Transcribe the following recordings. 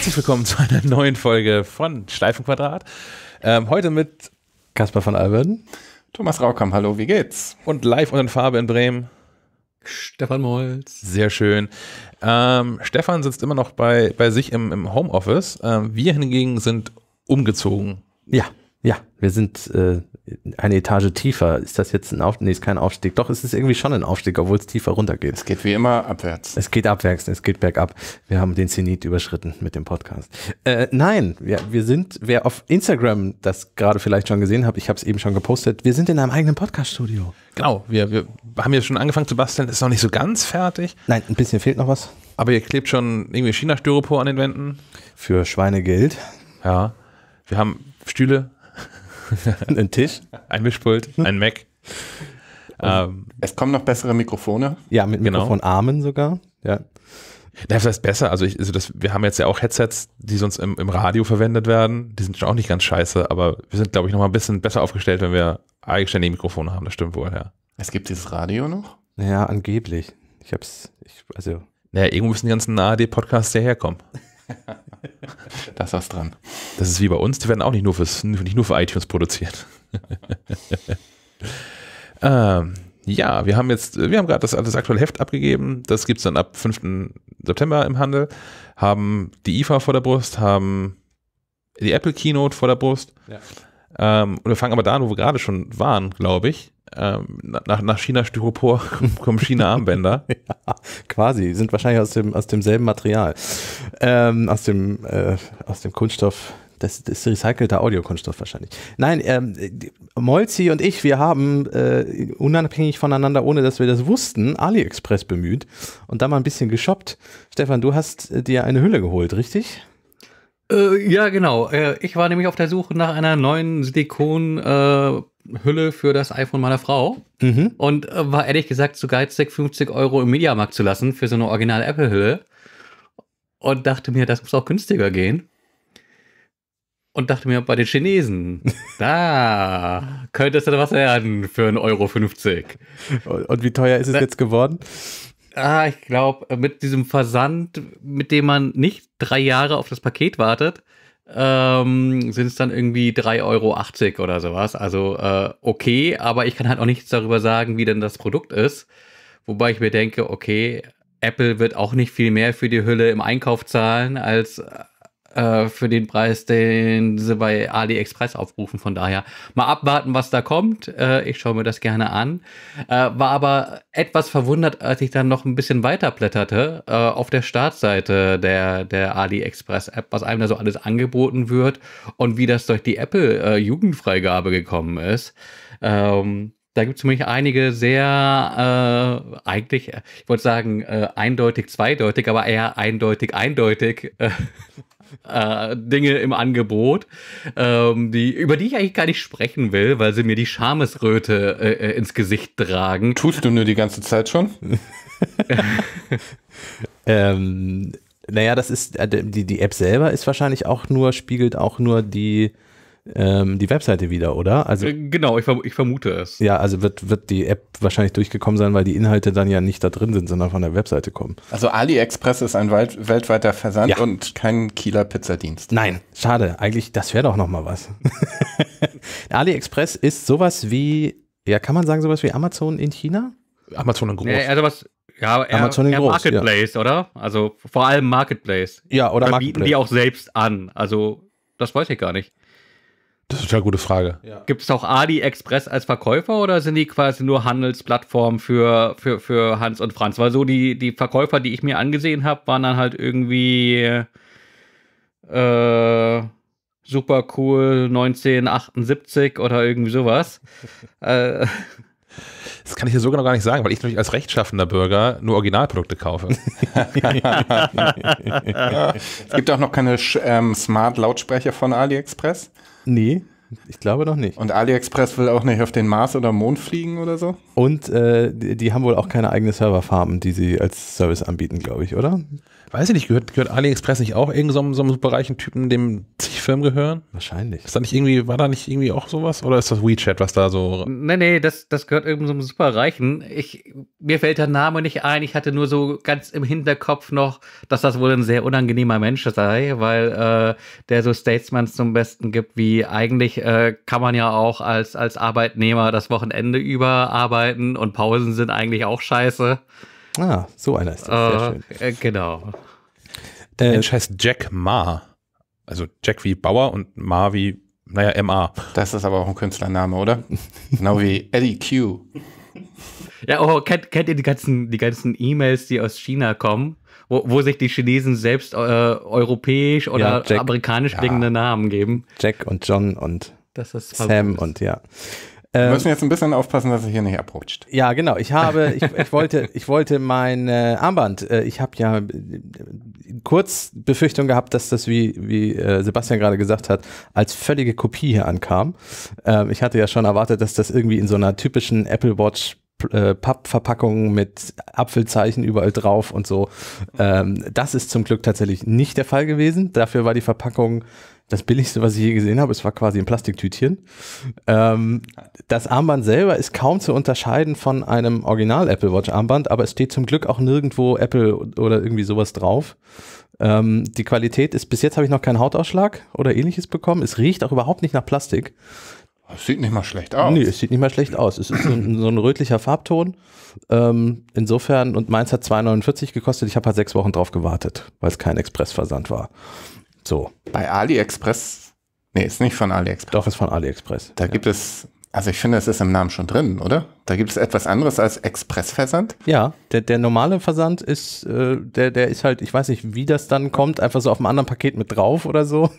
Herzlich willkommen zu einer neuen Folge von Schleifenquadrat. Ähm, heute mit Kasper von Alberden. Thomas Raukamp, hallo, wie geht's? Und live und in Farbe in Bremen. Stefan Molz. Sehr schön. Ähm, Stefan sitzt immer noch bei, bei sich im, im Homeoffice. Ähm, wir hingegen sind umgezogen. Ja. Wir sind äh, eine Etage tiefer. Ist das jetzt ein Aufstieg? Nee, ist kein Aufstieg. Doch, es ist irgendwie schon ein Aufstieg, obwohl es tiefer runtergeht. Es geht wie immer abwärts. Es geht abwärts, es geht bergab. Wir haben den Zenit überschritten mit dem Podcast. Äh, nein, wir, wir sind, wer auf Instagram das gerade vielleicht schon gesehen hat, ich habe es eben schon gepostet, wir sind in einem eigenen Podcast-Studio. Genau, wir, wir haben ja schon angefangen zu basteln, ist noch nicht so ganz fertig. Nein, ein bisschen fehlt noch was. Aber ihr klebt schon irgendwie China-Styropor an den Wänden. Für Schweinegeld. Ja. Wir haben Stühle, einen Tisch, ein Mischpult, ein Mac. Ähm, es kommen noch bessere Mikrofone. Ja, mit genau. Mikrofonarmen genau. sogar. Ja. Das heißt besser. Also, ich, also das, wir haben jetzt ja auch Headsets, die sonst im, im Radio verwendet werden. Die sind schon auch nicht ganz scheiße, aber wir sind, glaube ich, noch mal ein bisschen besser aufgestellt, wenn wir eigenständige Mikrofone haben. Das stimmt wohl, ja. Es gibt dieses Radio noch? Ja, angeblich. Ich hab's, ich, also. Naja, irgendwo müssen die ganzen ad podcasts ja herkommen. da ist was dran. Das ist wie bei uns, die werden auch nicht nur, fürs, nicht nur für iTunes produziert. ähm, ja, wir haben jetzt, wir haben gerade das, das aktuelle Heft abgegeben. Das gibt es dann ab 5. September im Handel. Haben die IFA vor der Brust, haben die Apple Keynote vor der Brust. Ja. Ähm, und wir fangen aber da an, wo wir gerade schon waren, glaube ich. Ähm, nach, nach China Styropor kommen China Armbänder. ja, quasi, sind wahrscheinlich aus, dem, aus demselben Material. Ähm, aus, dem, äh, aus dem Kunststoff, das, das recycelter Audiokunststoff wahrscheinlich. Nein, ähm, Molzi und ich, wir haben äh, unabhängig voneinander, ohne dass wir das wussten, AliExpress bemüht und da mal ein bisschen geshoppt. Stefan, du hast äh, dir eine Hülle geholt, richtig? Äh, ja, genau. Äh, ich war nämlich auf der Suche nach einer neuen Silikonhülle äh, für das iPhone meiner Frau mhm. und äh, war ehrlich gesagt zu geizig, 50 Euro im Mediamarkt zu lassen für so eine originale Apple-Hülle und dachte mir, das muss auch günstiger gehen. Und dachte mir, bei den Chinesen, da könnte es dann was werden für 1,50 Euro. Und wie teuer ist es Na, äh, jetzt geworden? ah, ich glaube, äh, mit diesem Versand, mit dem man nicht drei Jahre auf das Paket wartet, ähm, sind es dann irgendwie 3,80 Euro oder sowas. Also äh, okay, aber ich kann halt auch nichts darüber sagen, wie denn das Produkt ist. Wobei ich mir denke, okay, Apple wird auch nicht viel mehr für die Hülle im Einkauf zahlen, als äh, äh, für den Preis, den sie bei AliExpress aufrufen. Von daher mal abwarten, was da kommt. Äh, ich schaue mir das gerne an. Äh, war aber etwas verwundert, als ich dann noch ein bisschen weiter blätterte äh, auf der Startseite der, der AliExpress-App, was einem da so alles angeboten wird und wie das durch die Apple-Jugendfreigabe äh, gekommen ist. Ähm, da gibt es nämlich einige sehr, äh, eigentlich, ich wollte sagen, äh, eindeutig, zweideutig, aber eher eindeutig, eindeutig äh, äh, Dinge im Angebot, ähm, die, über die ich eigentlich gar nicht sprechen will, weil sie mir die Schamesröte äh, äh ins Gesicht tragen. Tust du nur die ganze Zeit schon? ähm, naja, das ist, äh, die, die App selber ist wahrscheinlich auch nur, spiegelt auch nur die ähm, die Webseite wieder, oder? Also, äh, genau, ich, ich, vermute es. Ja, also wird, wird die App wahrscheinlich durchgekommen sein, weil die Inhalte dann ja nicht da drin sind, sondern von der Webseite kommen. Also AliExpress ist ein weltweiter Versand ja. und kein Kieler Pizzadienst. Nein, schade. Eigentlich, das wäre doch nochmal was. AliExpress ist sowas wie, ja, kann man sagen, sowas wie Amazon in China? Amazon in groß. Nee, also was, ja, eher, Amazon in eher groß, Marketplace, ja. oder? Also vor allem Marketplace. Ja, oder, oder Marketplace. bieten die auch selbst an. Also das weiß ich gar nicht. Das ist eine gute Frage. Ja. Gibt es auch AliExpress als Verkäufer oder sind die quasi nur Handelsplattformen für, für, für Hans und Franz? Weil so die, die Verkäufer, die ich mir angesehen habe, waren dann halt irgendwie äh, super cool 1978 oder irgendwie sowas. äh, das kann ich dir so genau gar nicht sagen, weil ich natürlich als rechtschaffender Bürger nur Originalprodukte kaufe. ja. Es gibt auch noch keine ähm, Smart-Lautsprecher von AliExpress. Nee, ich glaube noch nicht. Und AliExpress will auch nicht auf den Mars oder Mond fliegen oder so? Und äh, die, die, haben wohl auch keine eigene Serverfarm, die sie als Service anbieten, glaube ich, oder? Weiß ich nicht, gehört, gehört AliExpress nicht auch irgend so einem, so einem superreichen Typen, dem zig Firmen gehören? Wahrscheinlich. Ist da nicht irgendwie, war da nicht irgendwie auch sowas? Oder ist das WeChat, was da so. Nee, nee, das, das gehört irgendeinem so einem superreichen. Ich, mir fällt der Name nicht ein. Ich hatte nur so ganz im Hinterkopf noch, dass das wohl ein sehr unangenehmer Mensch sei, weil äh, der so Statements zum Besten gibt, wie eigentlich äh, kann man ja auch als, als Arbeitnehmer das Wochenende über arbeiten und Pausen sind eigentlich auch scheiße. Ah, so einer ist das. Äh, Sehr schön. Äh, genau. Äh, Der Mensch heißt Jack Ma. Also Jack wie Bauer und Ma wie, naja, MA. Das ist aber auch ein Künstlername, oder? genau wie Eddie Q. Ja, oh, kennt, kennt ihr die ganzen die ganzen E-Mails, die aus China kommen, wo, wo sich die Chinesen selbst äh, europäisch oder ja, amerikanisch klingende ja. Namen geben? Jack und John und Sam und ja. Ähm, Wir müssen jetzt ein bisschen aufpassen, dass es hier nicht abrutscht. Ja, genau. Ich habe, ich, ich wollte, ich wollte mein äh, Armband. Äh, ich habe ja äh, kurz Befürchtung gehabt, dass das, wie, wie äh, Sebastian gerade gesagt hat, als völlige Kopie hier ankam. Ähm, ich hatte ja schon erwartet, dass das irgendwie in so einer typischen Apple Watch äh, Pappverpackungen mit Apfelzeichen überall drauf und so. Ähm, das ist zum Glück tatsächlich nicht der Fall gewesen. Dafür war die Verpackung das billigste, was ich je gesehen habe. Es war quasi ein Plastiktütchen. Ähm, das Armband selber ist kaum zu unterscheiden von einem Original Apple Watch Armband, aber es steht zum Glück auch nirgendwo Apple oder irgendwie sowas drauf. Ähm, die Qualität ist, bis jetzt habe ich noch keinen Hautausschlag oder ähnliches bekommen. Es riecht auch überhaupt nicht nach Plastik. Es sieht nicht mal schlecht aus. Nee, es sieht nicht mal schlecht aus. Es ist so ein, so ein rötlicher Farbton. Ähm, insofern, und meins hat 2,49 gekostet. Ich habe halt sechs Wochen drauf gewartet, weil es kein Expressversand war. So. Bei AliExpress. Nee, ist nicht von AliExpress. Doch, ist von AliExpress. Da ja. gibt es, also ich finde, es ist im Namen schon drin, oder? Da gibt es etwas anderes als Expressversand? Ja, der, der normale Versand ist, äh, der, der ist halt, ich weiß nicht, wie das dann kommt, einfach so auf einem anderen Paket mit drauf oder so.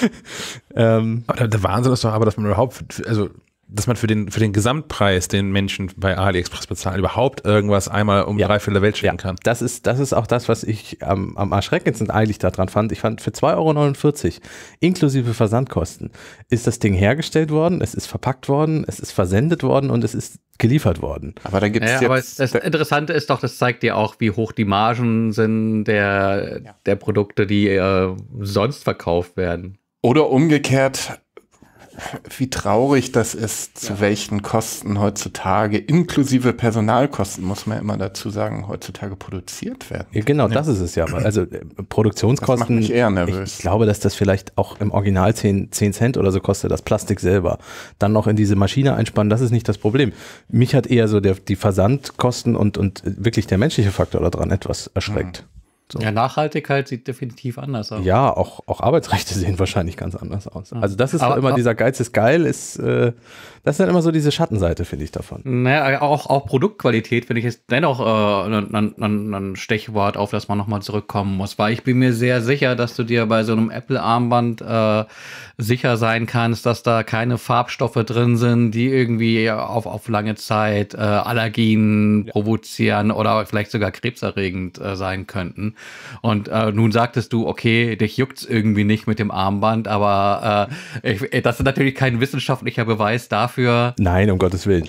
ähm. aber der, der Wahnsinn ist doch aber, dass man überhaupt, also dass man für den, für den Gesamtpreis, den Menschen bei AliExpress bezahlen, überhaupt irgendwas einmal um ja. drei Viertel der Welt schicken ja. kann. Das ist, das ist auch das, was ich am, am erschreckendsten eigentlich daran fand. Ich fand für 2,49 Euro inklusive Versandkosten ist das Ding hergestellt worden, es ist verpackt worden, es ist versendet worden und es ist geliefert worden. Aber dann gibt es ja, das Interessante ist doch, das zeigt dir auch, wie hoch die Margen sind der, ja. der Produkte, die äh, sonst verkauft werden. Oder umgekehrt, wie traurig das ist, zu ja. welchen Kosten heutzutage, inklusive Personalkosten, muss man immer dazu sagen, heutzutage produziert werden. Ja, genau, ja. das ist es ja. Also Produktionskosten. Äh, das macht mich eher nervös. Ich, ich glaube, dass das vielleicht auch im Original 10, 10 Cent oder so kostet, das Plastik selber. Dann noch in diese Maschine einspannen, das ist nicht das Problem. Mich hat eher so der, die Versandkosten und, und wirklich der menschliche Faktor daran etwas erschreckt. Mhm. So. Ja, Nachhaltigkeit sieht definitiv anders aus. Ja, auch, auch Arbeitsrechte sehen wahrscheinlich ganz anders aus. Also das ist aber, immer, dieser Geiz ist geil, ist, äh, das ist dann immer so diese Schattenseite, finde ich, davon. Naja, auch, auch Produktqualität finde ich jetzt dennoch äh, ein, ein, ein Stechwort, auf das man nochmal zurückkommen muss, weil ich bin mir sehr sicher, dass du dir bei so einem Apple-Armband äh, sicher sein kannst, dass da keine Farbstoffe drin sind, die irgendwie auf, auf lange Zeit äh, Allergien ja. provozieren oder vielleicht sogar krebserregend äh, sein könnten. Und äh, nun sagtest du, okay, dich juckt es irgendwie nicht mit dem Armband, aber äh, ich, das ist natürlich kein wissenschaftlicher Beweis dafür, dafür. Nein, um Gottes Willen.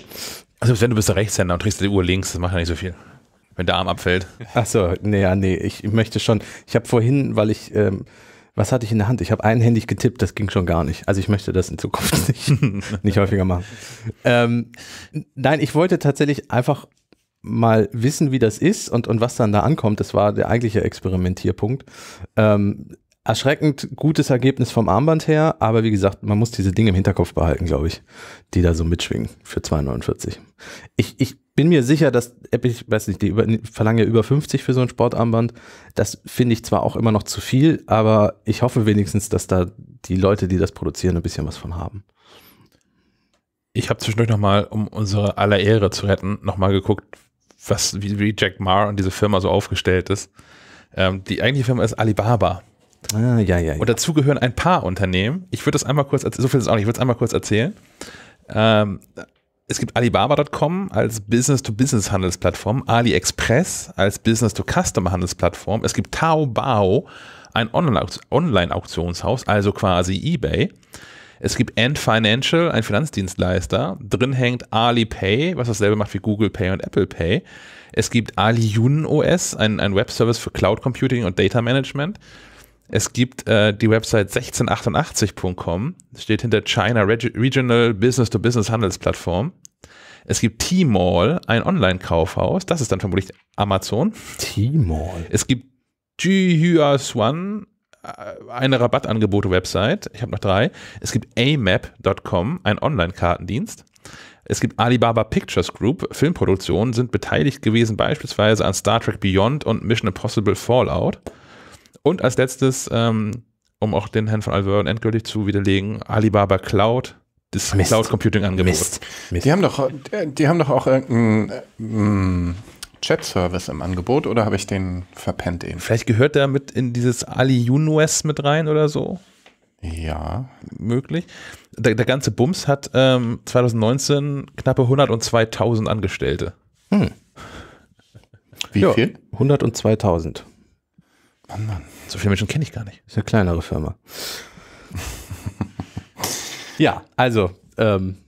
Also wenn du bist der Rechtshänder und trägst die Uhr links, das macht ja nicht so viel. Wenn der Arm abfällt. Achso, nee, ja, nee, ich möchte schon. Ich habe vorhin, weil ich, ähm, was hatte ich in der Hand? Ich habe einhändig getippt, das ging schon gar nicht. Also ich möchte das in Zukunft nicht, nicht häufiger machen. Ähm, nein, ich wollte tatsächlich einfach mal wissen, wie das ist und, und was dann da ankommt. Das war der eigentliche Experimentierpunkt. Ähm, erschreckend gutes Ergebnis vom Armband her, aber wie gesagt, man muss diese Dinge im Hinterkopf behalten, glaube ich, die da so mitschwingen für 2,49. Ich, ich bin mir sicher, dass Apple, äh, ich weiß nicht, die über, verlangen ja über 50 für so ein Sportarmband. Das finde ich zwar auch immer noch zu viel, aber ich hoffe wenigstens, dass da die Leute, die das produzieren, ein bisschen was von haben. Ich habe zwischendurch nochmal, um unsere aller Ehre zu retten, nochmal geguckt, was, wie, wie Jack Ma und diese Firma so aufgestellt ist. Ähm, die eigentliche Firma ist Alibaba. Ah, ja, ja, ja. Und dazu gehören ein paar Unternehmen. Ich würde das einmal kurz, so viel ist auch nicht, ich würde es einmal kurz erzählen. Ähm, es gibt Alibaba.com als Business-to-Business-Handelsplattform, AliExpress als Business-to-Customer-Handelsplattform, es gibt Taobao, ein Online-Auktionshaus, also quasi eBay. Es gibt Ant Financial, ein Finanzdienstleister. Drin hängt Alipay, was dasselbe macht wie Google Pay und Apple Pay. Es gibt Aliyun OS, ein, ein Webservice für Cloud Computing und Data Management. Es gibt äh, die Website 1688.com, steht hinter China Reg Regional Business to Business Handelsplattform. Es gibt T-Mall, ein Online-Kaufhaus, das ist dann vermutlich Amazon. T-Mall. Es gibt Jihua Swan, äh, eine Rabattangebote-Website. Ich habe noch drei. Es gibt amap.com, ein Online-Kartendienst. Es gibt Alibaba Pictures Group, Filmproduktionen sind beteiligt gewesen beispielsweise an Star Trek Beyond und Mission Impossible Fallout. Und als letztes, ähm, um auch den Herrn von Alveron endgültig zu widerlegen, Alibaba Cloud, das Mist. Cloud Computing Angebot. Mist. Mist. Die haben doch, äh, die haben doch auch irgendeinen äh, mm, Chat-Service im Angebot oder habe ich den verpennt eben? Vielleicht gehört der mit in dieses Ali Unues mit rein oder so? Ja. Möglich. Der, der ganze Bums hat ähm, 2019 knappe 102.000 Angestellte. Hm. Wie ja, viel? 102.000. Mann, Mann. So viele Menschen kenne ich gar nicht. Ist eine kleinere Firma. ja, also, ähm,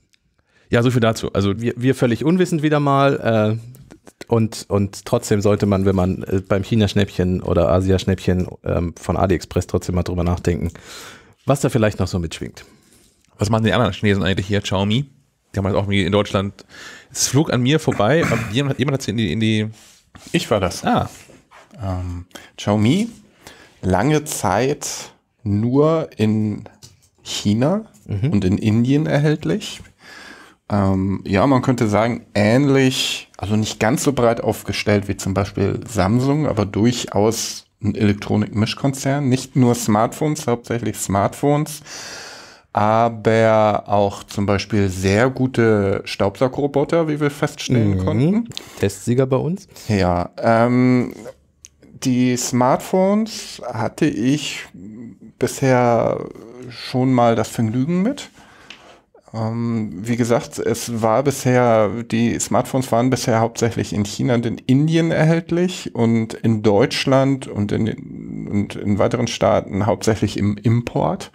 ja, so viel dazu. Also wir, wir völlig unwissend wieder mal. Äh, und, und trotzdem sollte man, wenn man äh, beim China-Schnäppchen oder Asia-Schnäppchen ähm, von AliExpress trotzdem mal drüber nachdenken, was da vielleicht noch so mitschwingt. Was machen die anderen Chinesen eigentlich hier? Xiaomi? Die haben halt auch in Deutschland. Es flog an mir vorbei, jemand, jemand hat sie in die, in die. Ich war das. Ah, ähm, Xiaomi lange Zeit nur in China mhm. und in Indien erhältlich. Ähm, ja, man könnte sagen, ähnlich, also nicht ganz so breit aufgestellt wie zum Beispiel Samsung, aber durchaus ein Elektronikmischkonzern. Nicht nur Smartphones, hauptsächlich Smartphones, aber auch zum Beispiel sehr gute Staubsaugroboter, wie wir feststellen mhm. konnten. Testsieger bei uns. Ja, ähm, die Smartphones hatte ich bisher schon mal das Vergnügen mit. Ähm, wie gesagt, es war bisher, die Smartphones waren bisher hauptsächlich in China und in Indien erhältlich und in Deutschland und in, und in weiteren Staaten hauptsächlich im Import.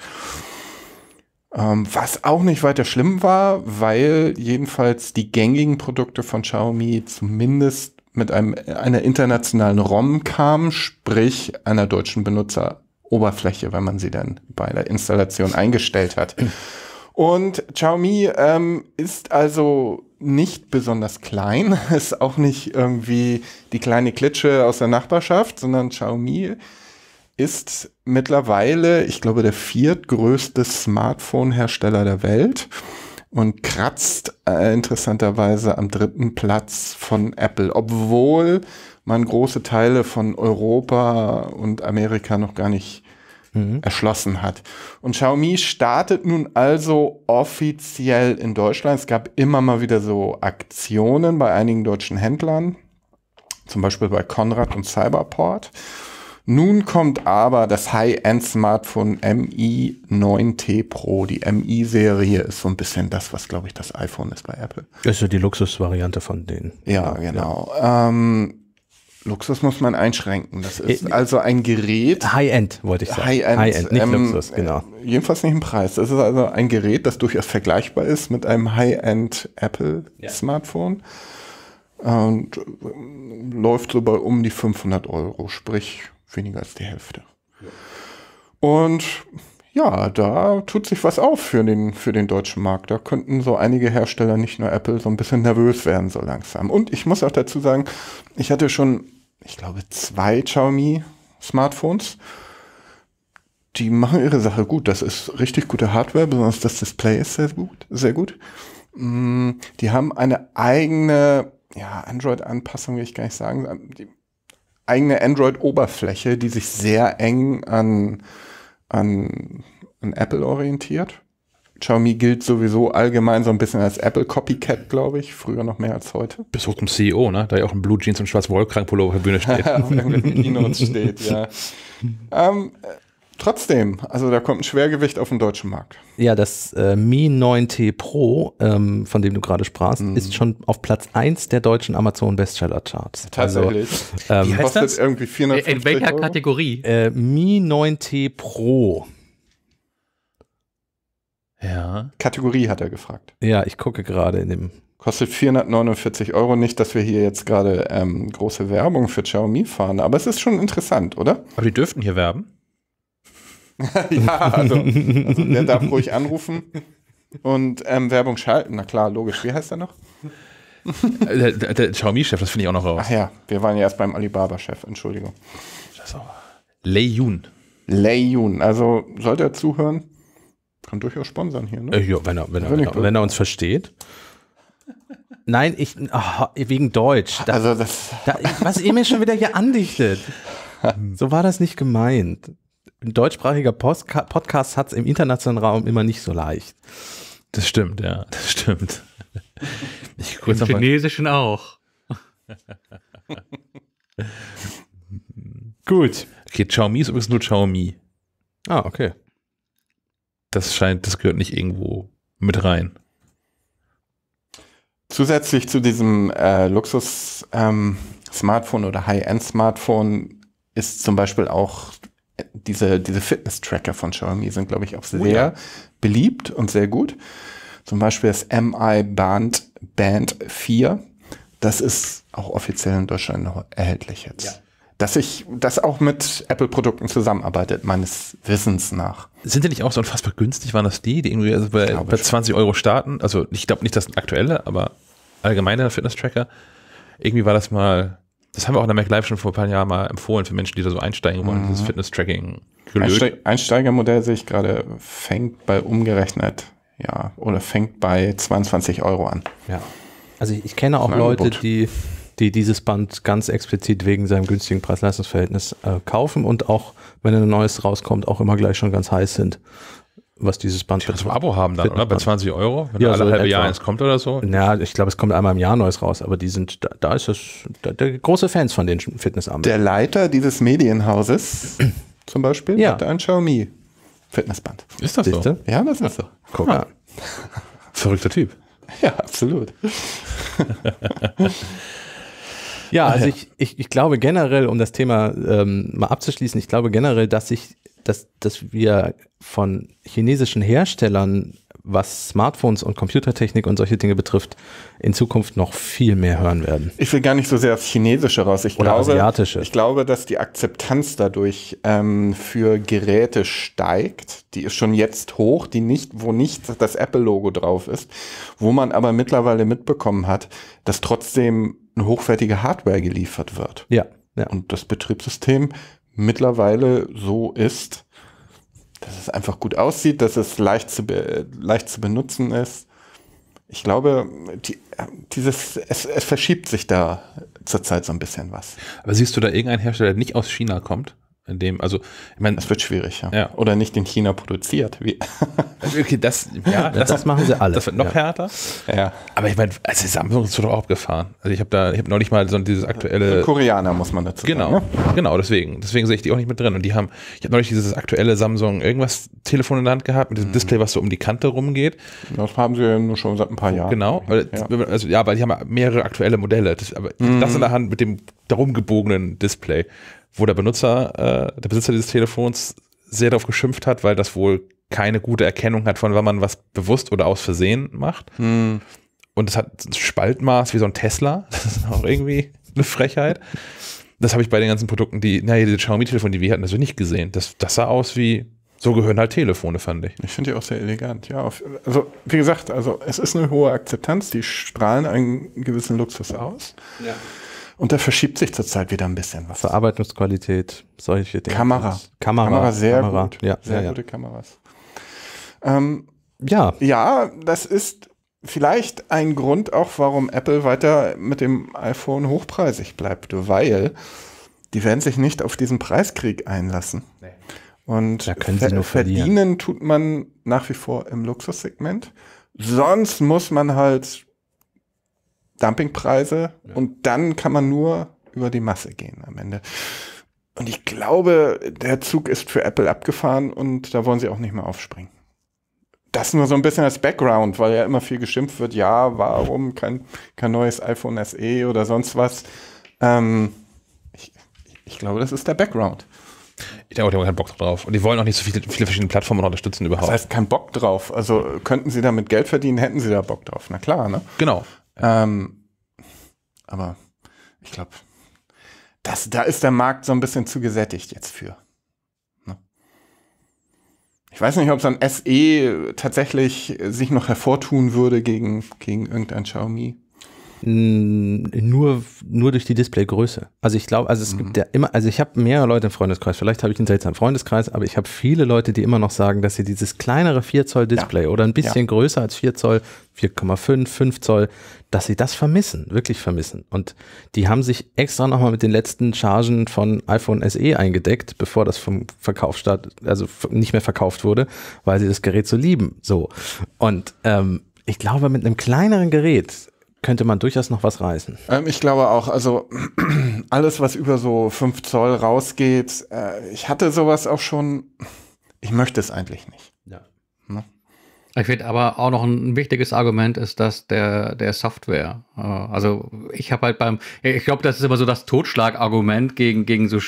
Ähm, was auch nicht weiter schlimm war, weil jedenfalls die gängigen Produkte von Xiaomi zumindest mit einem, einer internationalen ROM kam, sprich einer deutschen Benutzeroberfläche, wenn man sie dann bei der Installation eingestellt hat. Und Xiaomi ähm, ist also nicht besonders klein, ist auch nicht irgendwie die kleine Klitsche aus der Nachbarschaft, sondern Xiaomi ist mittlerweile, ich glaube, der viertgrößte Smartphone-Hersteller der Welt und kratzt äh, interessanterweise am dritten Platz von Apple, obwohl man große Teile von Europa und Amerika noch gar nicht mhm. erschlossen hat. Und Xiaomi startet nun also offiziell in Deutschland. Es gab immer mal wieder so Aktionen bei einigen deutschen Händlern, zum Beispiel bei Konrad und Cyberport. Nun kommt aber das High-End-Smartphone MI 9T Pro. Die MI-Serie ist so ein bisschen das, was, glaube ich, das iPhone ist bei Apple. Das ist ja die Luxusvariante von denen. Ja, genau. Ja. Ähm, Luxus muss man einschränken. Das äh, ist also ein Gerät. High-End, wollte ich sagen. High-End, High -End, nicht ähm, Luxus, genau. Äh, jedenfalls nicht im Preis. Das ist also ein Gerät, das durchaus vergleichbar ist mit einem High-End Apple ja. Smartphone. Und äh, läuft so bei um die 500 Euro. Sprich, weniger als die Hälfte. Und ja, da tut sich was auf für den, für den deutschen Markt. Da könnten so einige Hersteller, nicht nur Apple, so ein bisschen nervös werden, so langsam. Und ich muss auch dazu sagen, ich hatte schon, ich glaube, zwei Xiaomi Smartphones. Die machen ihre Sache gut. Das ist richtig gute Hardware, besonders das Display ist sehr gut, sehr gut. Mm, die haben eine eigene, ja, Android-Anpassung will ich gar nicht sagen. Die eigene Android-Oberfläche, die sich sehr eng an, an, an Apple orientiert. Xiaomi gilt sowieso allgemein so ein bisschen als Apple-Copycat, glaube ich. Früher noch mehr als heute. Bis hoch zum CEO, ne? Da ja auch ein Blue Jeans und schwarz Wollkrankpullover auf der Bühne steht. auf irgendwelchen Keynotes steht, ja. Ähm, Trotzdem, also da kommt ein Schwergewicht auf den deutschen Markt. Ja, das äh, Mi 9T Pro, ähm, von dem du gerade sprachst, mhm. ist schon auf Platz 1 der deutschen Amazon Bestseller Charts. Also, Tatsächlich. Also, ähm, Wie heißt das? irgendwie 450 In welcher Euro? Kategorie? Äh, Mi 9T Pro. Ja. Kategorie hat er gefragt. Ja, ich gucke gerade in dem. Kostet 449 Euro. Nicht, dass wir hier jetzt gerade ähm, große Werbung für Xiaomi fahren, aber es ist schon interessant, oder? Aber die dürften hier werben. ja, also, also, der darf ruhig anrufen und ähm, Werbung schalten. Na klar, logisch. Wie heißt er noch? der, äh, der, der Xiaomi-Chef, das finde ich auch noch raus. Ach ja, wir waren ja erst beim Alibaba-Chef, Entschuldigung. Lei Yun. Lei Yun, also sollte er zuhören, kann durchaus sponsern hier, ne? Äh, ja, wenn er, wenn, er, wenn, er, wenn er uns versteht. Nein, ich oh, wegen Deutsch. Da, also das da, was ihr mir schon wieder hier andichtet. So war das nicht gemeint ein deutschsprachiger Post Podcast hat es im internationalen Raum immer nicht so leicht. Das stimmt, ja, das stimmt. Ich Im Chinesischen auch. Gut. Okay, Xiaomi ist übrigens nur Xiaomi. Ah, okay. Das scheint, das gehört nicht irgendwo mit rein. Zusätzlich zu diesem äh, Luxus-Smartphone ähm, oder High-End-Smartphone ist zum Beispiel auch diese, diese Fitness-Tracker von Xiaomi sind, glaube ich, auch oh sehr oh ja. beliebt und sehr gut. Zum Beispiel das MI Band, Band 4. Das ist auch offiziell in Deutschland noch erhältlich jetzt. Ja. Dass ich das auch mit Apple-Produkten zusammenarbeitet, meines Wissens nach. Sind die nicht auch so unfassbar günstig? Waren das die, die irgendwie also bei, bei 20 Euro starten? Also ich glaube nicht das aktuelle, aber allgemeiner Fitness-Tracker. Irgendwie war das mal das haben wir auch in der MacLive schon vor ein paar Jahren mal empfohlen für Menschen, die da so einsteigen wollen, mhm. dieses Fitness-Tracking. Einsteig Einsteigermodell sehe ich gerade, fängt bei umgerechnet, ja, oder fängt bei 22 Euro an. Ja. Also ich, ich kenne auch Leute, die, die dieses Band ganz explizit wegen seinem günstigen Preis-Leistungs-Verhältnis äh, kaufen und auch, wenn ein neues rauskommt, auch immer gleich schon ganz heiß sind was dieses Band betrifft. Kannst Abo haben dann, oder? Bei 20 Euro, wenn ja, alle so halbe Jahr eins kommt oder so? Ja, ich glaube, es kommt einmal im Jahr neues raus, aber die sind, da, da ist es, da, der große Fans von den Fitnessarmbändern. Der Leiter dieses Medienhauses zum Beispiel ja. hat ein Xiaomi Fitnessband. Ist das Siehste? so? Ja, das ist so. Guck mal. Ah. Verrückter Typ. Ja, absolut. ja, also ich, ich, ich glaube generell, um das Thema ähm, mal abzuschließen, ich glaube generell, dass sich dass, dass wir von chinesischen Herstellern, was Smartphones und Computertechnik und solche Dinge betrifft, in Zukunft noch viel mehr hören werden. Ich will gar nicht so sehr aufs Chinesische raus. Ich Oder glaube, Asiatische. Ich glaube, dass die Akzeptanz dadurch ähm, für Geräte steigt. Die ist schon jetzt hoch, die nicht, wo nicht das Apple-Logo drauf ist, wo man aber mittlerweile mitbekommen hat, dass trotzdem eine hochwertige Hardware geliefert wird. Ja. ja. Und das Betriebssystem mittlerweile so ist, dass es einfach gut aussieht, dass es leicht zu, leicht zu benutzen ist. Ich glaube, die, dieses, es, es verschiebt sich da zurzeit so ein bisschen was. Aber siehst du da irgendeinen Hersteller, der nicht aus China kommt? in dem, also ich meine, das wird schwierig, ja. ja. Oder nicht in China produziert. Wie. Also, okay, das, ja, das, das, machen sie alle. Das wird noch ja. härter. Ja. Aber ich meine, also Samsung ist doch auch abgefahren. Also ich habe da, ich habe noch nicht mal so dieses aktuelle. Für Koreaner muss man dazu genau, sagen. Genau, ne? genau, deswegen. Deswegen sehe ich die auch nicht mit drin. Und die haben, ich habe neulich dieses aktuelle Samsung irgendwas Telefon in der Hand gehabt mit diesem mhm. Display, was so um die Kante rumgeht. Das haben sie ja nur schon seit ein paar Jahren. Genau. Ja. Also ja, weil die haben mehrere aktuelle Modelle. Das, aber mhm. das in der Hand mit dem darum gebogenen Display wo der Benutzer, äh, der Besitzer dieses Telefons sehr darauf geschimpft hat, weil das wohl keine gute Erkennung hat, von wann man was bewusst oder aus Versehen macht. Hm. Und es hat ein Spaltmaß wie so ein Tesla. Das ist auch irgendwie eine Frechheit. Das habe ich bei den ganzen Produkten, die, naja, diese Xiaomi-Telefone, die wir hatten, natürlich nicht gesehen. Das, das sah aus wie, so gehören halt Telefone, fand ich. Ich finde die auch sehr elegant, ja. Auf, also, wie gesagt, also es ist eine hohe Akzeptanz, die strahlen einen gewissen Luxus aus. Ja. Und da verschiebt sich zurzeit wieder ein bisschen was. Verarbeitungsqualität, solche Dinge. Kamera. Kamera. Kamera sehr Kamera. gut. Ja, sehr ja, gute ja. Kameras. Ähm, ja. Ja, das ist vielleicht ein Grund auch, warum Apple weiter mit dem iPhone hochpreisig bleibt, weil die werden sich nicht auf diesen Preiskrieg einlassen. Nee. Und ver verdienen tut man nach wie vor im Luxussegment. Sonst muss man halt Dumpingpreise ja. und dann kann man nur über die Masse gehen am Ende. Und ich glaube, der Zug ist für Apple abgefahren und da wollen sie auch nicht mehr aufspringen. Das nur so ein bisschen als Background, weil ja immer viel geschimpft wird, ja, warum kein, kein neues iPhone SE oder sonst was. Ähm, ich, ich glaube, das ist der Background. Ich glaube, die haben keinen Bock drauf. Und die wollen auch nicht so viele, viele verschiedene Plattformen unterstützen überhaupt. Das heißt, kein Bock drauf. Also könnten sie damit Geld verdienen, hätten sie da Bock drauf. Na klar, ne? Genau. Ähm, aber ich glaube, da ist der Markt so ein bisschen zu gesättigt jetzt für. Ne? Ich weiß nicht, ob so ein SE tatsächlich sich noch hervortun würde gegen, gegen irgendein Xiaomi nur, nur durch die Displaygröße. Also ich glaube, also es mhm. gibt ja immer, also ich habe mehrere Leute im Freundeskreis, vielleicht habe ich einen seltsamen Freundeskreis, aber ich habe viele Leute, die immer noch sagen, dass sie dieses kleinere 4 Zoll Display ja. oder ein bisschen ja. größer als 4 Zoll, 4,5, 5 Zoll, dass sie das vermissen, wirklich vermissen. Und die haben sich extra nochmal mit den letzten Chargen von iPhone SE eingedeckt, bevor das vom Verkauf start, also nicht mehr verkauft wurde, weil sie das Gerät so lieben. So. Und ähm, ich glaube, mit einem kleineren Gerät könnte man durchaus noch was reißen. Ähm, ich glaube auch, also alles, was über so 5 Zoll rausgeht, äh, ich hatte sowas auch schon, ich möchte es eigentlich nicht. Ja. Ne? Ich finde aber auch noch ein wichtiges Argument ist dass der, der Software. Äh, also ich habe halt beim, ich glaube, das ist immer so das Totschlagargument gegen, gegen so äh,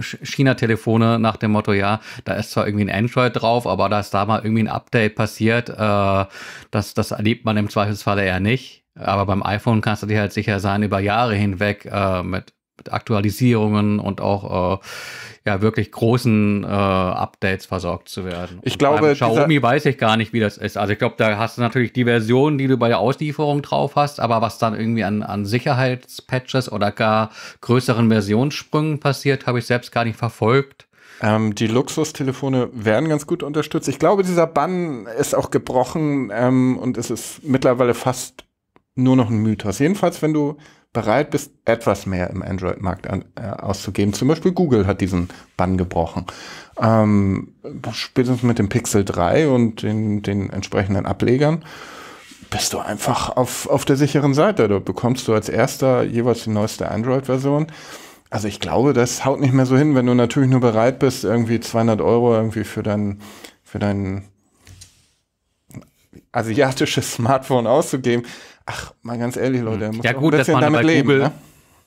China-Telefone nach dem Motto, ja, da ist zwar irgendwie ein Android drauf, aber da ist da mal irgendwie ein Update passiert, äh, das, das erlebt man im Zweifelsfalle eher nicht. Aber beim iPhone kannst du dir halt sicher sein, über Jahre hinweg äh, mit, mit, Aktualisierungen und auch äh, ja wirklich großen äh, Updates versorgt zu werden. Ich und glaube, Xiaomi weiß ich gar nicht, wie das ist. Also ich glaube, da hast du natürlich die Version, die du bei der Auslieferung drauf hast, aber was dann irgendwie an, an Sicherheitspatches oder gar größeren Versionssprüngen passiert, habe ich selbst gar nicht verfolgt. Ähm, die Luxustelefone werden ganz gut unterstützt. Ich glaube, dieser Bann ist auch gebrochen ähm, und es ist mittlerweile fast nur noch ein Mythos. Jedenfalls, wenn du bereit bist, etwas mehr im Android-Markt an, äh, auszugeben. Zum Beispiel Google hat diesen Bann gebrochen. Ähm, spätestens mit dem Pixel 3 und den, den entsprechenden Ablegern bist du einfach auf, auf der sicheren Seite. Da bekommst du als erster jeweils die neueste Android-Version. Also ich glaube, das haut nicht mehr so hin, wenn du natürlich nur bereit bist, irgendwie 200 Euro irgendwie für deinen für dein asiatisches Smartphone auszugeben. Ach, mal ganz ehrlich, Leute, hm. muss ja, gut, ein bisschen damit leben. Google, ne?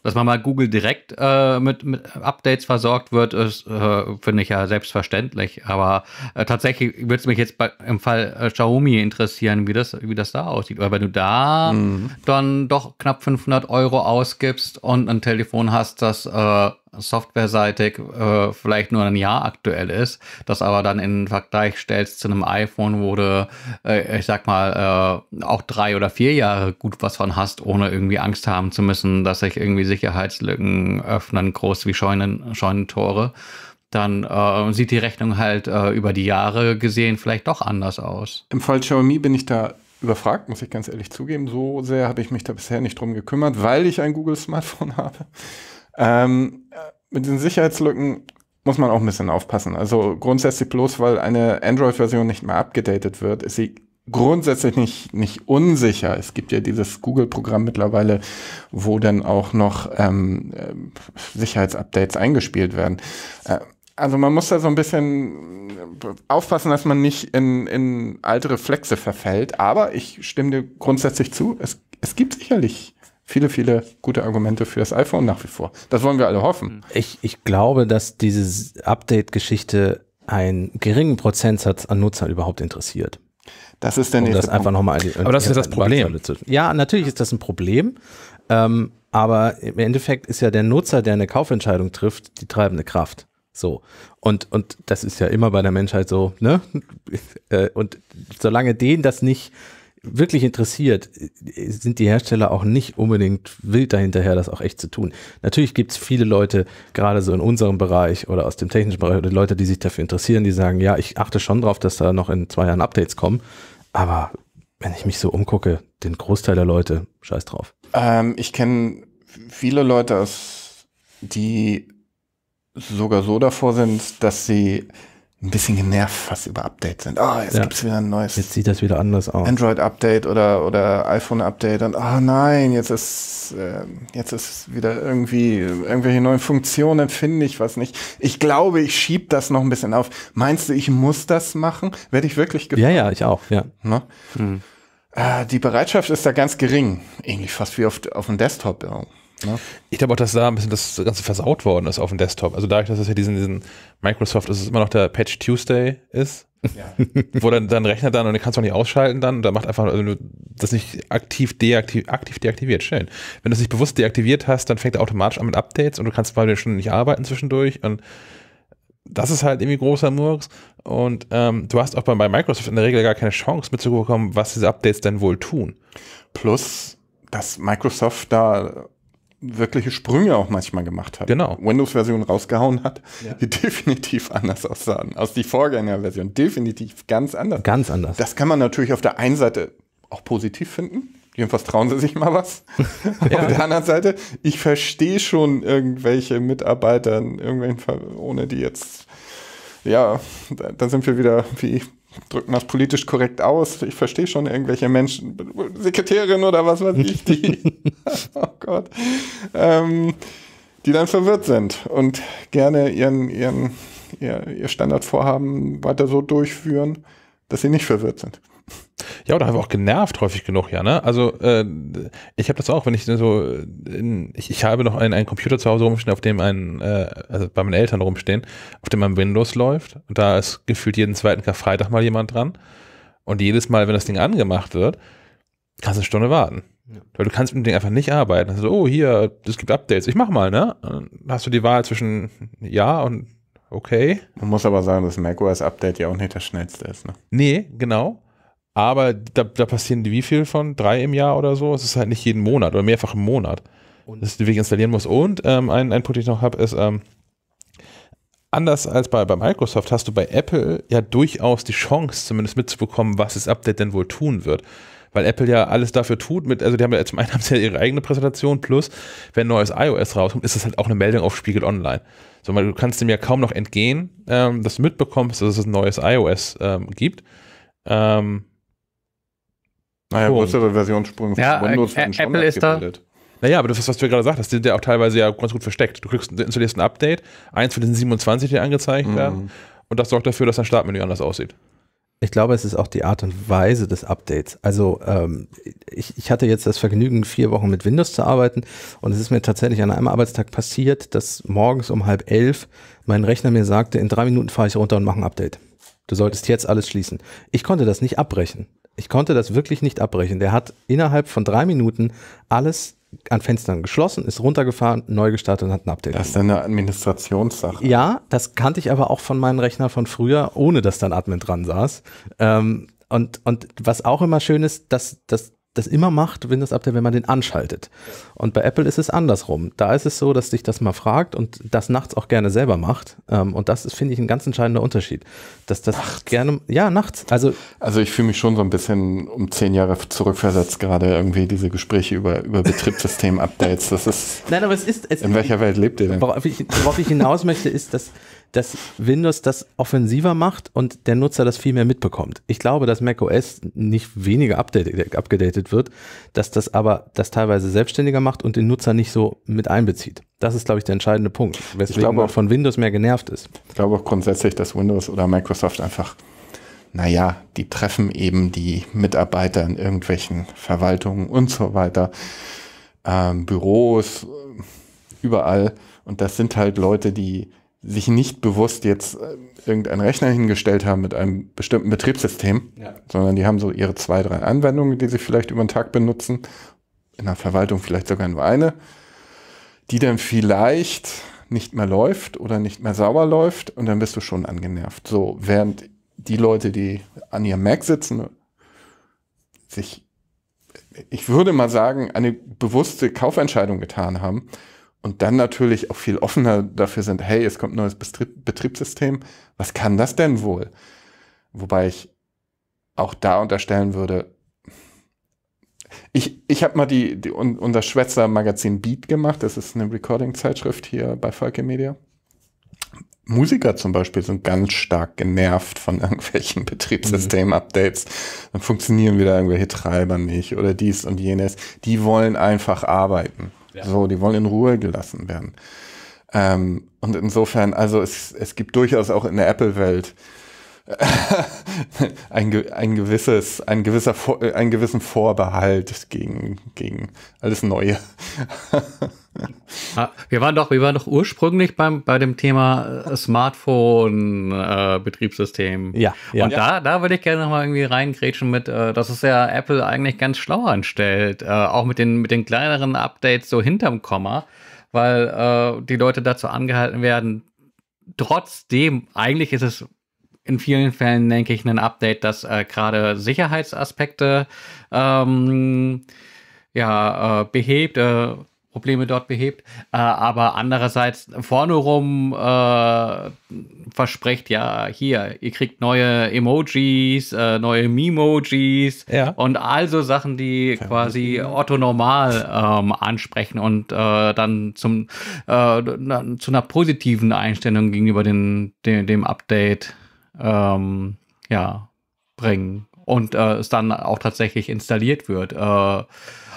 Dass man mal Google direkt äh, mit, mit, Updates versorgt wird, ist, äh, finde ich ja selbstverständlich. Aber äh, tatsächlich würde es mich jetzt bei, im Fall äh, Xiaomi interessieren, wie das, wie das da aussieht. Weil wenn du da mhm. dann doch knapp 500 Euro ausgibst und ein Telefon hast, das äh, softwareseitig äh, vielleicht nur ein Jahr aktuell ist, das aber dann in den Vergleich stellst zu einem iPhone, wo du, äh, ich sag mal, äh, auch drei oder vier Jahre gut was von hast, ohne irgendwie Angst haben zu müssen, dass sich irgendwie Sicherheitslücken öffnen, groß wie Scheunen, Scheunentore, dann äh, sieht die Rechnung halt äh, über die Jahre gesehen vielleicht doch anders aus. Im Fall Xiaomi bin ich da überfragt, muss ich ganz ehrlich zugeben. So sehr habe ich mich da bisher nicht drum gekümmert, weil ich ein Google-Smartphone habe. Ähm, äh, mit den Sicherheitslücken muss man auch ein bisschen aufpassen. Also grundsätzlich bloß, weil eine Android-Version nicht mehr abgedatet wird, ist sie grundsätzlich nicht, nicht unsicher. Es gibt ja dieses Google-Programm mittlerweile, wo dann auch noch ähm, äh, Sicherheitsupdates eingespielt werden. Äh, also man muss da so ein bisschen äh, aufpassen, dass man nicht in, in alte Reflexe verfällt. Aber ich stimme dir grundsätzlich zu, es, es gibt sicherlich viele, viele gute Argumente für das iPhone nach wie vor. Das wollen wir alle hoffen. Ich, ich glaube, dass diese Update-Geschichte einen geringen Prozentsatz an Nutzern überhaupt interessiert. Das ist der um nächste das Punkt. einfach nochmal. Aber das ist ja das Problem. Ja, natürlich ist das ein Problem. Ähm, aber im Endeffekt ist ja der Nutzer, der eine Kaufentscheidung trifft, die treibende Kraft. So. Und, und das ist ja immer bei der Menschheit so, ne? Äh, und solange denen das nicht wirklich interessiert, sind die Hersteller auch nicht unbedingt wild dahinterher, das auch echt zu tun. Natürlich gibt es viele Leute, gerade so in unserem Bereich oder aus dem technischen Bereich, oder Leute, die sich dafür interessieren, die sagen, ja, ich achte schon drauf, dass da noch in zwei Jahren Updates kommen. Aber wenn ich mich so umgucke, den Großteil der Leute, scheiß drauf. Ähm, ich kenne viele Leute, die sogar so davor sind, dass sie ein bisschen genervt fast über Updates sind. Ah, oh, jetzt ja. gibt's wieder ein neues. Jetzt sieht das wieder anders aus. Android-Update oder, oder iPhone-Update und ah oh nein, jetzt ist, äh, jetzt ist wieder irgendwie irgendwelche neuen Funktionen, finde ich was nicht. Ich glaube, ich schieb das noch ein bisschen auf. Meinst du, ich muss das machen? Werde ich wirklich gefragt? Ja, ja, ich auch, ja. Ne? Hm. Äh, die Bereitschaft ist da ganz gering. Ähnlich fast wie auf, auf dem Desktop. Irgendwie. Ne? Ich glaube auch, dass da ein bisschen das Ganze versaut worden ist auf dem Desktop. Also dadurch, dass es ja diesen, diesen Microsoft, dass es immer noch der Patch Tuesday ist, ja. wo dann dein Rechner dann und den kannst du auch nicht ausschalten dann da macht einfach, also das nicht aktiv, deaktiv, aktiv deaktiviert, schön. Wenn du es nicht bewusst deaktiviert hast, dann fängt er automatisch an mit Updates und du kannst mal schon nicht arbeiten zwischendurch und das ist halt irgendwie großer Murks und ähm, du hast auch bei, bei Microsoft in der Regel gar keine Chance mitzubekommen, was diese Updates denn wohl tun. Plus, dass Microsoft da wirkliche Sprünge auch manchmal gemacht hat. Genau. Windows-Version rausgehauen hat, ja. die definitiv anders aussahen. Aus die Vorgängerversion definitiv ganz anders. Ganz anders. Das kann man natürlich auf der einen Seite auch positiv finden. Jedenfalls trauen sie sich mal was. ja. Auf der anderen Seite, ich verstehe schon irgendwelche Mitarbeiter, irgendwelchen, ohne die jetzt, ja, da, da sind wir wieder wie drücken das politisch korrekt aus. Ich verstehe schon irgendwelche Menschen, Sekretärin oder was weiß ich, die, oh Gott, ähm, die dann verwirrt sind und gerne ihren, ihren, ihr, ihr Standardvorhaben weiter so durchführen, dass sie nicht verwirrt sind. Ja, oder einfach auch genervt häufig genug, ja, ne? Also äh, ich habe das auch, wenn ich so, äh, in, ich, ich habe noch einen, einen Computer zu Hause rumstehen, auf dem ein, äh, also bei meinen Eltern rumstehen, auf dem ein Windows läuft und da ist gefühlt jeden zweiten Karfreitag mal jemand dran und jedes Mal, wenn das Ding angemacht wird, kannst du eine Stunde warten. Ja. Weil du kannst mit dem Ding einfach nicht arbeiten. Also, oh, hier, es gibt Updates, ich mach mal, ne? Dann hast du die Wahl zwischen ja und okay. Man muss aber sagen, dass ein macOS Update ja auch nicht das schnellste ist, ne? Nee, genau. Aber da, da passieren wie viel von? Drei im Jahr oder so? Es ist halt nicht jeden Monat oder mehrfach im Monat, und? dass du die installieren musst. Und ähm, ein, ein Punkt, den ich noch habe, ist, ähm, anders als bei, bei Microsoft hast du bei Apple ja durchaus die Chance, zumindest mitzubekommen, was das Update denn wohl tun wird. Weil Apple ja alles dafür tut, mit, also die haben ja zum einen haben sie ja ihre eigene Präsentation, plus wenn neues iOS rauskommt, ist das halt auch eine Meldung auf Spiegel Online. So, also, du kannst dem ja kaum noch entgehen, ähm, dass du mitbekommst, dass es ein neues iOS ähm, gibt. Ähm, naja, größere Versionssprünge von ja, äh, Windows äh, schon Apple ist da. Naja, aber das ist, was du ja gerade sagst, das sind ja auch teilweise ja ganz gut versteckt. Du kriegst, installierst ein Update, eins von den 27, die angezeigt mhm. werden, und das sorgt dafür, dass dein Startmenü anders aussieht. Ich glaube, es ist auch die Art und Weise des Updates. Also ähm, ich, ich, hatte jetzt das Vergnügen, vier Wochen mit Windows zu arbeiten und es ist mir tatsächlich an einem Arbeitstag passiert, dass morgens um halb elf mein Rechner mir sagte, in drei Minuten fahre ich runter und mache ein Update. Du solltest jetzt alles schließen. Ich konnte das nicht abbrechen ich konnte das wirklich nicht abbrechen. Der hat innerhalb von drei Minuten alles an Fenstern geschlossen, ist runtergefahren, neu gestartet und hat ein Update. Das ist eine Administrationssache. Ja, das kannte ich aber auch von meinem Rechner von früher, ohne dass dann Admin dran saß. Ähm, und, und was auch immer schön ist, dass, dass das immer macht, Windows Update, wenn man den anschaltet. Und bei Apple ist es andersrum. Da ist es so, dass dich das mal fragt und das nachts auch gerne selber macht. Ähm, und das ist, finde ich, ein ganz entscheidender Unterschied. Dass das nachts. gerne, ja, nachts. Also, also ich fühle mich schon so ein bisschen um zehn Jahre zurückversetzt, gerade irgendwie diese Gespräche über, über Betriebssystem-Updates. Das ist. Nein, aber es ist. Es in welcher Welt lebt ihr denn? Worauf ich, worauf ich hinaus möchte, ist, dass dass Windows das offensiver macht und der Nutzer das viel mehr mitbekommt. Ich glaube, dass macOS nicht weniger abgedatet wird, dass das aber das teilweise selbstständiger macht und den Nutzer nicht so mit einbezieht. Das ist, glaube ich, der entscheidende Punkt, weswegen glaube, man von Windows mehr genervt ist. Ich glaube auch grundsätzlich, dass Windows oder Microsoft einfach naja, die treffen eben die Mitarbeiter in irgendwelchen Verwaltungen und so weiter, ähm, Büros, überall. Und das sind halt Leute, die sich nicht bewusst jetzt äh, irgendeinen Rechner hingestellt haben mit einem bestimmten Betriebssystem, ja. sondern die haben so ihre zwei, drei Anwendungen, die sie vielleicht über den Tag benutzen, in der Verwaltung vielleicht sogar nur eine, die dann vielleicht nicht mehr läuft oder nicht mehr sauber läuft und dann bist du schon angenervt. So, während die Leute, die an ihrem Mac sitzen, sich, ich würde mal sagen, eine bewusste Kaufentscheidung getan haben, und dann natürlich auch viel offener dafür sind, hey, es kommt ein neues Betrieb, Betriebssystem, was kann das denn wohl? Wobei ich auch da unterstellen würde, ich, ich habe mal die, die, unser Schwätzer Magazin Beat gemacht, das ist eine Recording-Zeitschrift hier bei Falke Media. Musiker zum Beispiel sind ganz stark genervt von irgendwelchen Betriebssystem-Updates. Dann funktionieren wieder irgendwelche Treiber nicht oder dies und jenes. Die wollen einfach arbeiten. So, die wollen in Ruhe gelassen werden. Ähm, und insofern, also es, es gibt durchaus auch in der Apple-Welt ein, ein gewisses, ein gewisser, äh, einen gewissen Vorbehalt gegen, gegen alles Neue. Ah, wir waren doch, wir waren doch ursprünglich beim, bei dem Thema Smartphone-Betriebssystem. Äh, äh ja, ja, Und ja. da, da würde ich gerne nochmal irgendwie reingrätschen mit, äh, dass es ja Apple eigentlich ganz schlau anstellt, äh, auch mit den, mit den kleineren Updates so hinterm Komma, weil äh, die Leute dazu angehalten werden, trotzdem, eigentlich ist es in vielen Fällen, denke ich, ein Update, das äh, gerade Sicherheitsaspekte ähm, ja, äh, behebt Probleme dort behebt. Äh, aber andererseits vorne rum äh, versprecht ja hier, ihr kriegt neue Emojis, äh, neue Memojis ja. und also Sachen, die Vermögen. quasi Otto normal ähm, ansprechen und äh, dann zum, äh, na, zu einer positiven Einstellung gegenüber den, dem, dem Update ähm, ja, bringen und äh, es dann auch tatsächlich installiert wird. Äh, auch,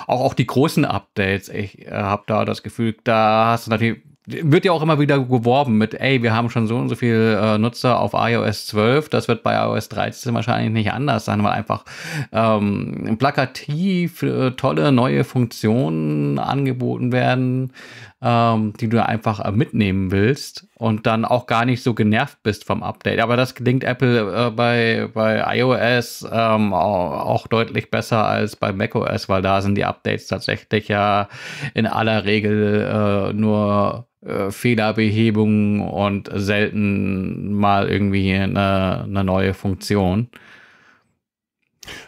auch die großen Updates, ich äh, habe da das Gefühl, da hast du natürlich, wird ja auch immer wieder geworben mit, ey, wir haben schon so und so viele äh, Nutzer auf iOS 12, das wird bei iOS 13 wahrscheinlich nicht anders sein, weil einfach ähm, plakativ äh, tolle neue Funktionen angeboten werden, ähm, die du einfach äh, mitnehmen willst und dann auch gar nicht so genervt bist vom Update. Aber das gelingt Apple äh, bei, bei iOS ähm, auch deutlich besser als bei macOS, weil da sind die Updates tatsächlich ja in aller Regel äh, nur äh, Fehlerbehebungen und selten mal irgendwie eine, eine neue Funktion.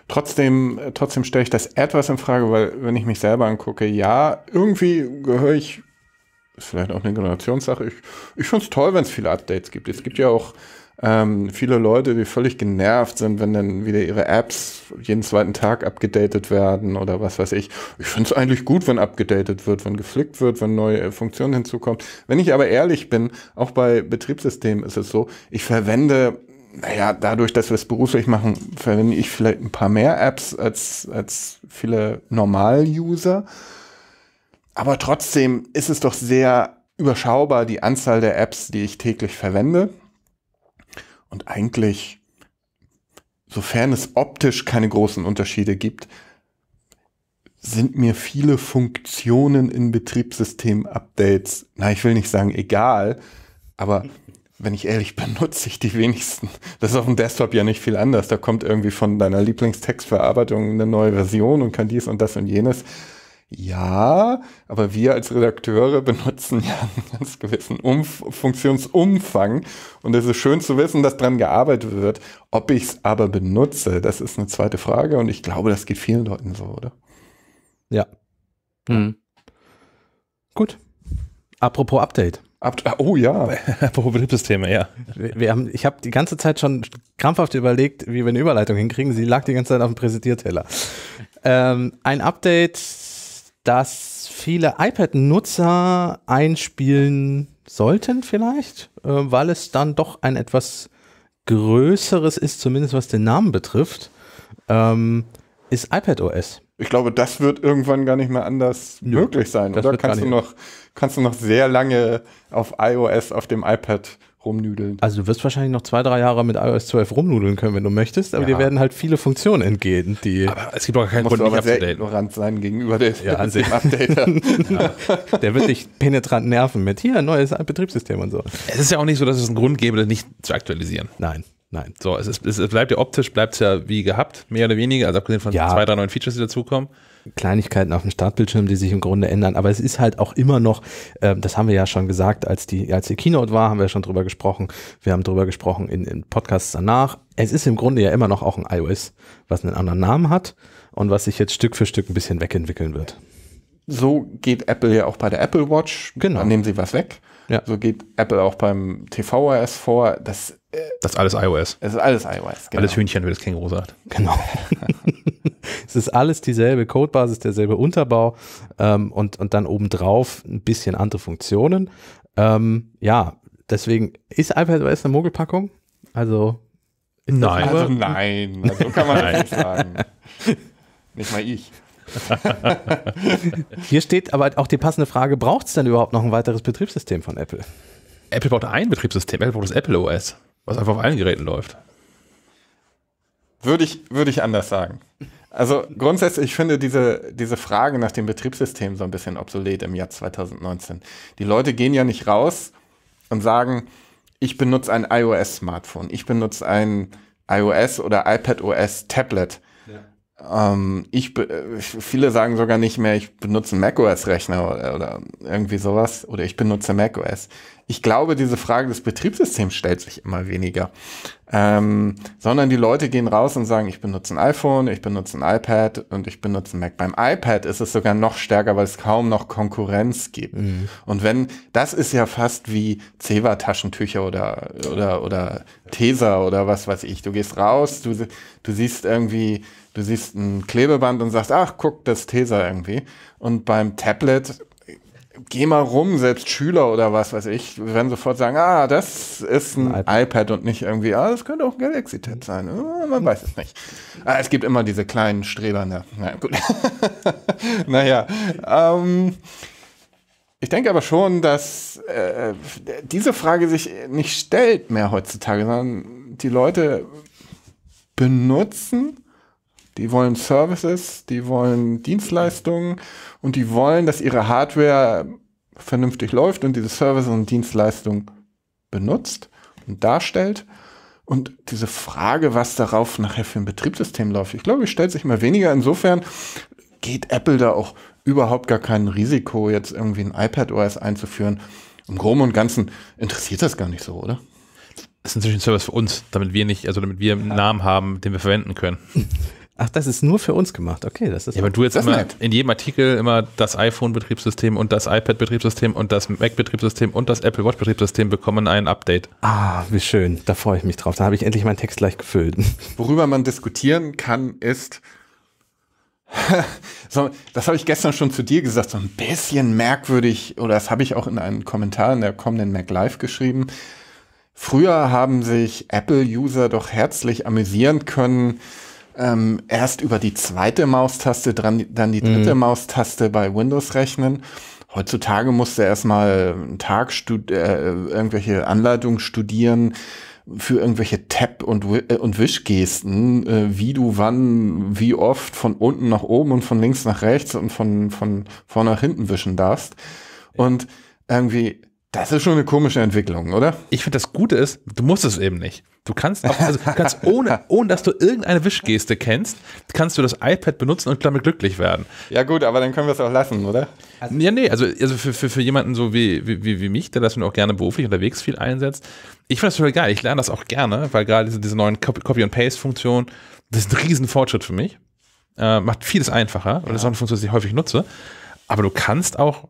Trotzdem, äh, trotzdem stelle ich das etwas in Frage, weil wenn ich mich selber angucke, ja, irgendwie gehöre ich ist vielleicht auch eine Generationssache. Ich, ich finde es toll, wenn es viele Updates gibt. Es gibt ja auch ähm, viele Leute, die völlig genervt sind, wenn dann wieder ihre Apps jeden zweiten Tag abgedatet werden oder was weiß ich. Ich finde es eigentlich gut, wenn abgedatet wird, wenn geflickt wird, wenn neue äh, Funktionen hinzukommen. Wenn ich aber ehrlich bin, auch bei Betriebssystemen ist es so, ich verwende naja, dadurch, dass wir es beruflich machen, verwende ich vielleicht ein paar mehr Apps als, als viele Normal-User. Aber trotzdem ist es doch sehr überschaubar, die Anzahl der Apps, die ich täglich verwende. Und eigentlich, sofern es optisch keine großen Unterschiede gibt, sind mir viele Funktionen in Betriebssystem-Updates, na, ich will nicht sagen egal, aber wenn ich ehrlich bin, nutze ich die wenigsten. Das ist auf dem Desktop ja nicht viel anders. Da kommt irgendwie von deiner Lieblingstextverarbeitung eine neue Version und kann dies und das und jenes. Ja, aber wir als Redakteure benutzen ja einen ganz gewissen Umf Funktionsumfang und es ist schön zu wissen, dass dran gearbeitet wird. Ob ich es aber benutze, das ist eine zweite Frage und ich glaube, das geht vielen Leuten so, oder? Ja. Mhm. Gut. Apropos Update. Ab ah, oh ja, apropos Betriebssysteme, ja. wir haben, ich habe die ganze Zeit schon krampfhaft überlegt, wie wir eine Überleitung hinkriegen. Sie lag die ganze Zeit auf dem Präsentierteller. Ähm, ein Update dass viele iPad-Nutzer einspielen sollten vielleicht, äh, weil es dann doch ein etwas größeres ist, zumindest was den Namen betrifft, ähm, ist iPad OS. Ich glaube, das wird irgendwann gar nicht mehr anders Nö, möglich sein. Oder kannst du, noch, kannst du noch sehr lange auf iOS auf dem iPad rumnüdeln. Also du wirst wahrscheinlich noch zwei, drei Jahre mit iOS 12 rumnudeln können, wenn du möchtest, aber ja. dir werden halt viele Funktionen entgehen, die. Aber es gibt auch keinen Grund, nicht sehr ignorant sein gegenüber der, ja, dem Updater. ja. Der wird dich penetrant nerven mit hier, neues Betriebssystem und so. Es ist ja auch nicht so, dass es einen Grund gäbe, das nicht zu aktualisieren. Nein. Nein. So, es, ist, es bleibt ja optisch, bleibt es ja wie gehabt, mehr oder weniger, also abgesehen von ja. zwei, drei neuen Features, die dazukommen. Kleinigkeiten auf dem Startbildschirm, die sich im Grunde ändern. Aber es ist halt auch immer noch, ähm, das haben wir ja schon gesagt, als die, als die Keynote war, haben wir schon drüber gesprochen. Wir haben drüber gesprochen in, in Podcasts danach. Es ist im Grunde ja immer noch auch ein iOS, was einen anderen Namen hat und was sich jetzt Stück für Stück ein bisschen wegentwickeln wird. So geht Apple ja auch bei der Apple Watch. Genau. Dann nehmen sie was weg. Ja. So geht Apple auch beim tvOS vor. Das das ist alles iOS. Es ist alles iOS, genau. Alles Hühnchen, wie das Känguru sagt. Genau. es ist alles dieselbe Codebasis, derselbe Unterbau ähm, und, und dann obendrauf ein bisschen andere Funktionen. Ähm, ja, deswegen ist iPadOS eine Mogelpackung? Also. Nein. Also nein, also kann man nicht sagen. Nicht mal ich. Hier steht aber auch die passende Frage: Braucht es denn überhaupt noch ein weiteres Betriebssystem von Apple? Apple braucht ein Betriebssystem, Apple braucht das Apple OS. Was einfach auf allen Geräten läuft. Würde ich, würde ich anders sagen. Also grundsätzlich, ich finde diese, diese Frage nach dem Betriebssystem so ein bisschen obsolet im Jahr 2019. Die Leute gehen ja nicht raus und sagen, ich benutze ein iOS-Smartphone, ich benutze ein iOS oder iPadOS-Tablet ähm, ich äh, viele sagen sogar nicht mehr, ich benutze einen macOS-Rechner oder, oder, irgendwie sowas oder ich benutze macOS. Ich glaube, diese Frage des Betriebssystems stellt sich immer weniger, ähm, sondern die Leute gehen raus und sagen, ich benutze ein iPhone, ich benutze ein iPad und ich benutze ein Mac. Beim iPad ist es sogar noch stärker, weil es kaum noch Konkurrenz gibt. Mhm. Und wenn das ist ja fast wie Zewa-Taschentücher oder oder oder Tesa oder was weiß ich. Du gehst raus, du du siehst irgendwie Du siehst ein Klebeband und sagst, ach, guck, das Tesa irgendwie. Und beim Tablet, geh mal rum, selbst Schüler oder was weiß ich, werden sofort sagen, ah, das ist ein, ein iPad. iPad. und nicht irgendwie, ah, das könnte auch ein Galaxy Tab sein. Ah, man weiß es nicht. Ah, es gibt immer diese kleinen Streber, ne? Naja, gut. naja, ähm, ich denke aber schon, dass äh, diese Frage sich nicht stellt mehr heutzutage, sondern die Leute benutzen die wollen Services, die wollen Dienstleistungen und die wollen, dass ihre Hardware vernünftig läuft und diese Services und Dienstleistungen benutzt und darstellt. Und diese Frage, was darauf nachher für ein Betriebssystem läuft, ich glaube, stellt sich immer weniger. Insofern geht Apple da auch überhaupt gar kein Risiko, jetzt irgendwie ein iPad OS einzuführen. Im Groben und Ganzen interessiert das gar nicht so, oder? Das ist natürlich ein Service für uns, damit wir nicht, also damit wir einen Namen haben, den wir verwenden können. Ach, das ist nur für uns gemacht. Okay, das ist. Ja, aber du jetzt immer in jedem Artikel immer das iPhone-Betriebssystem und das iPad-Betriebssystem und das Mac-Betriebssystem und das Apple Watch-Betriebssystem bekommen ein Update. Ah, wie schön. Da freue ich mich drauf. Da habe ich endlich meinen Text gleich gefüllt. Worüber man diskutieren kann, ist. so, das habe ich gestern schon zu dir gesagt, so ein bisschen merkwürdig, oder das habe ich auch in einem Kommentar in der kommenden Mac Live geschrieben. Früher haben sich Apple-User doch herzlich amüsieren können, ähm, erst über die zweite Maustaste, dran, dann die dritte mhm. Maustaste bei Windows rechnen. Heutzutage musst du erstmal einen Tag äh, irgendwelche Anleitungen studieren für irgendwelche Tab- und, äh, und Wischgesten, äh, wie du wann, wie oft von unten nach oben und von links nach rechts und von, von vorne nach hinten wischen darfst. Und irgendwie das ist schon eine komische Entwicklung, oder? Ich finde, das Gute ist, du musst es eben nicht. Du kannst, auch, also, du kannst ohne, ohne, dass du irgendeine Wischgeste kennst, kannst du das iPad benutzen und damit glücklich werden. Ja gut, aber dann können wir es auch lassen, oder? Also, ja, nee, also, also für, für, für jemanden so wie, wie, wie mich, der das auch gerne beruflich unterwegs viel einsetzt, ich finde das total geil. Ich lerne das auch gerne, weil gerade diese, diese neuen Copy-and-Paste-Funktionen, das ist ein Riesenfortschritt für mich. Äh, macht vieles einfacher, ja. und das ist auch eine Funktion, die ich häufig nutze. Aber du kannst auch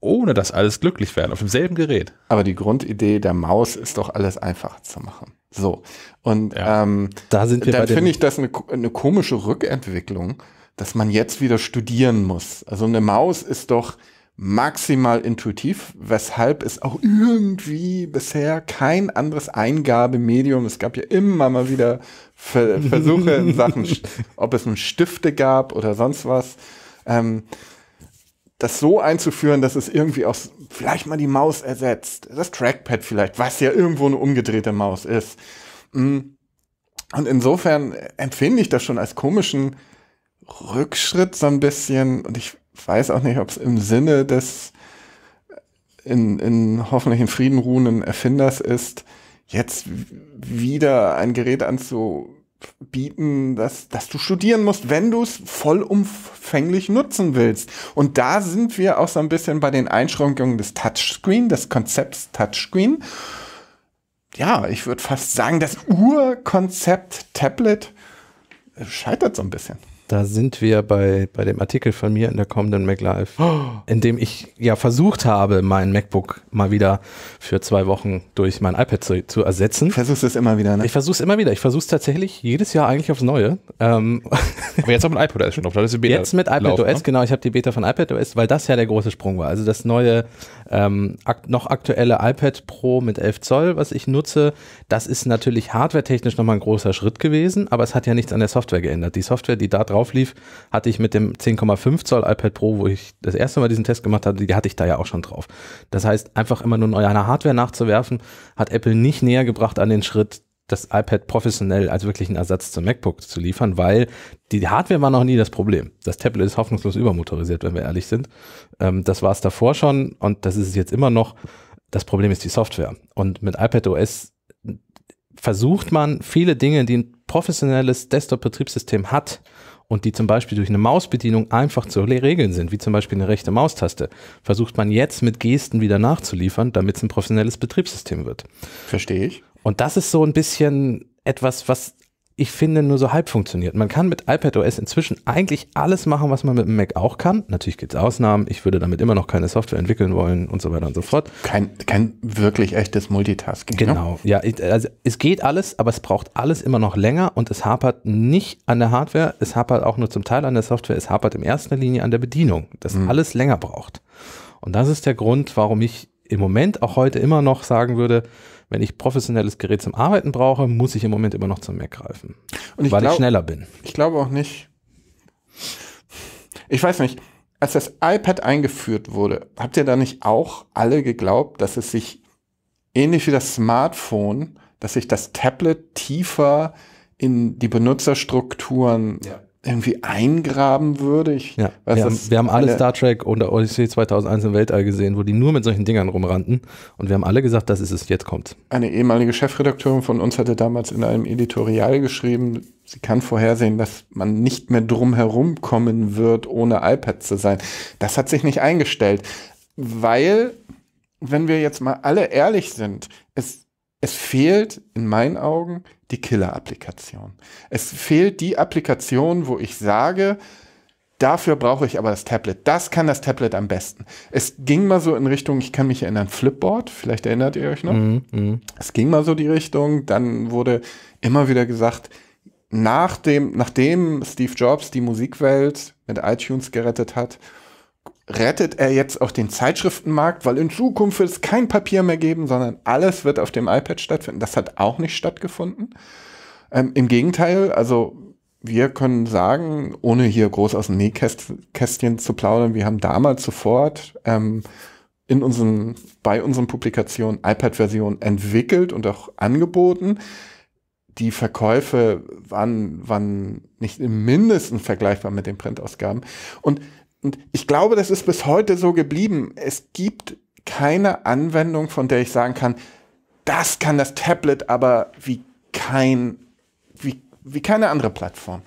ohne dass alles glücklich werden, auf demselben Gerät. Aber die Grundidee der Maus ist doch, alles einfacher zu machen. So. Und ja. ähm, da sind wir dann finde ich das eine, eine komische Rückentwicklung, dass man jetzt wieder studieren muss. Also eine Maus ist doch maximal intuitiv, weshalb es auch irgendwie bisher kein anderes Eingabemedium, es gab ja immer mal wieder Ver Versuche in Sachen, ob es nun Stifte gab oder sonst was. Ähm, das so einzuführen, dass es irgendwie auch vielleicht mal die Maus ersetzt. Das Trackpad vielleicht, was ja irgendwo eine umgedrehte Maus ist. Mm. Und insofern empfinde ich das schon als komischen Rückschritt so ein bisschen. Und ich weiß auch nicht, ob es im Sinne des in, in hoffentlich in Frieden ruhenden Erfinders ist, jetzt wieder ein Gerät anzu bieten, dass, dass du studieren musst, wenn du es vollumfänglich nutzen willst. Und da sind wir auch so ein bisschen bei den Einschränkungen des Touchscreen, des Konzepts Touchscreen. Ja, ich würde fast sagen, das Urkonzept Tablet scheitert so ein bisschen. Da sind wir bei, bei dem Artikel von mir in der kommenden Mac Live, in dem ich ja versucht habe, mein MacBook mal wieder für zwei Wochen durch mein iPad zu, zu ersetzen. Versuchst es immer wieder, ne? Ich versuch's immer wieder. Ich versuch's tatsächlich jedes Jahr eigentlich aufs Neue. Ähm Aber jetzt auch mit iPadOS schon auf, da ist die Beta Jetzt mit iPadOS, ne? genau. Ich habe die Beta von iPadOS, weil das ja der große Sprung war. Also das neue ähm, ak noch aktuelle iPad Pro mit 11 Zoll, was ich nutze, das ist natürlich hardwaretechnisch nochmal ein großer Schritt gewesen, aber es hat ja nichts an der Software geändert. Die Software, die da drauf lief, hatte ich mit dem 10,5 Zoll iPad Pro, wo ich das erste Mal diesen Test gemacht hatte, die hatte ich da ja auch schon drauf. Das heißt, einfach immer nur einer Hardware nachzuwerfen, hat Apple nicht näher gebracht an den Schritt, das iPad professionell als wirklichen Ersatz zum MacBook zu liefern, weil die Hardware war noch nie das Problem. Das Tablet ist hoffnungslos übermotorisiert, wenn wir ehrlich sind. Ähm, das war es davor schon und das ist es jetzt immer noch. Das Problem ist die Software. Und mit iPad OS versucht man viele Dinge, die ein professionelles Desktop-Betriebssystem hat und die zum Beispiel durch eine Mausbedienung einfach zu regeln sind, wie zum Beispiel eine rechte Maustaste, versucht man jetzt mit Gesten wieder nachzuliefern, damit es ein professionelles Betriebssystem wird. Verstehe ich. Und das ist so ein bisschen etwas, was ich finde, nur so halb funktioniert. Man kann mit iPadOS inzwischen eigentlich alles machen, was man mit dem Mac auch kann. Natürlich gibt es Ausnahmen. Ich würde damit immer noch keine Software entwickeln wollen und so weiter und so fort. Kein, kein wirklich echtes Multitasking. Ne? Genau. Ne? Ja, also es geht alles, aber es braucht alles immer noch länger und es hapert nicht an der Hardware. Es hapert auch nur zum Teil an der Software. Es hapert in erster Linie an der Bedienung, dass mhm. alles länger braucht. Und das ist der Grund, warum ich im Moment auch heute immer noch sagen würde, wenn ich professionelles Gerät zum Arbeiten brauche, muss ich im Moment immer noch zum Mac greifen. Und ich weil glaub, ich schneller bin. Ich glaube auch nicht. Ich weiß nicht, als das iPad eingeführt wurde, habt ihr da nicht auch alle geglaubt, dass es sich ähnlich wie das Smartphone, dass sich das Tablet tiefer in die Benutzerstrukturen ja irgendwie eingraben würde. Ich ja, weiß, wir, haben, wir haben alle Star Trek und Odyssey 2001 im Weltall gesehen, wo die nur mit solchen Dingern rumrannten. Und wir haben alle gesagt, das ist es, jetzt kommt. Eine ehemalige Chefredakteurin von uns hatte damals in einem Editorial geschrieben, sie kann vorhersehen, dass man nicht mehr drumherum kommen wird, ohne iPad zu sein. Das hat sich nicht eingestellt, weil, wenn wir jetzt mal alle ehrlich sind, es, es fehlt in meinen Augen die Killer-Applikation. Es fehlt die Applikation, wo ich sage, dafür brauche ich aber das Tablet. Das kann das Tablet am besten. Es ging mal so in Richtung, ich kann mich erinnern, Flipboard, vielleicht erinnert ihr euch noch. Mm, mm. Es ging mal so die Richtung, dann wurde immer wieder gesagt, nach dem, nachdem Steve Jobs die Musikwelt mit iTunes gerettet hat, rettet er jetzt auch den Zeitschriftenmarkt, weil in Zukunft wird es kein Papier mehr geben, sondern alles wird auf dem iPad stattfinden. Das hat auch nicht stattgefunden. Ähm, Im Gegenteil, also wir können sagen, ohne hier groß aus dem Nähkästchen zu plaudern, wir haben damals sofort ähm, in unseren, bei unseren Publikationen ipad versionen entwickelt und auch angeboten. Die Verkäufe waren, waren nicht im mindesten vergleichbar mit den Printausgaben. Und und ich glaube, das ist bis heute so geblieben. Es gibt keine Anwendung, von der ich sagen kann, das kann das Tablet aber wie kein, wie, wie keine andere Plattform.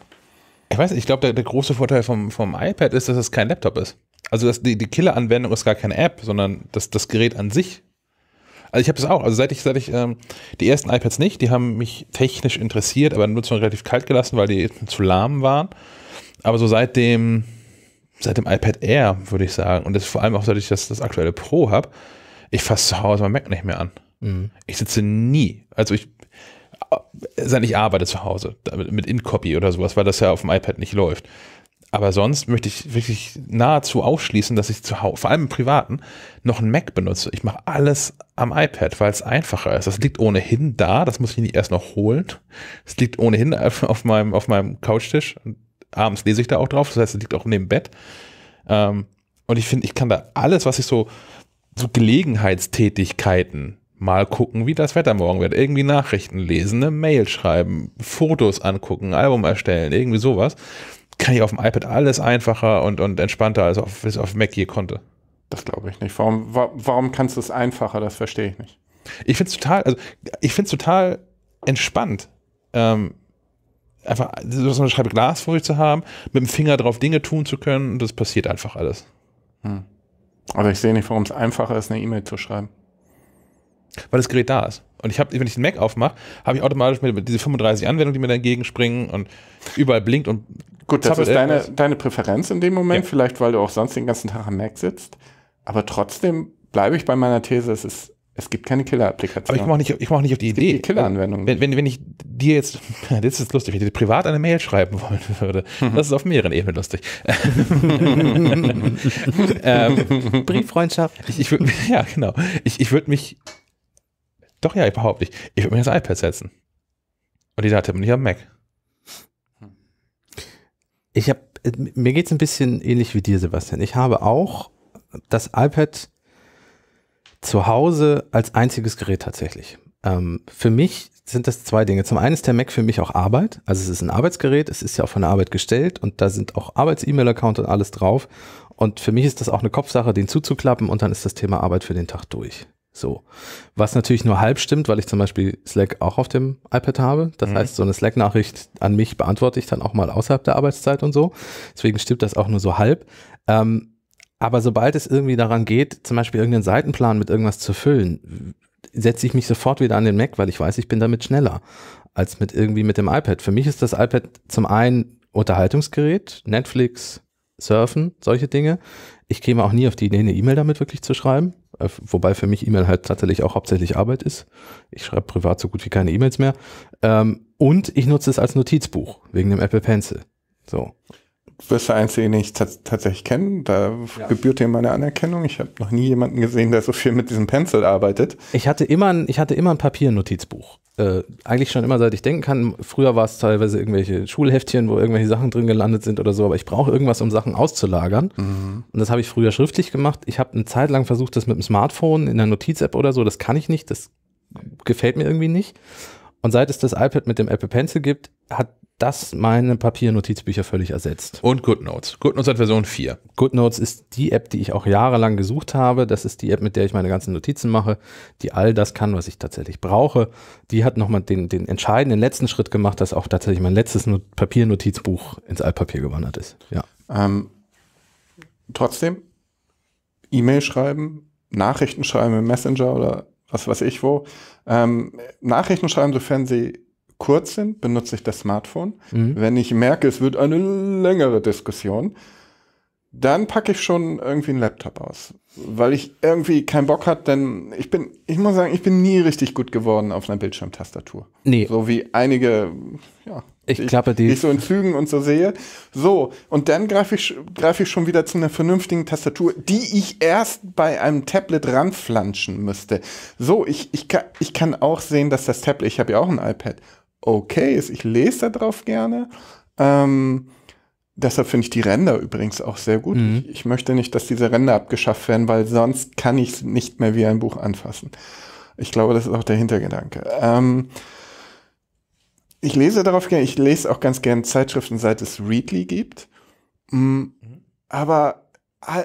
Ich weiß nicht, ich glaube, der, der, große Vorteil vom, vom iPad ist, dass es kein Laptop ist. Also das, die, die Killer-Anwendung ist gar keine App, sondern das, das Gerät an sich also ich habe das auch. Also seit ich, seit ich ähm, die ersten iPads nicht, die haben mich technisch interessiert, aber Nutzung relativ kalt gelassen, weil die zu lahm waren. Aber so seit dem seit dem iPad Air, würde ich sagen. Und das vor allem auch, seit ich das, das aktuelle Pro habe, ich fasse zu Hause mein Mac nicht mehr an. Mhm. Ich sitze nie. Also ich, seit ich arbeite zu Hause mit InCopy oder sowas, weil das ja auf dem iPad nicht läuft. Aber sonst möchte ich wirklich nahezu ausschließen, dass ich zu Hause, vor allem im Privaten, noch einen Mac benutze. Ich mache alles am iPad, weil es einfacher ist. Das liegt ohnehin da, das muss ich nicht erst noch holen. Es liegt ohnehin auf meinem, auf meinem Couchtisch. Und abends lese ich da auch drauf, das heißt, es liegt auch neben dem Bett. Ähm, und ich finde, ich kann da alles, was ich so, so Gelegenheitstätigkeiten mal gucken, wie das Wetter morgen wird, irgendwie Nachrichten lesen, eine Mail schreiben, Fotos angucken, Album erstellen, irgendwie sowas, kann ich auf dem iPad alles einfacher und, und entspannter als auf, als auf Mac je konnte. Das glaube ich nicht. Warum, warum kannst du es einfacher? Das verstehe ich nicht. Ich finde es total, also ich finde es total entspannt. Ähm, einfach so eine Scheibe Glas vor sich zu haben, mit dem Finger drauf Dinge tun zu können, und das passiert einfach alles. Hm. Aber ich sehe nicht, warum es einfacher ist, eine E-Mail zu schreiben. Weil das Gerät da ist. Und ich habe, wenn ich den Mac aufmache, habe ich automatisch mit diese 35 Anwendungen, die mir da springen und überall blinkt und Gut, das ist deine, deine Präferenz in dem Moment, ja. vielleicht weil du auch sonst den ganzen Tag am Mac sitzt. Aber trotzdem bleibe ich bei meiner These, es ist es gibt keine Killer-Applikation. Aber ich mache nicht, ich mach nicht auf die es Idee. Gibt die Killer-Anwendung. Wenn, wenn, wenn ich dir jetzt, das ist lustig, wenn ich dir privat eine Mail schreiben wollen würde, mhm. das ist auf mehreren Ebenen lustig. ähm, Brieffreundschaft. Ich, ich würd, ja, genau. Ich, ich würde mich, doch ja, überhaupt nicht. Ich würde mir das iPad setzen. Und die Daten nicht am Mac. Ich habe, äh, mir geht es ein bisschen ähnlich wie dir, Sebastian. Ich habe auch das iPad zu Hause als einziges Gerät tatsächlich. Ähm, für mich sind das zwei Dinge. Zum einen ist der Mac für mich auch Arbeit. Also es ist ein Arbeitsgerät, es ist ja auch von der Arbeit gestellt und da sind auch Arbeits-E-Mail-Account und alles drauf. Und für mich ist das auch eine Kopfsache, den zuzuklappen und dann ist das Thema Arbeit für den Tag durch. So. Was natürlich nur halb stimmt, weil ich zum Beispiel Slack auch auf dem iPad habe. Das mhm. heißt, so eine Slack-Nachricht an mich beantworte ich dann auch mal außerhalb der Arbeitszeit und so. Deswegen stimmt das auch nur so halb. Ähm, aber sobald es irgendwie daran geht, zum Beispiel irgendeinen Seitenplan mit irgendwas zu füllen, setze ich mich sofort wieder an den Mac, weil ich weiß, ich bin damit schneller als mit irgendwie mit dem iPad. Für mich ist das iPad zum einen Unterhaltungsgerät, Netflix, Surfen, solche Dinge. Ich käme auch nie auf die Idee, eine E-Mail damit wirklich zu schreiben, äh, wobei für mich E-Mail halt tatsächlich auch hauptsächlich Arbeit ist. Ich schreibe privat so gut wie keine E-Mails mehr. Ähm, und ich nutze es als Notizbuch wegen dem Apple Pencil. So wirst du einziger, den ich tatsächlich kenne. Da ja. gebührt dir meine Anerkennung. Ich habe noch nie jemanden gesehen, der so viel mit diesem Pencil arbeitet. Ich hatte immer ein, ich hatte immer ein Papiernotizbuch. Äh, eigentlich schon immer, seit ich denken kann. Früher war es teilweise irgendwelche Schulheftchen, wo irgendwelche Sachen drin gelandet sind oder so, aber ich brauche irgendwas, um Sachen auszulagern. Mhm. Und das habe ich früher schriftlich gemacht. Ich habe eine Zeit lang versucht, das mit dem Smartphone in der Notiz-App oder so. Das kann ich nicht. Das gefällt mir irgendwie nicht. Und seit es das iPad mit dem Apple Pencil gibt, hat das meine Papiernotizbücher völlig ersetzt. Und GoodNotes. GoodNotes hat Version 4. GoodNotes ist die App, die ich auch jahrelang gesucht habe. Das ist die App, mit der ich meine ganzen Notizen mache, die all das kann, was ich tatsächlich brauche. Die hat nochmal den, den entscheidenden letzten Schritt gemacht, dass auch tatsächlich mein letztes Not Papiernotizbuch ins Altpapier gewandert ist. Ja. Ähm, trotzdem, E-Mail schreiben, Nachrichten schreiben im Messenger oder was weiß ich wo. Ähm, Nachrichten schreiben, sofern sie kurz sind, benutze ich das Smartphone. Mhm. Wenn ich merke, es wird eine längere Diskussion, dann packe ich schon irgendwie einen Laptop aus, weil ich irgendwie keinen Bock hat, denn ich bin, ich muss sagen, ich bin nie richtig gut geworden auf einer Bildschirmtastatur. Nee. So wie einige, ja, ich, ich klappe die. Ich so in Zügen und so sehe. So, und dann greife ich, greif ich schon wieder zu einer vernünftigen Tastatur, die ich erst bei einem Tablet ranflanschen müsste. So, ich, ich, kann, ich kann auch sehen, dass das Tablet, ich habe ja auch ein iPad, okay ist. Ich lese da drauf gerne. Ähm, deshalb finde ich die Ränder übrigens auch sehr gut. Mhm. Ich, ich, möchte nicht, dass diese Ränder abgeschafft werden, weil sonst kann ich es nicht mehr wie ein Buch anfassen. Ich glaube, das ist auch der Hintergedanke. Ähm, ich lese darauf gerne, ich lese auch ganz gerne Zeitschriften, seit es Readly gibt. Mm, aber ah,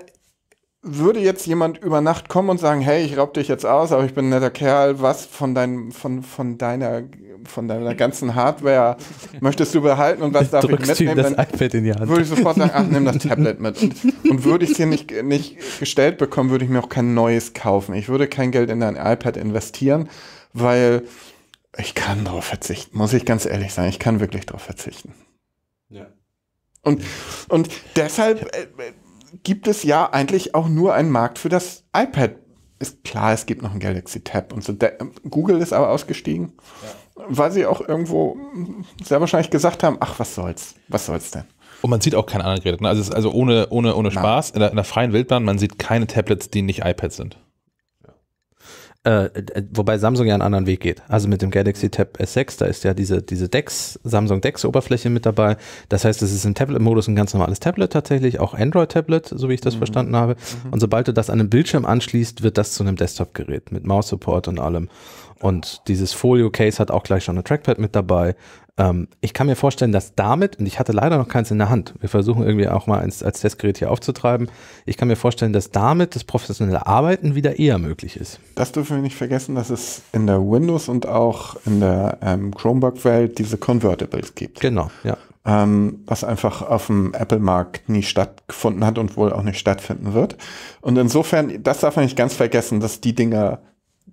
würde jetzt jemand über Nacht kommen und sagen, hey, ich raub dich jetzt aus, aber ich bin ein netter Kerl, was von deinem, von, von deiner, von deiner ganzen Hardware möchtest du behalten und was darf Drückst ich mitnehmen? Das iPad in die Hand. Würde ich sofort sagen, ach, nimm das Tablet mit. Und, und würde ich es hier nicht, nicht gestellt bekommen, würde ich mir auch kein neues kaufen. Ich würde kein Geld in dein iPad investieren, weil ich kann darauf verzichten, muss ich ganz ehrlich sein. Ich kann wirklich darauf verzichten. Ja. Und, und deshalb äh, gibt es ja eigentlich auch nur einen Markt für das iPad. Ist klar, es gibt noch ein Galaxy Tab und so. Der, Google ist aber ausgestiegen, ja. weil sie auch irgendwo sehr wahrscheinlich gesagt haben: Ach, was soll's? Was soll's denn? Und man sieht auch keine anderen Geräte. Ne? Also, also ohne, ohne, ohne Spaß, in der, in der, freien Wildbahn, man sieht keine Tablets, die nicht iPads sind. Äh, äh, wobei Samsung ja einen anderen Weg geht. Also mit dem Galaxy Tab S6, da ist ja diese, diese DeX, Samsung DeX-Oberfläche mit dabei. Das heißt, es ist im Tablet-Modus ein ganz normales Tablet tatsächlich, auch Android-Tablet, so wie ich das mhm. verstanden habe. Mhm. Und sobald du das an einem Bildschirm anschließt, wird das zu einem Desktop-Gerät mit Maus-Support und allem. Und dieses Folio-Case hat auch gleich schon ein Trackpad mit dabei. Ähm, ich kann mir vorstellen, dass damit, und ich hatte leider noch keins in der Hand, wir versuchen irgendwie auch mal ins, als Testgerät hier aufzutreiben, ich kann mir vorstellen, dass damit das professionelle Arbeiten wieder eher möglich ist. Das dürfen wir nicht vergessen, dass es in der Windows und auch in der ähm, Chromebook-Welt diese Convertibles gibt. Genau, ja. Ähm, was einfach auf dem Apple-Markt nie stattgefunden hat und wohl auch nicht stattfinden wird. Und insofern, das darf man nicht ganz vergessen, dass die Dinger,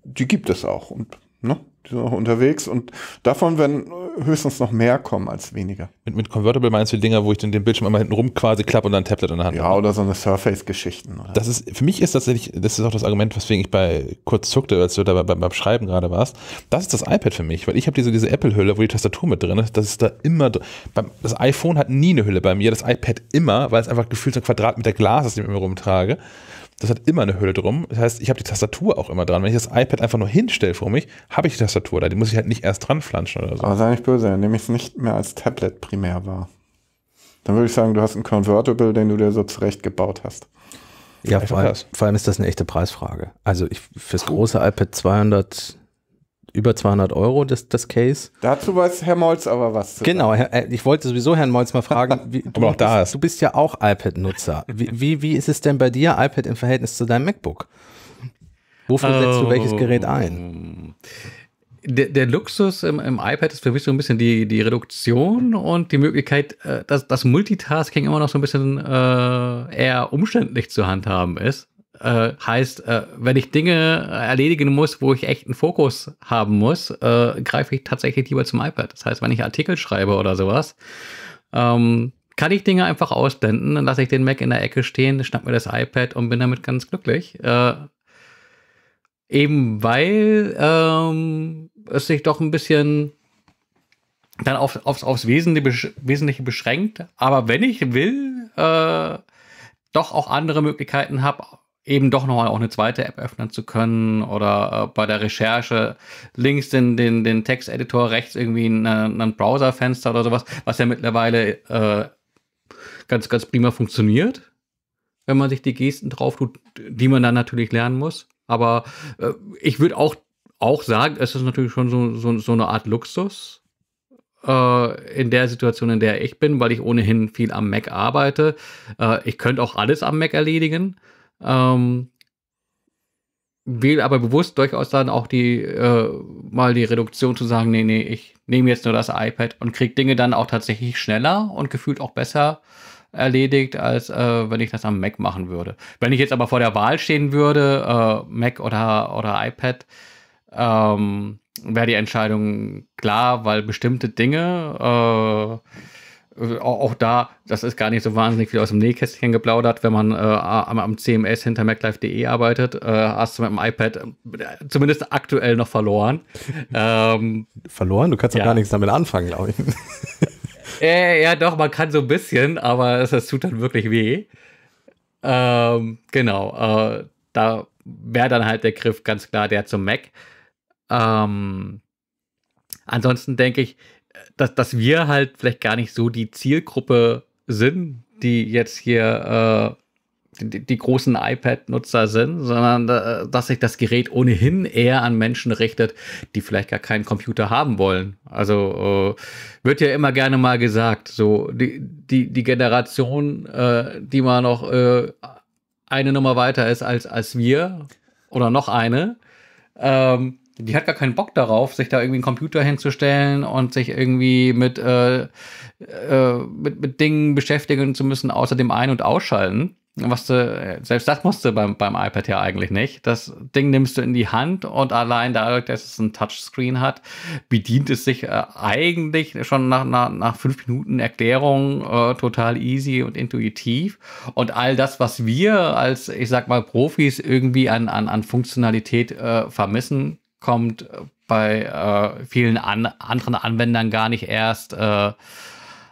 die gibt es auch. Und, ne? sind noch unterwegs und davon werden höchstens noch mehr kommen als weniger. Mit, mit Convertible meinst du die Dinger, wo ich den, den Bildschirm einmal hinten rum quasi klappe und dann ein Tablet in der Hand Ja, oder so eine Surface-Geschichten. Das ist, für mich ist tatsächlich, das ist auch das Argument, weswegen ich bei kurz zuckte, als du da beim, beim Schreiben gerade warst. Das ist das iPad für mich, weil ich habe diese, diese Apple-Hülle, wo die Tastatur mit drin ist, das ist da immer Das iPhone hat nie eine Hülle bei mir, das iPad immer, weil es einfach gefühlt so ein Quadrat mit der Glas ist, die ich mit mir rumtrage. Das hat immer eine Hülle drum. Das heißt, ich habe die Tastatur auch immer dran. Wenn ich das iPad einfach nur hinstelle vor mich, habe ich die Tastatur da. Die muss ich halt nicht erst dran flanschen oder so. Aber sei nicht böse, dann nehme ich es nicht mehr als Tablet primär wahr. Dann würde ich sagen, du hast einen Convertible, den du dir so zurechtgebaut hast. Ja, vor allem, vor allem, ist das eine echte Preisfrage. Also ich, fürs große iPad 200 über 200 Euro, das, das Case. Dazu weiß Herr Molz aber was zu Genau, Herr, äh, ich wollte sowieso Herrn Molz mal fragen, wie, du, aber auch da bist, du bist ja auch iPad-Nutzer. Wie, wie, wie ist es denn bei dir, iPad im Verhältnis zu deinem MacBook? Wofür oh. setzt du welches ähm, Gerät ein? Der, der, Luxus im, im, iPad ist für mich so ein bisschen die, die Reduktion und die Möglichkeit, äh, dass das Multitasking immer noch so ein bisschen äh, eher umständlich zu handhaben ist. Äh, heißt, äh, wenn ich Dinge erledigen muss, wo ich echt einen Fokus haben muss, äh, greife ich tatsächlich lieber zum iPad. Das heißt, wenn ich Artikel schreibe oder sowas, ähm, kann ich Dinge einfach ausblenden, dann lasse ich den Mac in der Ecke stehen, schnapp mir das iPad und bin damit ganz glücklich. Äh, eben weil ähm, es sich doch ein bisschen dann auf, aufs, aufs Wesentliche beschränkt. Aber wenn ich will, äh, doch auch andere Möglichkeiten habe, eben doch nochmal auch eine zweite App öffnen zu können oder äh, bei der Recherche links den, den, den Texteditor, rechts irgendwie ein, ein Browserfenster oder sowas, was ja mittlerweile äh, ganz, ganz prima funktioniert, wenn man sich die Gesten drauf tut, die man dann natürlich lernen muss. Aber äh, ich würde auch, auch sagen, es ist natürlich schon so, so, so eine Art Luxus äh, in der Situation, in der ich bin, weil ich ohnehin viel am Mac arbeite. Äh, ich könnte auch alles am Mac erledigen ähm, wähle aber bewusst durchaus dann auch die äh, mal die Reduktion zu sagen, nee, nee, ich nehme jetzt nur das iPad und kriege Dinge dann auch tatsächlich schneller und gefühlt auch besser erledigt, als äh, wenn ich das am Mac machen würde. Wenn ich jetzt aber vor der Wahl stehen würde, äh, Mac oder, oder iPad, ähm, wäre die Entscheidung klar, weil bestimmte Dinge äh, also auch da, das ist gar nicht so wahnsinnig viel aus dem Nähkästchen geplaudert, wenn man äh, am, am, CMS hinter MacLife.de arbeitet, äh, hast du mit dem iPad äh, zumindest aktuell noch verloren. Ähm, verloren? Du kannst ja gar nichts damit anfangen, glaube ich. äh, ja, doch, man kann so ein bisschen, aber es, es tut dann wirklich weh. Ähm, genau, äh, da wäre dann halt der Griff ganz klar der zum Mac. Ähm, ansonsten denke ich, dass, dass wir halt vielleicht gar nicht so die Zielgruppe sind, die jetzt hier äh, die, die, großen iPad-Nutzer sind, sondern äh, dass sich das Gerät ohnehin eher an Menschen richtet, die vielleicht gar keinen Computer haben wollen. Also äh, wird ja immer gerne mal gesagt, so die, die, die Generation, äh, die mal noch äh, eine Nummer weiter ist als, als wir oder noch eine, ähm, die hat gar keinen Bock darauf, sich da irgendwie einen Computer hinzustellen und sich irgendwie mit, äh, äh, mit, mit Dingen beschäftigen zu müssen, außer dem Ein- und Ausschalten. Was du, selbst das musst du beim, beim iPad ja eigentlich nicht. Das Ding nimmst du in die Hand und allein dadurch, dass es ein Touchscreen hat, bedient es sich äh, eigentlich schon nach, nach, nach fünf Minuten Erklärung äh, total easy und intuitiv. Und all das, was wir als, ich sag mal, Profis irgendwie an, an, an Funktionalität äh, vermissen, kommt äh, bei äh, vielen an, anderen Anwendern gar nicht erst äh,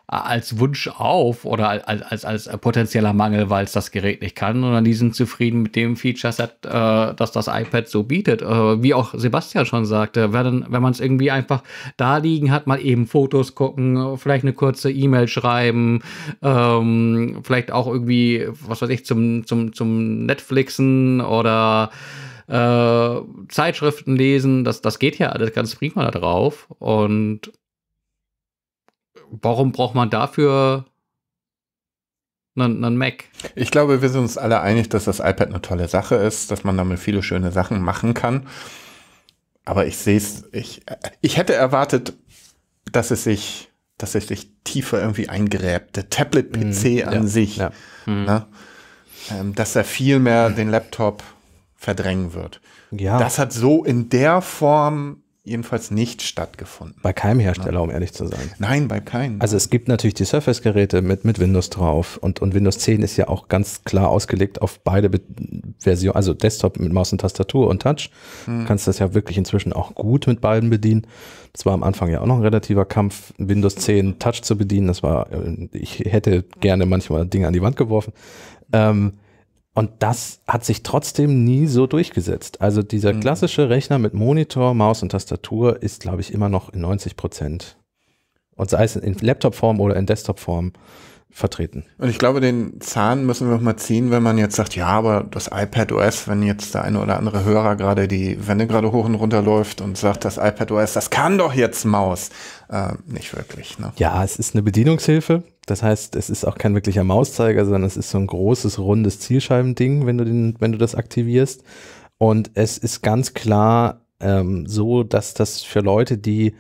als Wunsch auf oder als, als, als potenzieller Mangel, weil es das Gerät nicht kann, sondern die sind zufrieden mit dem Feature-Set, äh, das das iPad so bietet. Äh, wie auch Sebastian schon sagte, wenn, wenn man es irgendwie einfach da liegen hat, mal eben Fotos gucken, vielleicht eine kurze E-Mail schreiben, ähm, vielleicht auch irgendwie, was weiß ich, zum, zum, zum Netflixen oder äh, Zeitschriften lesen, das, das geht ja alles ganz prima da drauf. Und warum braucht man dafür einen, einen Mac? Ich glaube, wir sind uns alle einig, dass das iPad eine tolle Sache ist, dass man damit viele schöne Sachen machen kann. Aber ich sehe es, ich, ich hätte erwartet, dass es sich, dass es sich tiefer irgendwie eingräbt. Der Tablet-PC mm, hm, an ja, sich. Ja. Hm. Ne? Ähm, dass er viel mehr den Laptop verdrängen wird. Ja. Das hat so in der Form jedenfalls nicht stattgefunden. Bei keinem Hersteller, ja. um ehrlich zu sein. Nein, bei keinem. Also es gibt natürlich die Surface-Geräte mit, mit Windows drauf und, und Windows 10 ist ja auch ganz klar ausgelegt auf beide Versionen, also Desktop mit Maus und Tastatur und Touch. Hm. Kannst das ja wirklich inzwischen auch gut mit beiden bedienen. Das war am Anfang ja auch noch ein relativer Kampf, Windows 10 Touch zu bedienen. Das war, äh, ich hätte gerne manchmal Dinge an die Wand geworfen. Ähm, und das hat sich trotzdem nie so durchgesetzt. Also dieser mhm. klassische Rechner mit Monitor, Maus und Tastatur ist, glaube ich, immer noch in 90 Prozent. Und sei es in Laptop-Form oder in Desktop-Form, vertreten. Und ich glaube, den Zahn müssen wir mal ziehen, wenn man jetzt sagt, ja, aber das iPad OS, wenn jetzt der eine oder andere Hörer gerade die Wände gerade hoch und runter läuft und sagt, das iPad OS, das kann doch jetzt Maus. Äh, nicht wirklich. Ne? Ja, es ist eine Bedienungshilfe. Das heißt, es ist auch kein wirklicher Mauszeiger, sondern es ist so ein großes, rundes Zielscheibending, wenn du, den, wenn du das aktivierst. Und es ist ganz klar ähm, so, dass das für Leute, die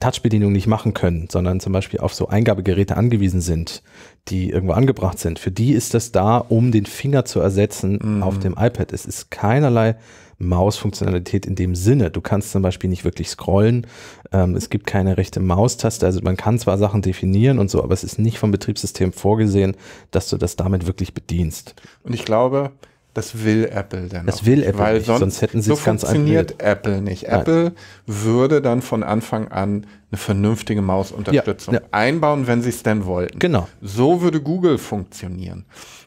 Touch-Bedienung nicht machen können, sondern zum Beispiel auf so Eingabegeräte angewiesen sind, die irgendwo angebracht sind, für die ist das da, um den Finger zu ersetzen mhm. auf dem iPad. Es ist keinerlei Mausfunktionalität in dem Sinne. Du kannst zum Beispiel nicht wirklich scrollen. Ähm, es gibt keine rechte Maustaste. Also man kann zwar Sachen definieren und so, aber es ist nicht vom Betriebssystem vorgesehen, dass du das damit wirklich bedienst. Und ich glaube, das will Apple dann. Das will Apple weil nicht, sonst, sonst hätten sie so es ganz einfach. funktioniert Apple nicht. Nein. Apple würde dann von Anfang an eine vernünftige Mausunterstützung ja, ja. einbauen, wenn sie es denn wollten. Genau. So würde Google funktionieren.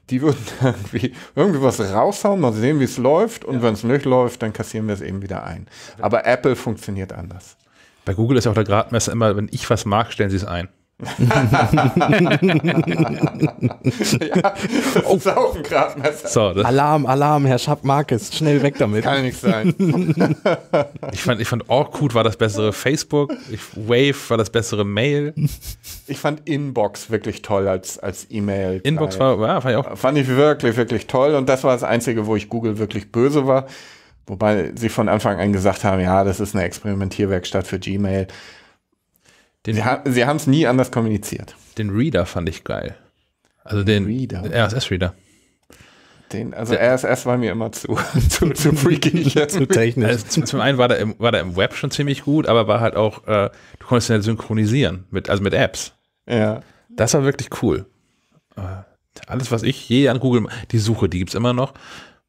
Die würden irgendwie, irgendwie was raushauen, mal sehen, wie es läuft und ja. wenn es nicht läuft, dann kassieren wir es eben wieder ein. Aber Apple funktioniert anders. Bei Google ist auch der Gradmesser immer, wenn ich was mag, stellen sie es ein ja, oh. Saufen, Grasmesser. So, Alarm, Alarm, Herr Schapp-Markes, schnell weg damit. Kann nicht sein. ich fand, ich fand Orkut war das bessere Facebook, ich, Wave war das bessere Mail. Ich fand Inbox wirklich toll als, als E-Mail. Inbox war, ja, fand ich auch. Fand ich wirklich, wirklich toll und das war das Einzige, wo ich Google wirklich böse war. Wobei sie von Anfang an gesagt haben, ja, das ist eine Experimentierwerkstatt für Gmail. Den sie, ha sie haben es nie anders kommuniziert. Den Reader fand ich geil. Also den, den RSS-Reader. Den, also der, RSS war mir immer zu, zu, zu freaky, zu technisch. Also zum, zum, einen war der, im, war der im Web schon ziemlich gut, aber war halt auch, äh, du konntest ihn halt synchronisieren, mit, also mit Apps. Ja. Das war wirklich cool. Äh, alles, was ich je an Google, die Suche, die gibt es immer noch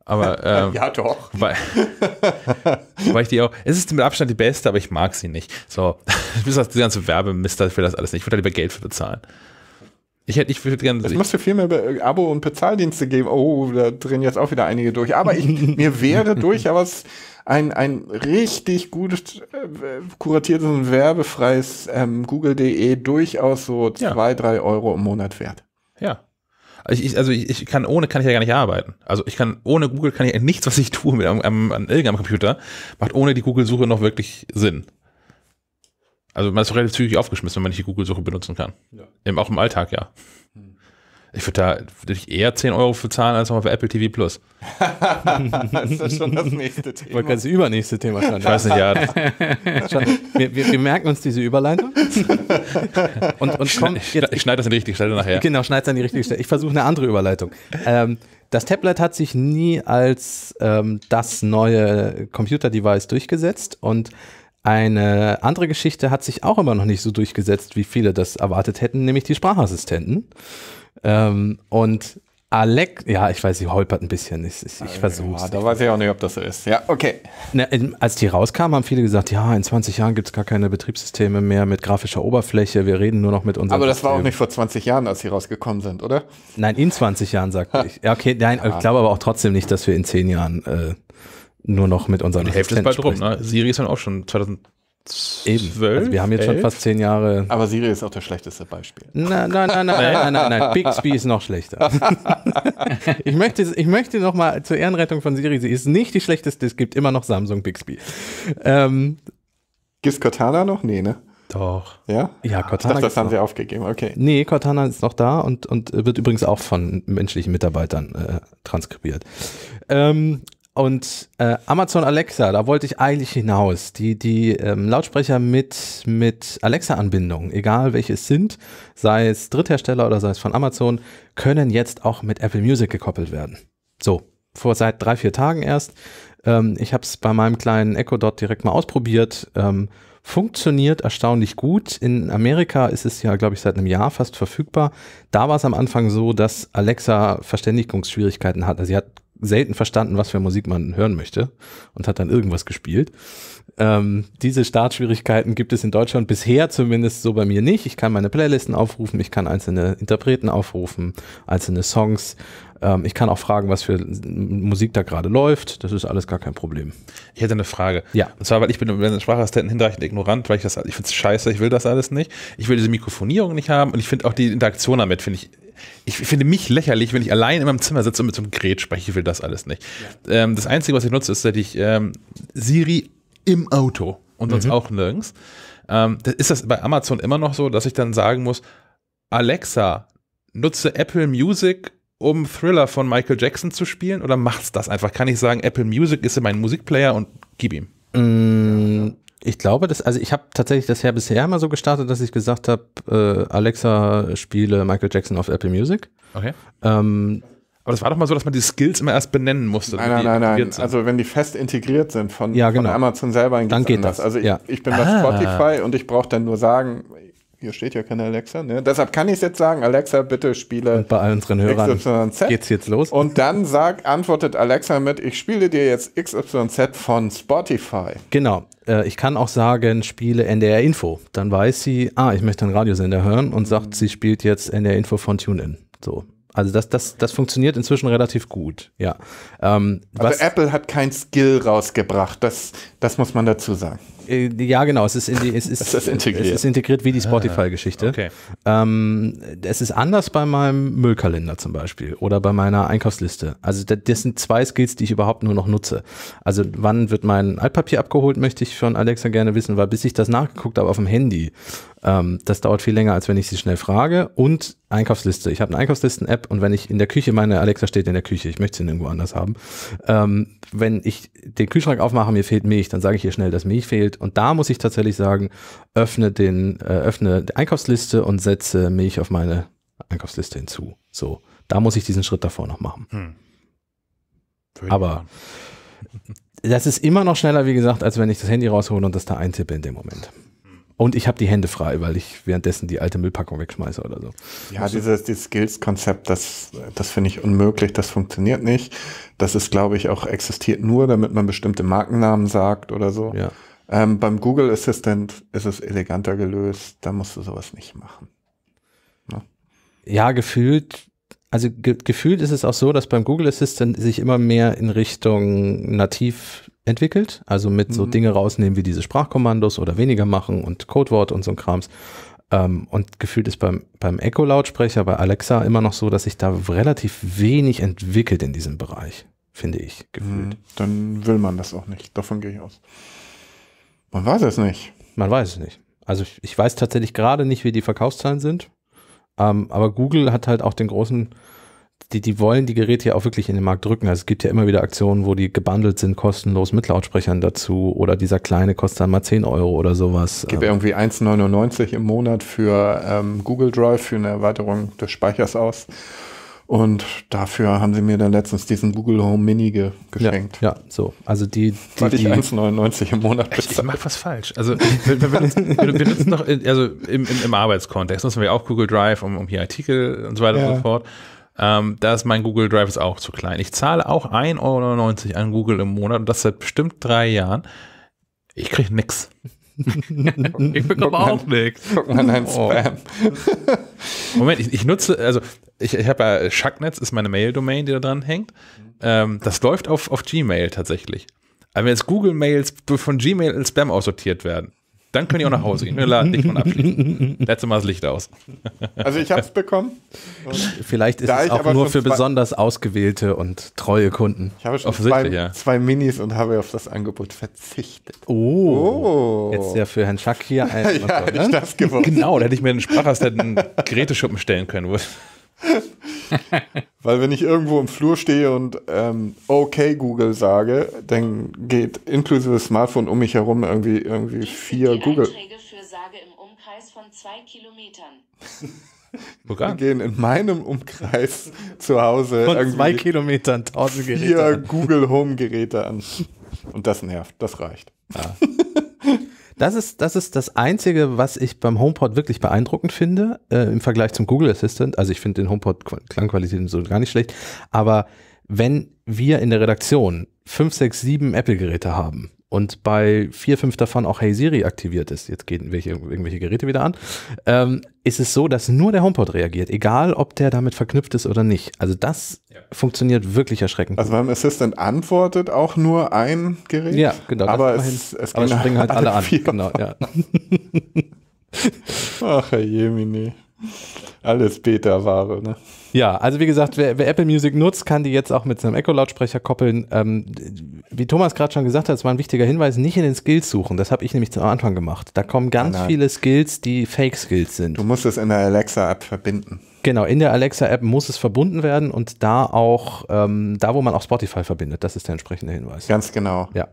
aber. Ähm, ja, doch. Weil, weil ich die auch. Es ist mit Abstand die beste, aber ich mag sie nicht. So, ich das ganze Werbemist für das alles nicht. Ich würde da halt lieber Geld für bezahlen. Ich hätte nicht gerne. Es müsste viel mehr äh, Abo- und Bezahldienste geben. Oh, da drehen jetzt auch wieder einige durch. Aber ich, mir wäre durchaus ein, ein richtig gut äh, kuratiertes und werbefreies ähm, Google.de durchaus so ja. zwei, drei Euro im Monat wert. Ja. Also ich, also ich, ich kann ohne kann ich ja gar nicht arbeiten. Also ich kann ohne Google kann ich nichts, was ich tue mit am, am, an irgendeinem Computer, macht ohne die Google-Suche noch wirklich Sinn. Also man ist relativ zügig aufgeschmissen, wenn man nicht die Google-Suche benutzen kann. Ja. Im, auch im Alltag, ja. Ich würde da würd ich eher 10 Euro für zahlen als nochmal für Apple TV Plus. das ist schon das nächste Thema. wollte das übernächste Thema schon. Ich weiß nicht, ja. schon, wir, wir, wir, merken uns diese Überleitung. Und, und komm, ich schneide das an die richtige Stelle nachher. Genau, schneide es an die richtige Stelle. Ich versuche eine andere Überleitung. Ähm, das Tablet hat sich nie als ähm, das neue Computer-Device durchgesetzt und eine andere Geschichte hat sich auch immer noch nicht so durchgesetzt, wie viele das erwartet hätten, nämlich die Sprachassistenten. Ähm, und Alex, ja, ich weiß, sie holpert ein bisschen. Ich, ich, ich ah, versuche ja, Da weiß ich auch nicht, ob das so ist. Ja, okay. Na, als die rauskam, haben viele gesagt, ja, in 20 Jahren gibt es gar keine Betriebssysteme mehr mit grafischer Oberfläche. Wir reden nur noch mit unseren. Aber das Systemen. war auch nicht vor 20 Jahren, als sie rausgekommen sind, oder? Nein, in 20 Jahren, sagte ich. Ja, Okay, nein, ja. ich ah. glaube aber auch trotzdem nicht, dass wir in 10 Jahren äh, nur noch mit unseren Die Hälfte ist bald sprechen. rum. Ne? Siri ist dann auch schon 2000 Eben. 12, also wir haben jetzt 11? schon fast zehn Jahre. Aber Siri ist auch das schlechteste Beispiel. Nein, nein, nein, nein, nein, nein, nein. Bixby ist noch schlechter. ich möchte, ich möchte nochmal zur Ehrenrettung von Siri. Sie ist nicht die schlechteste. Es gibt immer noch Samsung Bixby. Ähm, Gibt Cortana noch? Nee, ne? Doch. Ja? Ja, Cortana. Ich dachte, das haben noch. sie aufgegeben, okay. Nee, Cortana ist noch da und, und wird übrigens auch von menschlichen Mitarbeitern äh, transkribiert. Ähm, und äh, Amazon Alexa, da wollte ich eigentlich hinaus. Die, die ähm, Lautsprecher mit, mit Alexa-Anbindung, egal welche es sind, sei es Dritthersteller oder sei es von Amazon, können jetzt auch mit Apple Music gekoppelt werden. So, vor seit drei, vier Tagen erst. Ähm, ich habe es bei meinem kleinen Echo Dot direkt mal ausprobiert. Ähm, funktioniert erstaunlich gut. In Amerika ist es ja, glaube ich, seit einem Jahr fast verfügbar. Da war es am Anfang so, dass Alexa Verständigungsschwierigkeiten hat. Also sie hat selten verstanden, was für Musik man hören möchte und hat dann irgendwas gespielt. Ähm, diese Startschwierigkeiten gibt es in Deutschland bisher zumindest so bei mir nicht. Ich kann meine Playlisten aufrufen, ich kann einzelne Interpreten aufrufen, einzelne Songs. Ähm, ich kann auch fragen, was für Musik da gerade läuft. Das ist alles gar kein Problem. Ich hätte eine Frage. Ja. Und zwar, weil ich bin über den Sprachassistenten hinreichend ignorant, weil ich das, ich finde es scheiße, ich will das alles nicht. Ich will diese Mikrofonierung nicht haben und ich finde auch die Interaktion damit, finde ich ich finde mich lächerlich, wenn ich allein in meinem Zimmer sitze und mit so einem Gerät spreche. Ich will das alles nicht. Ja. Ähm, das Einzige, was ich nutze, ist, dass ich ähm, Siri im Auto und sonst mhm. auch nirgends. Ähm, ist das bei Amazon immer noch so, dass ich dann sagen muss, Alexa, nutze Apple Music, um Thriller von Michael Jackson zu spielen? Oder macht's das einfach? Kann ich sagen, Apple Music ist in meinem Musikplayer und gib ihm? Mm, ich glaube, dass, also ich habe tatsächlich das ja bisher immer so gestartet, dass ich gesagt habe, äh, Alexa spiele Michael Jackson auf Apple Music. Okay. Ähm, aber das war doch mal so, dass man die Skills immer erst benennen musste. Nein, nein, nein, nein. Also wenn die fest integriert sind von, ja, genau. von Amazon selber, dann, dann geht anders. das. Also ich, ja. ich bin ah. bei Spotify und ich brauche dann nur sagen, hier steht ja keine Alexa, ne? Deshalb kann ich es jetzt sagen, Alexa, bitte spiele. Und bei unseren Hörern XYZ. jetzt los. Und dann sag, antwortet Alexa mit, ich spiele dir jetzt XYZ von Spotify. Genau. Äh, ich kann auch sagen, spiele NDR Info. Dann weiß sie, ah, ich möchte einen Radiosender hören und sagt, sie spielt jetzt NDR Info von TuneIn. So. Also das, das, das funktioniert inzwischen relativ gut, ja. Ähm, also Apple hat kein Skill rausgebracht, das, das muss man dazu sagen. Äh, ja, genau. Es ist, in die, es ist, es ist integriert. Es ist integriert wie die ah, Spotify-Geschichte. Okay. Ähm, es ist anders bei meinem Müllkalender zum Beispiel oder bei meiner Einkaufsliste. Also das sind zwei Skills, die ich überhaupt nur noch nutze. Also wann wird mein Altpapier abgeholt, möchte ich von Alexa gerne wissen, weil bis ich das nachgeguckt habe auf dem Handy, ähm, das dauert viel länger, als wenn ich sie schnell frage. Und Einkaufsliste. Ich habe eine Einkaufslisten-App und wenn ich in der Küche, meine Alexa steht in der Küche, ich möchte sie nirgendwo anders haben. Ähm, wenn ich den Kühlschrank aufmache, mir fehlt Milch, dann sage ich ihr schnell, dass Milch fehlt und da muss ich tatsächlich sagen, öffne den, äh, öffne die Einkaufsliste und setze Milch auf meine Einkaufsliste hinzu. So, da muss ich diesen Schritt davor noch machen. Hm. Aber das ist immer noch schneller, wie gesagt, als wenn ich das Handy raushole und das da eintippe in dem Moment. Und ich habe die Hände frei, weil ich währenddessen die alte Müllpackung wegschmeiße oder so. Ja, dieses, dieses Skills-Konzept, das, das finde ich unmöglich, das funktioniert nicht. Das ist, glaube ich, auch existiert nur, damit man bestimmte Markennamen sagt oder so. Ja. Ähm, beim Google Assistant ist es eleganter gelöst, da musst du sowas nicht machen. Ne? Ja, gefühlt, also ge gefühlt ist es auch so, dass beim Google Assistant sich immer mehr in Richtung nativ entwickelt, also mit mhm. so Dinge rausnehmen wie diese Sprachkommandos oder weniger machen und Codewort und so ein Krams. Ähm, und gefühlt ist beim, beim Echo-Lautsprecher, bei Alexa immer noch so, dass sich da relativ wenig entwickelt in diesem Bereich, finde ich, gefühlt. Mhm, dann will man das auch nicht, davon gehe ich aus. Man weiß es nicht. Man weiß es nicht. Also ich, ich weiß tatsächlich gerade nicht, wie die Verkaufszahlen sind. Ähm, aber Google hat halt auch den großen, die, die wollen die Geräte ja auch wirklich in den Markt drücken. Also es gibt ja immer wieder Aktionen, wo die gebundelt sind, kostenlos mit Lautsprechern dazu. Oder dieser kleine kostet dann mal 10 Euro oder sowas. Es gibt ähm, irgendwie 1,99 im Monat für ähm, Google Drive, für eine Erweiterung des Speichers aus. Und dafür haben sie mir dann letztens diesen Google Home Mini ge geschenkt. Ja, ja, so. Also die, die Weil ich 1,99 im Monat bezahle. Ich, ich mache was falsch. Also wir, wir, benutzen, wir benutzen noch, also im, im, im, Arbeitskontext nutzen wir auch Google Drive, um, um hier Artikel und so weiter ja. und so fort. Ähm, da ist mein Google Drive ist auch zu klein. Ich zahle auch 1,99 Euro an Google im Monat und das seit bestimmt drei Jahren. Ich kriege nix ich bekomme auch nichts. Guck mal an oh. Spam. Moment, ich, ich, nutze, also ich, ich habe ja, Schacknetz ist meine Mail-Domain, die da dran hängt. Ähm, das läuft auf, auf Gmail tatsächlich. Aber wenn jetzt Google-Mails von Gmail in Spam aussortiert werden, dann könnt ihr auch nach Hause gehen. Wir laden dich und abschließen. Letztes Mal das Licht aus. Also ich habe es bekommen. Vielleicht ist es auch nur für besonders ausgewählte und treue Kunden. Ich habe schon zwei, ja. zwei, Minis und habe auf das Angebot verzichtet. Oh. oh. Jetzt ja für Herrn Schack hier ein. ja, so, ne? hätte ich ne? das gewusst. Genau, da hätte ich mir einen Sprachassistenten Geräteschuppen stellen können. Weil wenn ich irgendwo im Flur stehe und ähm, okay Google sage, dann geht inklusive Smartphone um mich herum irgendwie irgendwie Dies vier die Google. Einträge für Sage im Umkreis von zwei Kilometern. Die gehen in meinem Umkreis zu Hause von zwei Kilometern tausend Geräte vier an. Google Home Geräte an und das nervt. Das reicht. Ja. Das ist, das ist das Einzige, was ich beim HomePod wirklich beeindruckend finde, äh, im Vergleich zum Google Assistant. Also ich finde den HomePod Klangqualität so gar nicht schlecht. Aber wenn wir in der Redaktion 5, 6, 7 Apple-Geräte haben, und bei vier, fünf davon auch Hey Siri aktiviert ist, jetzt gehen welche, irgendwelche Geräte wieder an, ähm, ist es so, dass nur der HomePod reagiert, egal ob der damit verknüpft ist oder nicht. Also das ja. funktioniert wirklich erschreckend. Also beim Assistant antwortet auch nur ein Gerät. Ja, genau. Aber es, es, aber springen halt alle, alle an. Genau, ja. Ach, Jemini. Alles Beta-Ware, ne? Ja, also wie gesagt, wer, wer, Apple Music nutzt, kann die jetzt auch mit seinem Echo-Lautsprecher koppeln. Ähm, wie Thomas gerade schon gesagt hat, es war ein wichtiger Hinweis, nicht in den Skills suchen. Das habe ich nämlich am Anfang gemacht. Da kommen ganz nein, viele Skills, die Fake-Skills sind. Du musst es in der Alexa-App verbinden. Genau, in der Alexa-App muss es verbunden werden und da auch, ähm, da wo man auch Spotify verbindet, das ist der entsprechende Hinweis. Ganz genau. Ja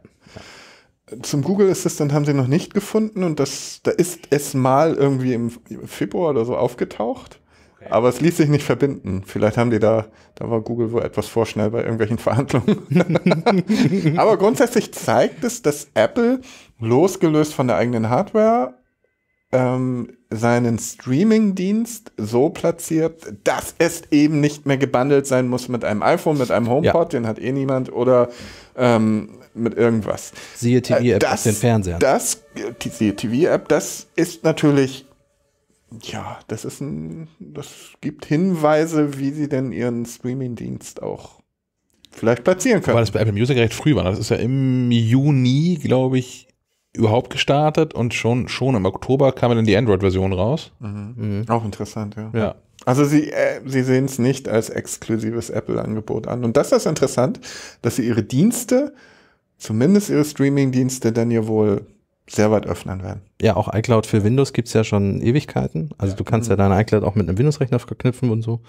zum Google Assistant haben sie noch nicht gefunden und das, da ist es mal irgendwie im Februar oder so aufgetaucht. Okay. Aber es ließ sich nicht verbinden. Vielleicht haben die da, da war Google wohl etwas vorschnell bei irgendwelchen Verhandlungen. aber grundsätzlich zeigt es, dass Apple losgelöst von der eigenen Hardware ähm, seinen Streaming-Dienst so platziert, dass es eben nicht mehr gebundelt sein muss mit einem iPhone, mit einem HomePod, ja. den hat eh niemand, oder ähm, mit irgendwas. Siehe TV-App äh, auf den Fernseher. Das, die siehe TV-App, das ist natürlich, ja, das ist ein, das gibt Hinweise, wie sie denn ihren Streaming-Dienst auch vielleicht platzieren können. Weil das bei Apple Music recht früh war. Das ist ja im Juni, glaube ich, überhaupt gestartet und schon, schon im Oktober kam dann die Android-Version raus. Mhm. Mhm. Auch interessant, ja. ja. Also sie, äh, sie sehen es nicht als exklusives Apple-Angebot an. Und das ist interessant, dass sie ihre Dienste zumindest ihre Streaming-Dienste dann ja wohl sehr weit öffnen werden. Ja, auch iCloud für Windows gibt es ja schon Ewigkeiten. Also ja. du kannst mhm. ja deine iCloud auch mit einem Windows-Rechner verknüpfen und so.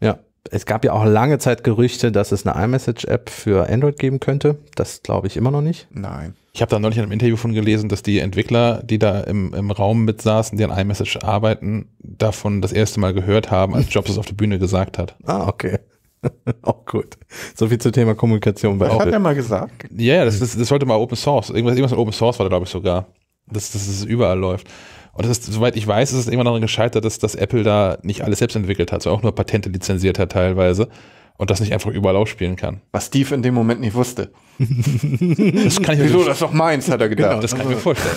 Ja, es gab ja auch lange Zeit Gerüchte, dass es eine iMessage-App für Android geben könnte. Das glaube ich immer noch nicht. Nein. Ich habe da neulich in einem Interview von gelesen, dass die Entwickler, die da im, im Raum mit saßen, die an iMessage arbeiten, davon das erste Mal gehört haben, als Jobs es auf der Bühne gesagt hat. Ah, okay. Auch gut. So viel zum Thema Kommunikation bei Was Apple. hat er mal gesagt? Ja, yeah, das, das, das sollte mal Open Source. Irgendwas, irgendwas mit Open Source war da, glaube ich, sogar. Dass das, das überall läuft. Und das ist, soweit ich weiß, ist es irgendwann daran gescheitert, dass, dass Apple da nicht alles selbst entwickelt hat, sondern auch nur Patente lizenziert hat teilweise und das nicht einfach überall ausspielen kann. Was Steve in dem Moment nicht wusste. das kann ich Wieso, das ist doch meins, hat er gedacht. Genau, das kann ich mir vorstellen.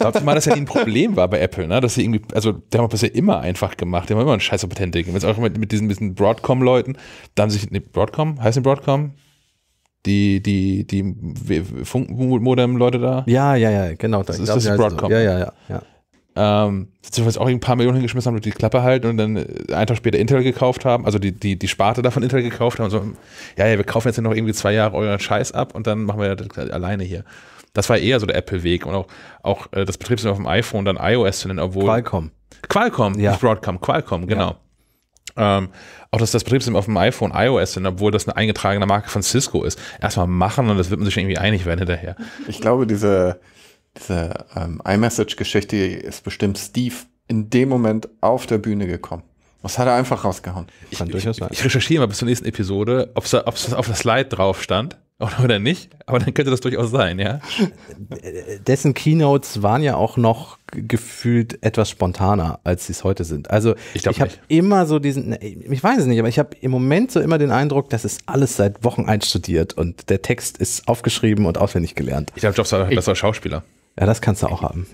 Das, mal, dass ja ein Problem war bei Apple, ne? dass sie irgendwie, also der haben das ja immer einfach gemacht, die haben immer ein scheiß auf Patentik. Und jetzt auch mit, mit diesen, diesen Broadcom-Leuten, da haben sich, ne, Broadcom, heißt die Broadcom? Die, die, die Funkmodem-Leute da? Ja, ja, ja, genau. Da, das ist das Broadcom. So. Ja, ja, ja. ja ähm, beziehungsweise auch ein paar Millionen hingeschmissen haben und die Klappe halten und dann äh, einen Tag später Intel gekauft haben, also die, die, die Sparte davon Intel gekauft haben und so, ja, ja, wir kaufen jetzt noch irgendwie zwei Jahre euren Scheiß ab und dann machen wir das alleine hier. Das war eher so der Apple-Weg und auch, auch äh, das Betriebssystem auf dem iPhone dann iOS zu nennen, obwohl. Qualcomm. Qualcomm, ja. nicht Broadcom, Qualcomm, genau. Ja. Ähm, auch dass das Betriebssystem auf dem iPhone iOS sind, obwohl das eine eingetragene Marke von Cisco ist, erstmal machen und das wird man sich irgendwie einig werden hinterher. Ich glaube, diese, diese ähm, iMessage-Geschichte ist bestimmt Steve in dem Moment auf der Bühne gekommen. Was hat er einfach rausgehauen? Ich, Kann durchaus sein. ich recherchiere mal bis zur nächsten Episode, ob es auf der Slide drauf stand oder nicht, aber dann könnte das durchaus sein, ja. Dessen Keynotes waren ja auch noch gefühlt etwas spontaner, als sie es heute sind. Also ich, ich habe immer so diesen, ne, ich weiß es nicht, aber ich habe im Moment so immer den Eindruck, dass es alles seit Wochen einstudiert und der Text ist aufgeschrieben und auswendig gelernt. Ich glaube, Jobs war ein besserer Schauspieler. Ja, das kannst du auch haben.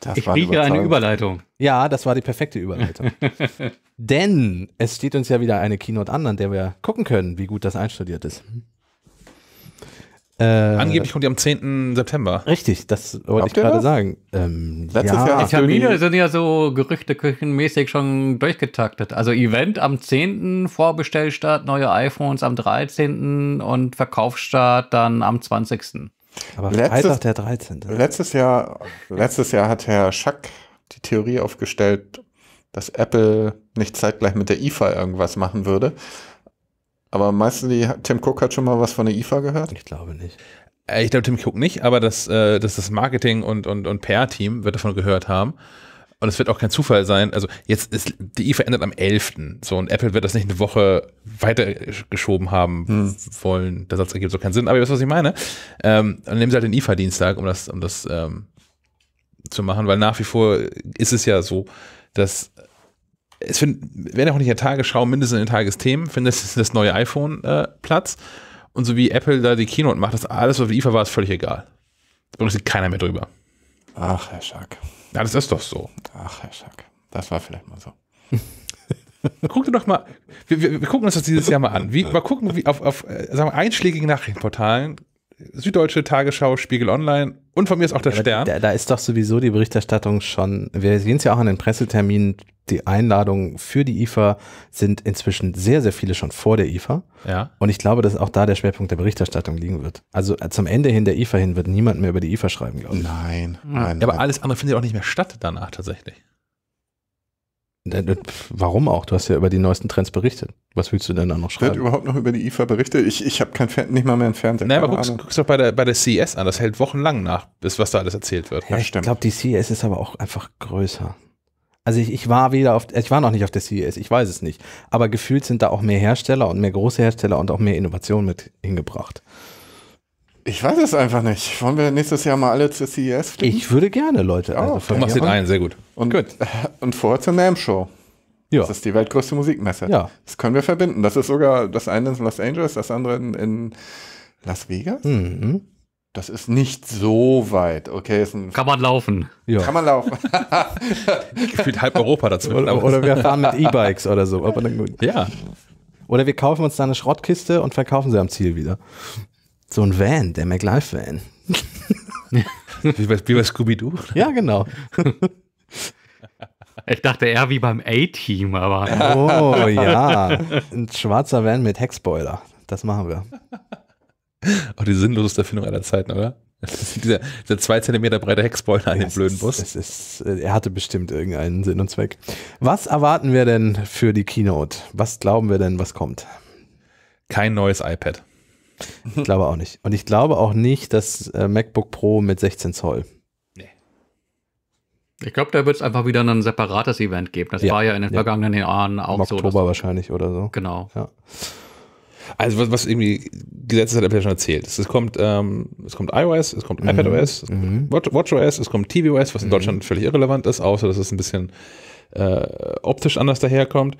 Das ich rieche eine Überleitung. Ja, das war die perfekte Überleitung. Denn es steht uns ja wieder eine Keynote an, an der wir gucken können, wie gut das einstudiert ist. Äh, Angeblich kommt die am 10. September. Richtig, das wollte ich gerade sagen. Ähm, Letztes ja, Jahr. Die Termine sind ja so gerüchteküchenmäßig schon durchgetaktet. Also Event am 10. Vorbestellstart, neue iPhones am 13. und Verkaufsstart dann am 20. Aber letztes, Freitag der 13. Letztes Jahr, letztes Jahr hat Herr Schack die Theorie aufgestellt, dass Apple nicht zeitgleich mit der IFA irgendwas machen würde. Aber meistens, die, Tim Cook hat schon mal was von der IFA gehört? Ich glaube nicht. Äh, ich glaube, Tim Cook nicht, aber das, äh, das, das Marketing- und, und, und PR-Team wird davon gehört haben. Und es wird auch kein Zufall sein. Also jetzt ist die IFA endet am 11. So und Apple wird das nicht eine Woche weitergeschoben haben hm. wollen. Der Satz ergibt so keinen Sinn. Aber ihr wisst, was ich meine. Ähm, dann nehmen sie halt den IFA-Dienstag, um das, um das ähm, zu machen, weil nach wie vor ist es ja so, dass es find, werden auch nicht in der Tagesschau, mindestens in den Tagesthemen, findet das neue iPhone äh, Platz. Und so wie Apple da die Keynote macht, das alles, was auf die IFA war, ist völlig egal. Da berichtet keiner mehr drüber. Ach, Herr Schack. Ja, das ist doch so. Ach, Herr Schack, das war vielleicht mal so. Guck dir doch mal, wir, wir, wir, gucken uns das dieses Jahr mal an. Wie, mal gucken, wie auf, auf äh, sagen wir, einschlägigen Nachrichtenportalen, Süddeutsche, Tagesschau, Spiegel Online und von mir ist auch der ja, Stern. Da, da, ist doch sowieso die Berichterstattung schon, wir sehen es ja auch an den Presseterminen, die Einladungen für die IFA sind inzwischen sehr, sehr viele schon vor der IFA. Ja. Und ich glaube, dass auch da der Schwerpunkt der Berichterstattung liegen wird. Also äh, zum Ende hin der IFA hin wird niemand mehr über die IFA schreiben, glaube ich. Nein. nein ja, aber nein. alles andere findet auch nicht mehr statt danach tatsächlich. Äh, äh, warum auch? Du hast ja über die neuesten Trends berichtet. Was willst du denn da noch schreiben? Wird überhaupt noch über die IFA berichtet? Ich, ich habe kein Fer nicht mal mehr einen Fernseher. Naja, aber guckst, guckst doch bei der, bei der CES an. Das hält wochenlang nach, bis was da alles erzählt wird. Ja, ja ich glaube, die CES ist aber auch einfach größer. Also ich, ich war wieder auf, ich war noch nicht auf der CES, ich weiß es nicht. Aber gefühlt sind da auch mehr Hersteller und mehr große Hersteller und auch mehr Innovationen mit hingebracht. Ich weiß es einfach nicht. Wollen wir nächstes Jahr mal alle zur CES fliegen? Ich würde gerne, Leute. Oh, also du machst den einen, sehr gut. Und, gut. und vorher zur NAMM Show. Ja. Das ist die weltgrößte Musikmesse. Ja. Das können wir verbinden. Das ist sogar das eine in Los Angeles, das andere in, in Las Vegas. Mhm. Das ist nicht so weit. Okay, kann man laufen. Ja. Kann man laufen. Gefühlt halb Europa dazu. Oder, oder wir fahren mit E-Bikes oder so. ja. Oder wir kaufen uns da eine Schrottkiste und verkaufen sie am Ziel wieder. So ein Van, der McLife-Van. wie bei, bei Scooby-Doo? Ja, genau. Ich dachte eher wie beim A-Team, aber. Oh ja, ein schwarzer Van mit Heckspoiler. Das machen wir. Auch die sinnloseste Erfindung aller Zeiten, oder? dieser, dieser zwei Zentimeter breite Heckspoiler an dem blöden Bus. Ist, ist, er hatte bestimmt irgendeinen Sinn und Zweck. Was erwarten wir denn für die Keynote? Was glauben wir denn, was kommt? Kein neues iPad. Ich glaube auch nicht. Und ich glaube auch nicht, dass äh, MacBook Pro mit 16 Zoll. Nee. Ich glaube, da wird es einfach wieder ein separates Event geben. Das ja. war ja in den ja. vergangenen Jahren auch Im so. Oktober wahrscheinlich oder so. Genau. Ja. Also was, was irgendwie gesetzt hat, Apple schon erzählt. Es, es kommt, ähm, es kommt iOS, es kommt mhm. iPadOS, es mhm. WatchOS, es kommt tvOS, was in mhm. Deutschland völlig irrelevant ist, außer dass es ein bisschen äh, optisch anders daherkommt.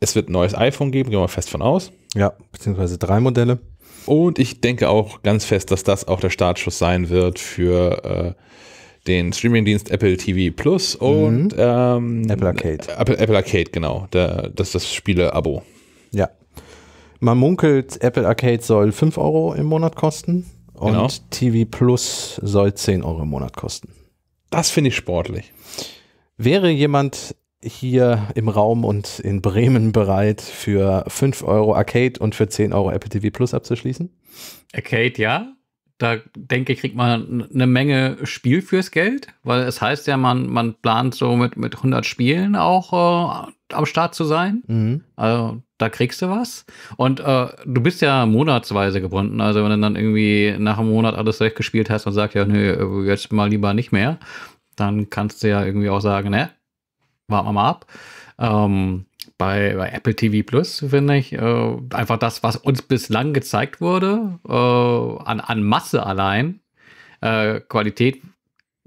Es wird ein neues iPhone geben, gehen wir fest von aus. Ja, beziehungsweise drei Modelle. Und ich denke auch ganz fest, dass das auch der Startschuss sein wird für äh, den Streamingdienst Apple TV Plus und mhm. ähm, Apple Arcade. Apple, Apple Arcade, genau. Der, das das Spiele-Abo. Ja. Man munkelt, Apple Arcade soll 5 Euro im Monat kosten und genau. TV Plus soll 10 Euro im Monat kosten. Das finde ich sportlich. Wäre jemand hier im Raum und in Bremen bereit, für 5 Euro Arcade und für 10 Euro Apple TV Plus abzuschließen? Arcade, ja. Da denke ich, kriegt man eine Menge Spiel fürs Geld, weil es heißt ja, man, man plant so mit, mit 100 Spielen auch äh, am Start zu sein. Mhm. Also da kriegst du was. Und äh, du bist ja monatsweise gebunden. Also wenn du dann irgendwie nach einem Monat alles durchgespielt hast und sagst, ja, nö, jetzt mal lieber nicht mehr, dann kannst du ja irgendwie auch sagen, ne, warten wir mal ab. Ähm, bei, bei, Apple TV Plus, finde ich, äh, einfach das, was uns bislang gezeigt wurde, äh, an, an Masse allein, äh, Qualität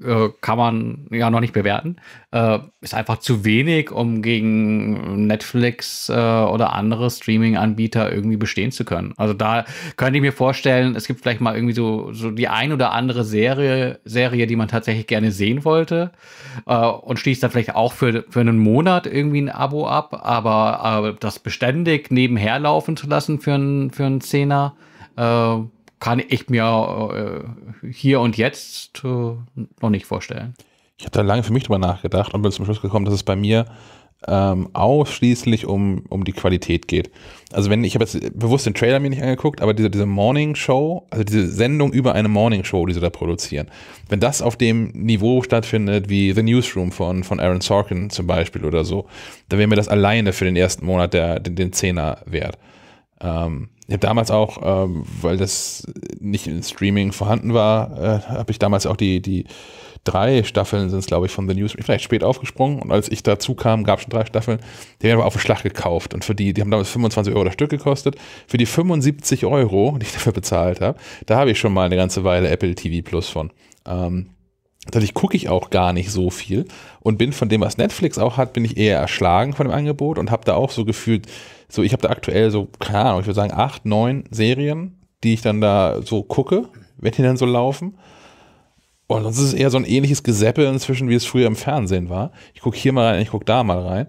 äh, kann man ja noch nicht bewerten. Äh, ist einfach zu wenig, um gegen Netflix äh, oder andere Streaming-Anbieter irgendwie bestehen zu können. Also da könnte ich mir vorstellen, es gibt vielleicht mal irgendwie so, so die ein oder andere Serie, Serie, die man tatsächlich gerne sehen wollte äh, und schließt da vielleicht auch für, für einen Monat irgendwie ein Abo ab, aber äh, das beständig nebenher laufen zu lassen für einen für einen Zehner, kann ich mir äh, hier und jetzt äh, noch nicht vorstellen. Ich habe da lange für mich drüber nachgedacht und bin zum Schluss gekommen, dass es bei mir ähm, ausschließlich um, um die Qualität geht. Also wenn, ich habe jetzt bewusst den Trailer mir nicht angeguckt, aber diese, diese Morning Show, also diese Sendung über eine Morning Show, die sie da produzieren, wenn das auf dem Niveau stattfindet wie The Newsroom von, von Aaron Sorkin zum Beispiel oder so, dann wäre mir das alleine für den ersten Monat der, den, Zehner wert. Ähm, ich habe damals auch, ähm, weil das nicht im Streaming vorhanden war, äh, habe ich damals auch die, die drei Staffeln sind es, glaube ich, von The News, vielleicht spät aufgesprungen. Und als ich dazu kam, gab es schon drei Staffeln. Die haben wir auf den Schlag gekauft. Und für die, die haben damals 25 Euro das Stück gekostet. Für die 75 Euro, die ich dafür bezahlt habe, da habe ich schon mal eine ganze Weile Apple TV Plus von. Ähm, Dadurch gucke ich auch gar nicht so viel und bin von dem, was Netflix auch hat, bin ich eher erschlagen von dem Angebot und habe da auch so gefühlt so, ich habe da aktuell so, keine Ahnung, ich würde sagen, acht, neun Serien, die ich dann da so gucke, wenn die dann so laufen. Und sonst ist es eher so ein ähnliches Geseppel inzwischen, wie es früher im Fernsehen war. Ich gucke hier mal rein, ich gucke da mal rein.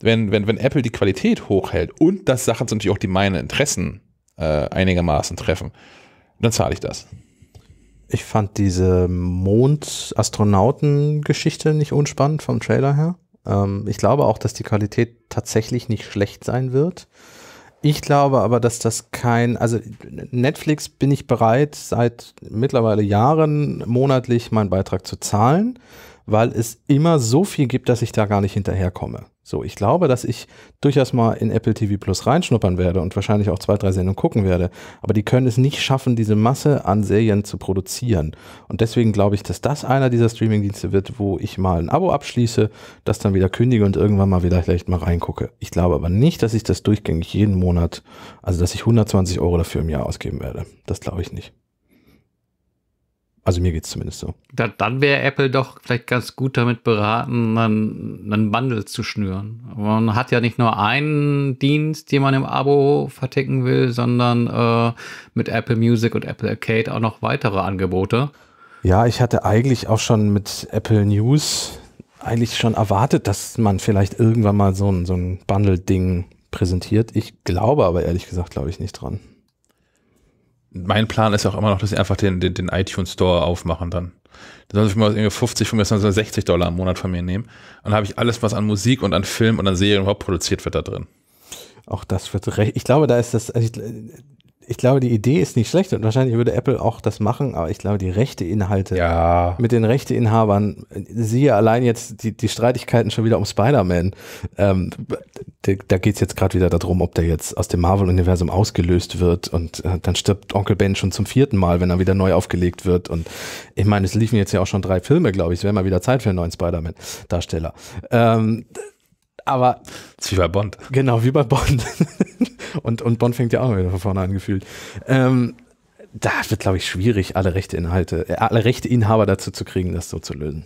Wenn, wenn, wenn Apple die Qualität hochhält und das Sachen so natürlich auch die meine Interessen äh, einigermaßen treffen, dann zahle ich das. Ich fand diese Mond-Astronauten-Geschichte nicht unspannend vom Trailer her. Ähm, ich glaube auch, dass die Qualität tatsächlich nicht schlecht sein wird. Ich glaube aber, dass das kein, also Netflix bin ich bereit, seit mittlerweile Jahren monatlich meinen Beitrag zu zahlen weil es immer so viel gibt, dass ich da gar nicht hinterherkomme. So, ich glaube, dass ich durchaus mal in Apple TV Plus reinschnuppern werde und wahrscheinlich auch zwei, drei Sendungen gucken werde. Aber die können es nicht schaffen, diese Masse an Serien zu produzieren. Und deswegen glaube ich, dass das einer dieser Streamingdienste wird, wo ich mal ein Abo abschließe, das dann wieder kündige und irgendwann mal wieder vielleicht mal reingucke. Ich glaube aber nicht, dass ich das durchgängig jeden Monat, also dass ich 120 Euro dafür im Jahr ausgeben werde. Das glaube ich nicht. Also mir geht es zumindest so. Da, dann wäre Apple doch vielleicht ganz gut damit beraten, einen, einen Bundle zu schnüren. Man hat ja nicht nur einen Dienst, den man im Abo verticken will, sondern äh, mit Apple Music und Apple Arcade auch noch weitere Angebote. Ja, ich hatte eigentlich auch schon mit Apple News eigentlich schon erwartet, dass man vielleicht irgendwann mal so ein, so ein Bundle-Ding präsentiert. Ich glaube aber ehrlich gesagt, glaube ich nicht dran mein Plan ist auch immer noch, dass sie einfach den, den, den iTunes Store aufmachen dann. Da sollen sie mal irgendwie 50, von 60 Dollar im Monat von mir nehmen. Und dann habe ich alles, was an Musik und an Film und an Serien überhaupt produziert wird, da drin. Auch das wird recht. Ich glaube, da ist das, also ich, ich glaube, die Idee ist nicht schlecht und wahrscheinlich würde Apple auch das machen, aber ich glaube, die Rechteinhalte ja. mit den Rechteinhabern, siehe allein jetzt die, die Streitigkeiten schon wieder um Spider-Man, ähm, da geht es jetzt gerade wieder darum, ob der jetzt aus dem Marvel-Universum ausgelöst wird und äh, dann stirbt Onkel Ben schon zum vierten Mal, wenn er wieder neu aufgelegt wird. Und ich meine, es liefen jetzt ja auch schon drei Filme, glaube ich. Es wäre mal wieder Zeit für einen neuen Spider-Man-Darsteller. Ähm, aber. Wie bei Bond. Genau, wie bei Bond. Und, und Bonn fängt ja auch wieder von vorne an gefühlt. Ähm, da wird, glaube ich, schwierig, alle Rechteinhalte, äh, alle Rechteinhaber dazu zu kriegen, das so zu lösen.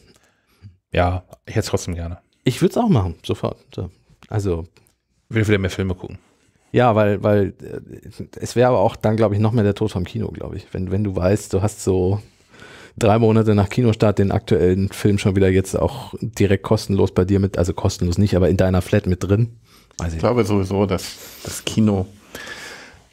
Ja, ich hätte es trotzdem gerne. Ich würde es auch machen, sofort. So. Also. Will wieder mehr Filme gucken. Ja, weil, weil äh, es wäre aber auch dann, glaube ich, noch mehr der Tod vom Kino, glaube ich. Wenn, wenn du weißt, du hast so drei Monate nach Kinostart den aktuellen Film schon wieder jetzt auch direkt kostenlos bei dir mit, also kostenlos nicht, aber in deiner Flat mit drin. Weiß ich, glaube sowieso, dass das Kino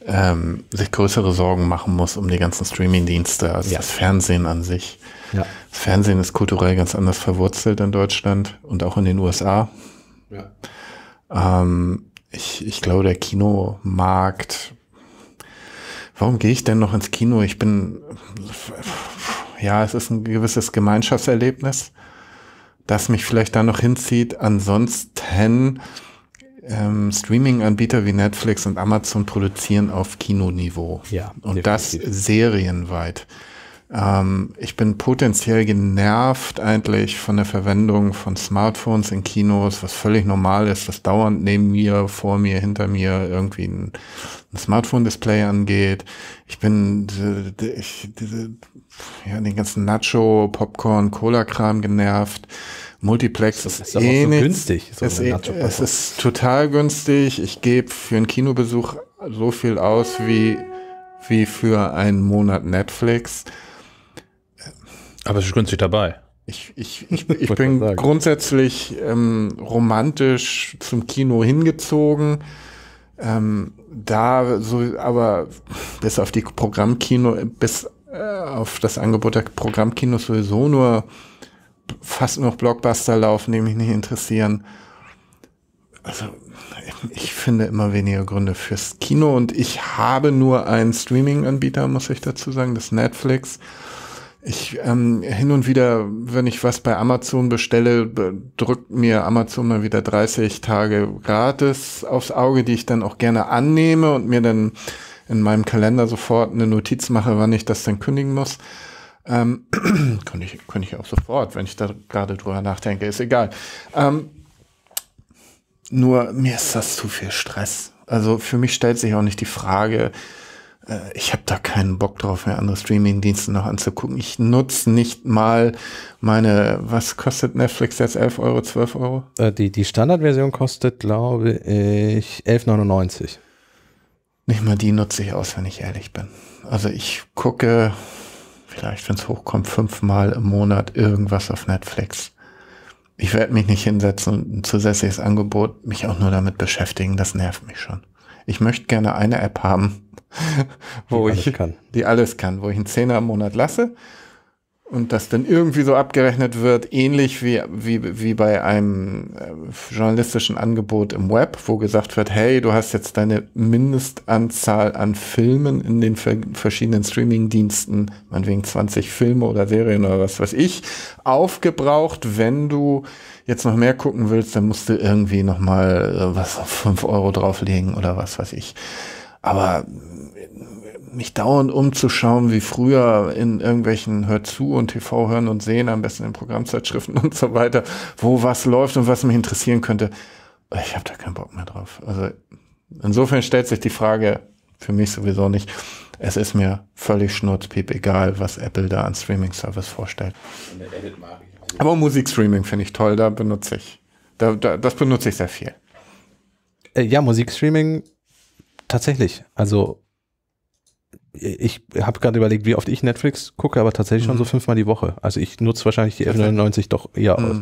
ähm, sich größere Sorgen machen muss um die ganzen Streaming-Dienste als ja. das Fernsehen an sich. Ja. Das Fernsehen ist kulturell ganz anders verwurzelt in Deutschland und auch in den USA. Ja. Ähm, ich, ich glaube, der Kinomarkt. Warum gehe ich denn noch ins Kino? Ich bin, ja, es ist ein gewisses Gemeinschaftserlebnis, das mich vielleicht da noch hinzieht. Ansonsten ähm, Streaming-Anbieter wie Netflix und Amazon produzieren auf Kinoniveau. Ja, und definitiv. das serienweit. Ähm, ich bin potenziell genervt eigentlich von der Verwendung von Smartphones in Kinos, was völlig normal ist, dass dauernd neben mir, vor mir, hinter mir irgendwie ein, ein Smartphone-Display angeht. Ich bin ich, diese, ja, den ganzen Nacho, Popcorn, Cola-Kram genervt. Multiplex ist, ist eh so nicht, günstig. So ist eh, es ist total günstig. Ich gebe für einen Kinobesuch so viel aus wie, wie für einen Monat Netflix. Aber es ist günstig dabei. Ich, ich, ich, ich bin grundsätzlich ähm, romantisch zum Kino hingezogen. Ähm, da so, aber bis auf die Programmkino, bis äh, auf das Angebot der Programmkinos sowieso nur fast nur noch Blockbuster laufen, die mich nicht interessieren. Also ich finde immer weniger Gründe fürs Kino und ich habe nur einen Streaming-Anbieter, muss ich dazu sagen, das Netflix. Ich ähm, hin und wieder, wenn ich was bei Amazon bestelle, drückt mir Amazon mal wieder 30 Tage gratis aufs Auge, die ich dann auch gerne annehme und mir dann in meinem Kalender sofort eine Notiz mache, wann ich das dann kündigen muss. Ähm, könnte, ich, könnte ich auch sofort, wenn ich da gerade drüber nachdenke, ist egal. Ähm, nur mir ist das zu viel Stress. Also für mich stellt sich auch nicht die Frage, äh, ich habe da keinen Bock drauf, mir andere Streaming-Dienste noch anzugucken. Ich nutze nicht mal meine, was kostet Netflix jetzt? 11 Euro, 12 Euro? Äh, die, die Standardversion kostet, glaube ich, 11,99. Nicht mal die nutze ich aus, wenn ich ehrlich bin. Also ich gucke vielleicht, wenn es hochkommt, fünfmal im Monat irgendwas auf Netflix. Ich werde mich nicht hinsetzen und ein zusätzliches Angebot, mich auch nur damit beschäftigen, das nervt mich schon. Ich möchte gerne eine App haben, wo die ich, kann. die alles kann, wo ich einen Zehner im Monat lasse und das dann irgendwie so abgerechnet wird, ähnlich wie, wie, wie bei einem äh, journalistischen Angebot im Web, wo gesagt wird, hey, du hast jetzt deine Mindestanzahl an Filmen in den verschiedenen Streamingdiensten, meinetwegen 20 Filme oder Serien oder was weiß ich, aufgebraucht. Wenn du jetzt noch mehr gucken willst, dann musst du irgendwie nochmal äh, was auf 5 Euro drauflegen oder was weiß ich. Aber mich dauernd umzuschauen, wie früher in irgendwelchen Hör zu und TV hören und sehen, am besten in Programmzeitschriften und so weiter, wo was läuft und was mich interessieren könnte. Ich habe da keinen Bock mehr drauf. Also insofern stellt sich die Frage für mich sowieso nicht. Es ist mir völlig schnurzpiep egal, was Apple da an Streaming-Service vorstellt. Aber Musikstreaming finde ich toll, da benutze ich. Da, da, das benutze ich sehr viel. Äh, ja, Musikstreaming tatsächlich. Also ich habe gerade überlegt, wie oft ich Netflix gucke, aber tatsächlich mhm. schon so mhm. fünfmal die Woche. Also ich nutze wahrscheinlich die F99 doch eher mhm. aus.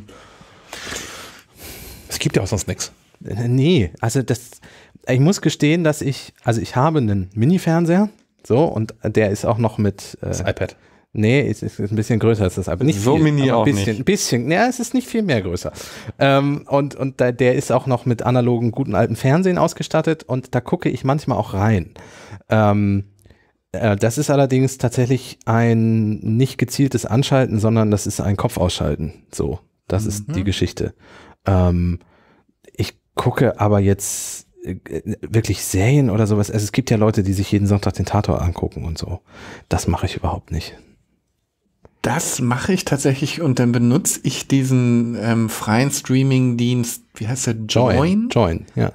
Es gibt ja auch sonst nichts. Äh, nee, also das, ich muss gestehen, dass ich, also ich habe einen Mini-Fernseher, so, und der ist auch noch mit. Äh, das iPad. Nee, es ist, ist ein bisschen größer als das iPad. Nicht so viel, mini auch bisschen, Ein bisschen, ja, es ist nicht viel mehr größer. Ähm, und und da, der ist auch noch mit analogen, guten alten Fernsehen ausgestattet und da gucke ich manchmal auch rein. Ähm, äh, das ist allerdings tatsächlich ein nicht gezieltes Anschalten, sondern das ist ein Kopfausschalten. So, das mhm. ist die mhm. Geschichte. Ähm, ich gucke aber jetzt äh, wirklich Serien oder sowas. Also es gibt ja Leute, die sich jeden Sonntag den Tator angucken und so. Das mache ich überhaupt nicht. Das mache ich tatsächlich und dann benutze ich diesen ähm, freien Streaming-Dienst, wie heißt der? Join? Join, Join ja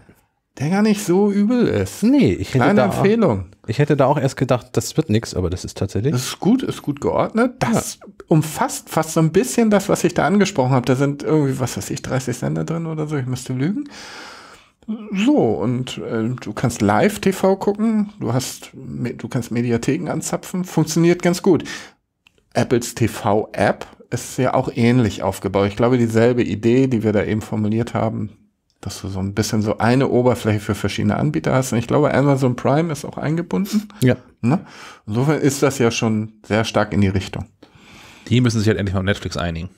der gar nicht so übel ist. Nee, ich hätte Kleine da, Empfehlung. Ich hätte da auch erst gedacht, das wird nichts, aber das ist tatsächlich. Das ist gut, ist gut geordnet. Das ja. umfasst fast so ein bisschen das, was ich da angesprochen habe. Da sind irgendwie, was weiß ich, 30 Sender drin oder so, ich müsste lügen. So, und äh, du kannst Live-TV gucken, du hast, du kannst Mediatheken anzapfen, funktioniert ganz gut. Apples TV-App ist ja auch ähnlich aufgebaut. Ich glaube, dieselbe Idee, die wir da eben formuliert haben, dass du so ein bisschen so eine Oberfläche für verschiedene Anbieter hast. Und ich glaube, Amazon Prime ist auch eingebunden. Ja. Ne? Insofern ist das ja schon sehr stark in die Richtung. Die müssen sich halt endlich mal auf Netflix einigen.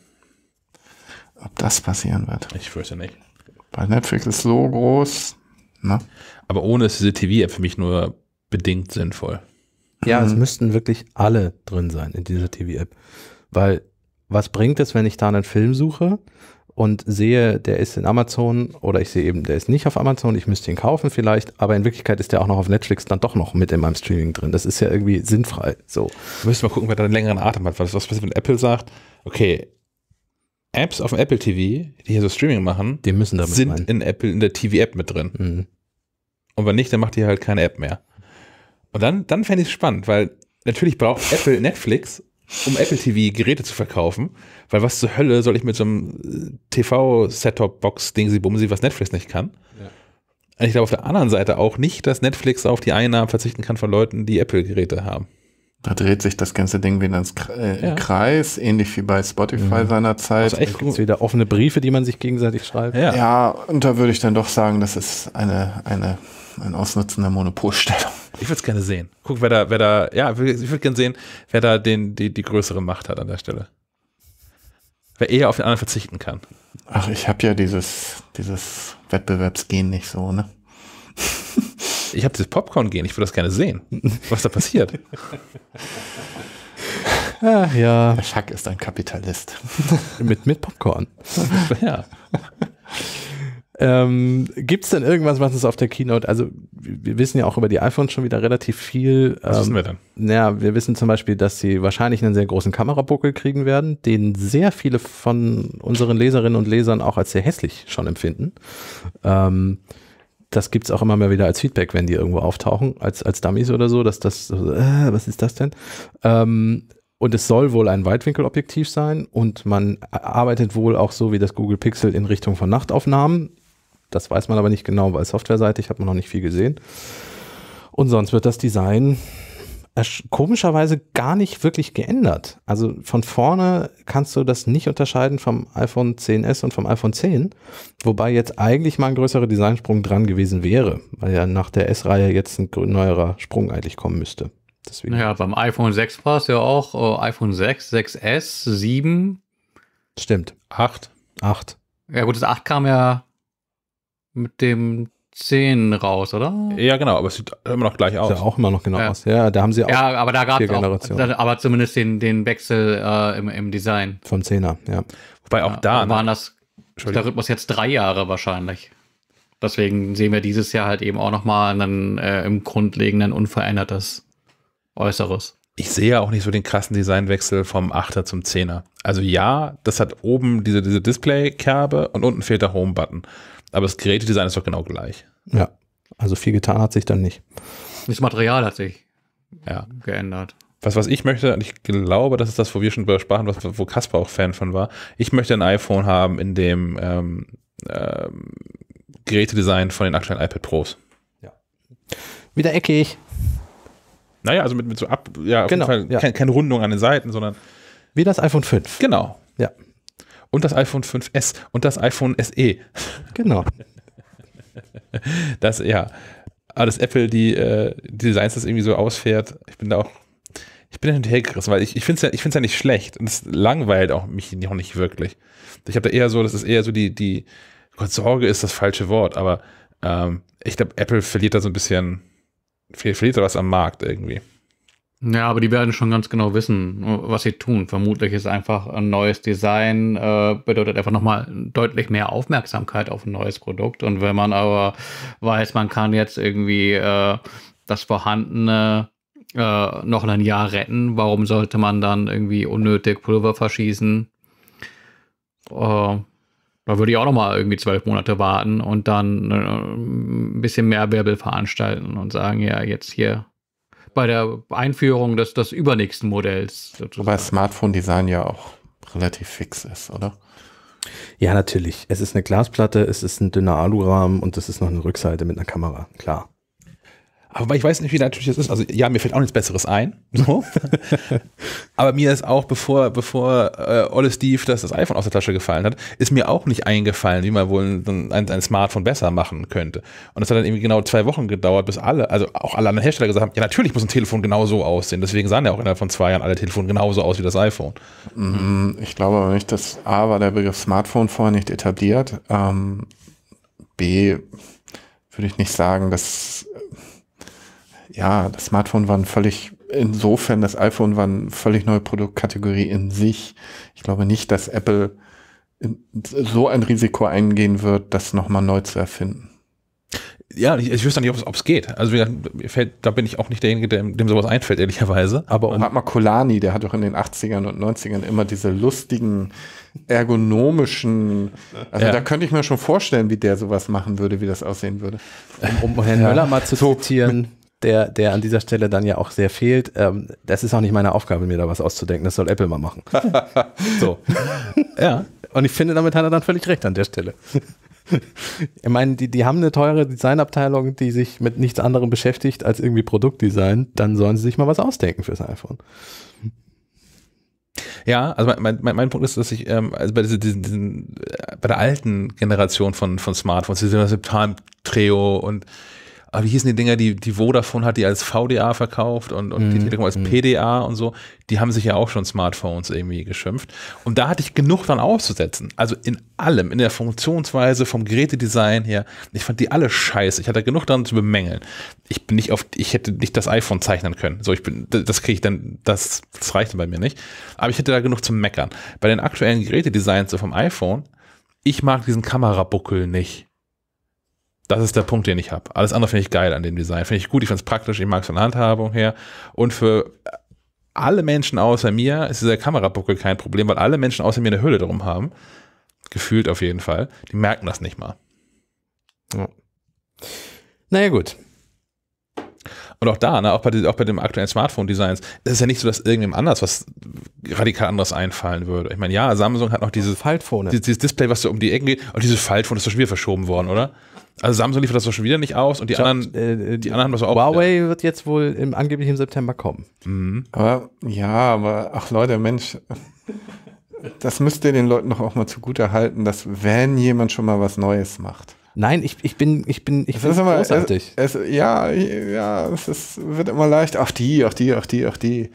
Ob das passieren wird? Ich fürchte nicht. Weil Netflix ist so groß. Ne? Aber ohne ist diese TV-App für mich nur bedingt sinnvoll. Ja, mhm. es müssten wirklich alle drin sein in dieser TV-App. Weil was bringt es, wenn ich da einen Film suche und sehe, der ist in Amazon oder ich sehe eben, der ist nicht auf Amazon, ich müsste ihn kaufen vielleicht, aber in Wirklichkeit ist der auch noch auf Netflix dann doch noch mit in meinem Streaming drin. Das ist ja irgendwie sinnfrei. So. Müssen wir gucken, wer da einen längeren Atem hat, weil das was passiert, wenn Apple sagt, okay, Apps auf dem Apple TV, die hier so Streaming machen, die müssen damit sind rein. in Apple in der TV-App mit drin. Mhm. Und wenn nicht, dann macht die halt keine App mehr. Und dann, dann fände ich es spannend, weil natürlich braucht Apple Netflix, um Apple TV Geräte zu verkaufen, weil was zur Hölle soll ich mit so einem äh, tv setup box ding sie bumsi, was Netflix nicht kann. Ja. Ich glaube auf der anderen Seite auch nicht, dass Netflix auf die Einnahmen verzichten kann von Leuten, die Apple-Geräte haben. Da dreht sich das ganze Ding wieder ins äh, ja. Kreis, ähnlich wie bei Spotify mhm. seinerzeit. Also echt gibt wieder offene Briefe, die man sich gegenseitig schreibt. Ja. ja, und da würde ich dann doch sagen, das ist eine, eine ein Ausnutzen der Monopolstellung. Ich würde es gerne sehen. Guck, wer da, wer da, ja, ich würde gerne sehen, wer da den, die, die größere Macht hat an der Stelle. Wer eher auf den anderen verzichten kann. Ach, ich habe ja dieses, dieses Wettbewerbsgehen nicht so, ne? Ich habe dieses Popcorn-Gehen, ich würde das gerne sehen, was da passiert. Ach ja. Der Schack ist ein Kapitalist. mit, mit Popcorn. Ja. Ähm, Gibt es denn irgendwas, was uns auf der Keynote, also wir wissen ja auch über die iPhones schon wieder relativ viel. Ähm, was wissen ähm, wir denn? Naja, wir wissen zum Beispiel, dass sie wahrscheinlich einen sehr großen Kamerabuckel kriegen werden, den sehr viele von unseren Leserinnen und Lesern auch als sehr hässlich schon empfinden. Ähm, das gibt's auch immer mal wieder als Feedback, wenn die irgendwo auftauchen, als, als Dummies oder so, dass das, äh, was ist das denn? Ähm, und es soll wohl ein Weitwinkelobjektiv sein und man arbeitet wohl auch so wie das Google Pixel in Richtung von Nachtaufnahmen. Das weiß man aber nicht genau, weil softwareseitig hat man noch nicht viel gesehen. Und sonst wird das Design komischerweise gar nicht wirklich geändert. Also von vorne kannst du das nicht unterscheiden vom iPhone 10s und vom iPhone 10, wobei jetzt eigentlich mal ein größerer Designsprung dran gewesen wäre, weil ja nach der S-Reihe jetzt ein neuerer Sprung eigentlich kommen müsste. Deswegen. Ja, beim iPhone 6 war es ja auch äh, iPhone 6, 6s, 7. Stimmt. 8. 8. Ja gut, das 8 kam ja mit dem Zehen raus, oder? Ja, genau, aber es sieht immer noch gleich aus. Sieht auch immer noch genau ja. aus. Ja, da haben sie auch. Ja, aber da gab es aber zumindest den, den Wechsel äh, im, im Design. Vom Zehner, ja. Wobei auch ja, da. Waren ne? das, der Rhythmus jetzt drei Jahre wahrscheinlich. Deswegen sehen wir dieses Jahr halt eben auch nochmal ein äh, im Grundlegenden unverändertes Äußeres ich sehe ja auch nicht so den krassen Designwechsel vom 8er zum 10er. Also ja, das hat oben diese, diese Display-Kerbe und unten fehlt der Home-Button. Aber das Gerätedesign ist doch genau gleich. Ja, also viel getan hat sich dann nicht. Das Material hat sich ja. geändert. Was, was ich möchte, und ich glaube, das ist das, wo wir schon drüber sprachen, was, wo Kasper auch Fan von war. Ich möchte ein iPhone haben in dem ähm, ähm, Gerätedesign von den aktuellen iPad Pros. Ja. Wieder eckig. Naja, also mit, mit so ab, ja, auf genau, jeden Fall ja. keine, keine Rundung an den Seiten, sondern. Wie das iPhone 5. Genau. Ja. Und das iPhone 5S und das iPhone SE. Genau. das, ja. Aber das Apple, die, äh, die Designs das irgendwie so ausfährt, ich bin da auch, ich bin da hin weil ich, ich finde es ja, ja nicht schlecht und es langweilt auch mich noch nicht wirklich. Ich habe da eher so, das ist eher so die, die, Gott, Sorge ist das falsche Wort, aber ähm, ich glaube, Apple verliert da so ein bisschen fehlt was am Markt irgendwie. Ja, aber die werden schon ganz genau wissen, was sie tun. Vermutlich ist einfach ein neues Design, äh, bedeutet einfach nochmal deutlich mehr Aufmerksamkeit auf ein neues Produkt. Und wenn man aber weiß, man kann jetzt irgendwie äh, das Vorhandene äh, noch ein Jahr retten, warum sollte man dann irgendwie unnötig Pulver verschießen? Äh, da würde ich auch noch mal irgendwie zwölf Monate warten und dann äh, ein bisschen mehr Wirbel veranstalten und sagen, ja, jetzt hier bei der Einführung des, des übernächsten Modells. Sozusagen. Wobei Smartphone-Design ja auch relativ fix ist, oder? Ja, natürlich. Es ist eine Glasplatte, es ist ein dünner Alurahmen und es ist noch eine Rückseite mit einer Kamera, klar. Aber ich weiß nicht, wie natürlich das ist. Also ja, mir fällt auch nichts Besseres ein. So. Aber mir ist auch, bevor, bevor äh, Olle Steve das, das iPhone aus der Tasche gefallen hat, ist mir auch nicht eingefallen, wie man wohl ein, ein Smartphone besser machen könnte. Und das hat dann irgendwie genau zwei Wochen gedauert, bis alle, also auch alle anderen Hersteller gesagt haben, ja natürlich muss ein Telefon genau so aussehen. Deswegen sahen ja auch innerhalb von zwei Jahren alle Telefone genauso aus wie das iPhone. Mhm, ich glaube aber nicht, dass A war der Begriff Smartphone vorher nicht etabliert. Ähm, B würde ich nicht sagen, dass ja, das Smartphone war ein völlig, insofern das iPhone war eine völlig neue Produktkategorie in sich. Ich glaube nicht, dass Apple so ein Risiko eingehen wird, das nochmal neu zu erfinden. Ja, ich, ich wüsste nicht, ob es geht. Also fällt, da bin ich auch nicht derjenige, dem, dem sowas einfällt, ehrlicherweise. Aber um Mahatma Kolani, der hat doch in den 80ern und 90ern immer diese lustigen, ergonomischen, also ja. da könnte ich mir schon vorstellen, wie der sowas machen würde, wie das aussehen würde. Um, um Herrn ja. Möller mal zu so, zitieren der, der an dieser Stelle dann ja auch sehr fehlt. Ähm, das ist auch nicht meine Aufgabe, mir da was auszudenken. Das soll Apple mal machen. so. ja. Und ich finde, damit hat er dann völlig recht an der Stelle. Ich meine, die, die haben eine teure Designabteilung, die sich mit nichts anderem beschäftigt als irgendwie Produktdesign. Dann sollen sie sich mal was ausdenken fürs iPhone. Ja, also mein, mein, mein Punkt ist, dass ich ähm, also bei, diesen, diesen, äh, bei der alten Generation von, von Smartphones, diese Palm Trio und aber ah, wie hießen die Dinger, die, die Vodafone hat die als VDA verkauft und, und mm, die mhm, Telekom als mm. PDA und so, die haben sich ja auch schon Smartphones irgendwie geschimpft. Und da hatte ich genug dran auszusetzen. Also in allem, in der Funktionsweise, vom Gerätedesign her. Ich fand die alle scheiße. Ich hatte genug dran zu bemängeln. Ich bin nicht auf, ich hätte nicht das iPhone zeichnen können. So, ich bin, das kriege ich dann, das, das reichte bei mir nicht. Aber ich hätte da genug zu Meckern. Bei den aktuellen Gerätedesigns so vom iPhone, ich mag diesen Kamerabuckel nicht. Das ist der Punkt, den ich habe. Alles andere finde ich geil an dem Design. Finde ich gut, ich finde es praktisch, ich mag es von der Handhabung her. Und für alle Menschen außer mir ist dieser Kamerabuckel kein Problem, weil alle Menschen außer mir eine Hülle drum haben. Gefühlt auf jeden Fall. Die merken das nicht mal. Ja. Naja, gut. Und auch da, ne, auch, bei, auch bei dem aktuellen Smartphone-Designs, ist es ja nicht so, dass irgendjemand anders was radikal anderes einfallen würde. Ich meine, ja, Samsung hat noch dieses, Faltphone. dieses Display, was so um die Ecken geht, und dieses Faltphone ist doch schon wieder verschoben worden, oder? Also Samsung liefert das doch schon wieder nicht aus und die ich anderen, glaub, äh, äh, die anderen haben das auch. Huawei wird jetzt wohl im, angeblich im September kommen. Mhm. Aber ja, aber ach Leute, Mensch, das müsst ihr den Leuten doch auch mal zugute halten, dass wenn jemand schon mal was Neues macht. Nein, ich, ich bin, ich bin, ich bin großartig. Es, es, ja, ja, es ist, wird immer leicht. Ach die, ach die, ach die, ach die.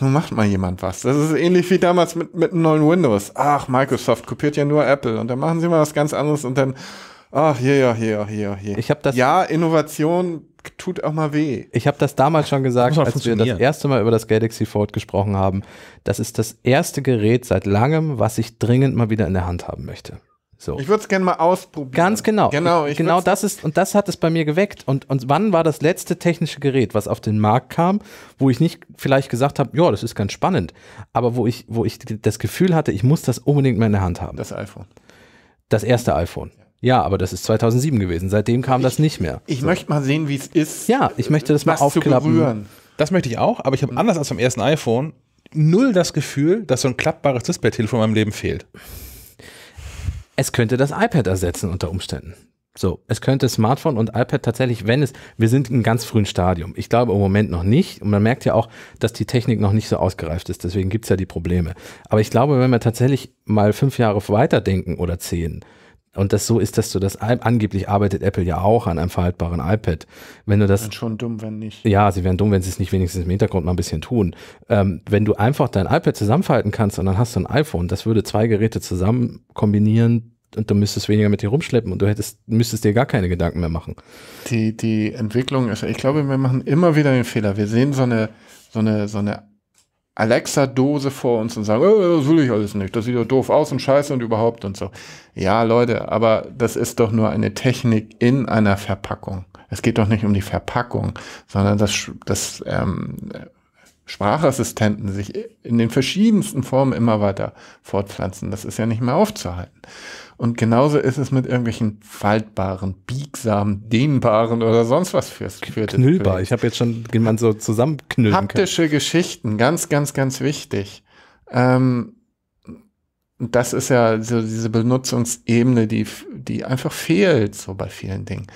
Nun macht mal jemand was. Das ist ähnlich wie damals mit, mit einem neuen Windows. Ach, Microsoft kopiert ja nur Apple und dann machen sie mal was ganz anderes und dann Ach, hier, ja, hier, hier, hier. Ich habe das. Ja, Innovation tut auch mal weh. Ich habe das damals schon gesagt, als wir das erste Mal über das Galaxy Fold gesprochen haben. Das ist das erste Gerät seit langem, was ich dringend mal wieder in der Hand haben möchte. So. Ich würde es gerne mal ausprobieren. Ganz genau. Genau, ich, genau das ist, und das hat es bei mir geweckt. Und, und wann war das letzte technische Gerät, was auf den Markt kam, wo ich nicht vielleicht gesagt habe, ja, das ist ganz spannend, aber wo ich, wo ich das Gefühl hatte, ich muss das unbedingt mal in der Hand haben. Das iPhone. Das erste iPhone. Ja. Ja, aber das ist 2007 gewesen. Seitdem kam ich, das nicht mehr. Ich so. möchte mal sehen, wie es ist. Ja, ich möchte das mal aufklappen. Das möchte ich auch, aber ich habe anders als beim ersten iPhone null das Gefühl, dass so ein klappbares Display-Telefon in meinem Leben fehlt. Es könnte das iPad ersetzen unter Umständen. So, es könnte Smartphone und iPad tatsächlich, wenn es, wir sind im ganz frühen Stadium. Ich glaube im Moment noch nicht. Und man merkt ja auch, dass die Technik noch nicht so ausgereift ist. Deswegen gibt es ja die Probleme. Aber ich glaube, wenn wir tatsächlich mal fünf Jahre weiterdenken oder zehn, und das so ist, dass du das angeblich arbeitet Apple ja auch an einem verhaltbaren iPad. Wenn du das. Wären schon dumm, wenn nicht. Ja, sie wären dumm, wenn sie es nicht wenigstens im Hintergrund mal ein bisschen tun. Ähm, wenn du einfach dein iPad zusammenfalten kannst und dann hast du ein iPhone, das würde zwei Geräte zusammen kombinieren und du müsstest weniger mit dir rumschleppen und du hättest, müsstest dir gar keine Gedanken mehr machen. Die, die Entwicklung ist, ich glaube, wir machen immer wieder den Fehler. Wir sehen so eine, so eine, so eine Alexa-Dose vor uns und sagen, äh, das will ich alles nicht, das sieht doch doof aus und scheiße und überhaupt und so. Ja, Leute, aber das ist doch nur eine Technik in einer Verpackung. Es geht doch nicht um die Verpackung, sondern dass, dass ähm, Sprachassistenten sich in den verschiedensten Formen immer weiter fortpflanzen. Das ist ja nicht mehr aufzuhalten. Und genauso ist es mit irgendwelchen faltbaren, biegsamen, dehnbaren oder sonst was fürs für Knüllbar. Ich habe jetzt schon jemand so zusammenknüllen Haptische kann. Geschichten, ganz, ganz, ganz wichtig. Ähm, das ist ja so diese Benutzungsebene, die, die einfach fehlt, so bei vielen Dingen.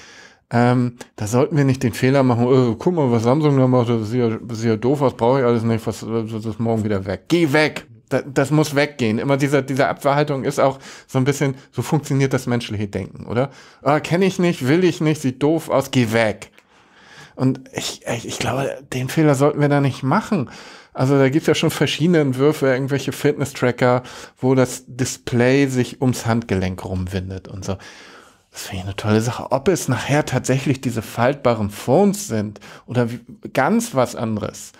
Ähm, da sollten wir nicht den Fehler machen, oh, guck mal, was Samsung da macht, das ist ja, das ist ja doof was brauche ich alles nicht, was, das ist morgen wieder weg. Geh weg! das, das muss weggehen. Immer diese, diese Abwehrhaltung ist auch so ein bisschen, so funktioniert das menschliche Denken, oder? Ah, kenne ich nicht, will ich nicht, sieht doof aus, geh weg. Und ich, ich, ich glaube, den Fehler sollten wir da nicht machen. Also da gibt's ja schon verschiedene Entwürfe, irgendwelche Fitness-Tracker, wo das Display sich ums Handgelenk rumwindet und so. Das finde ich eine tolle Sache. Ob es nachher tatsächlich diese faltbaren Phones sind oder wie, ganz was anderes,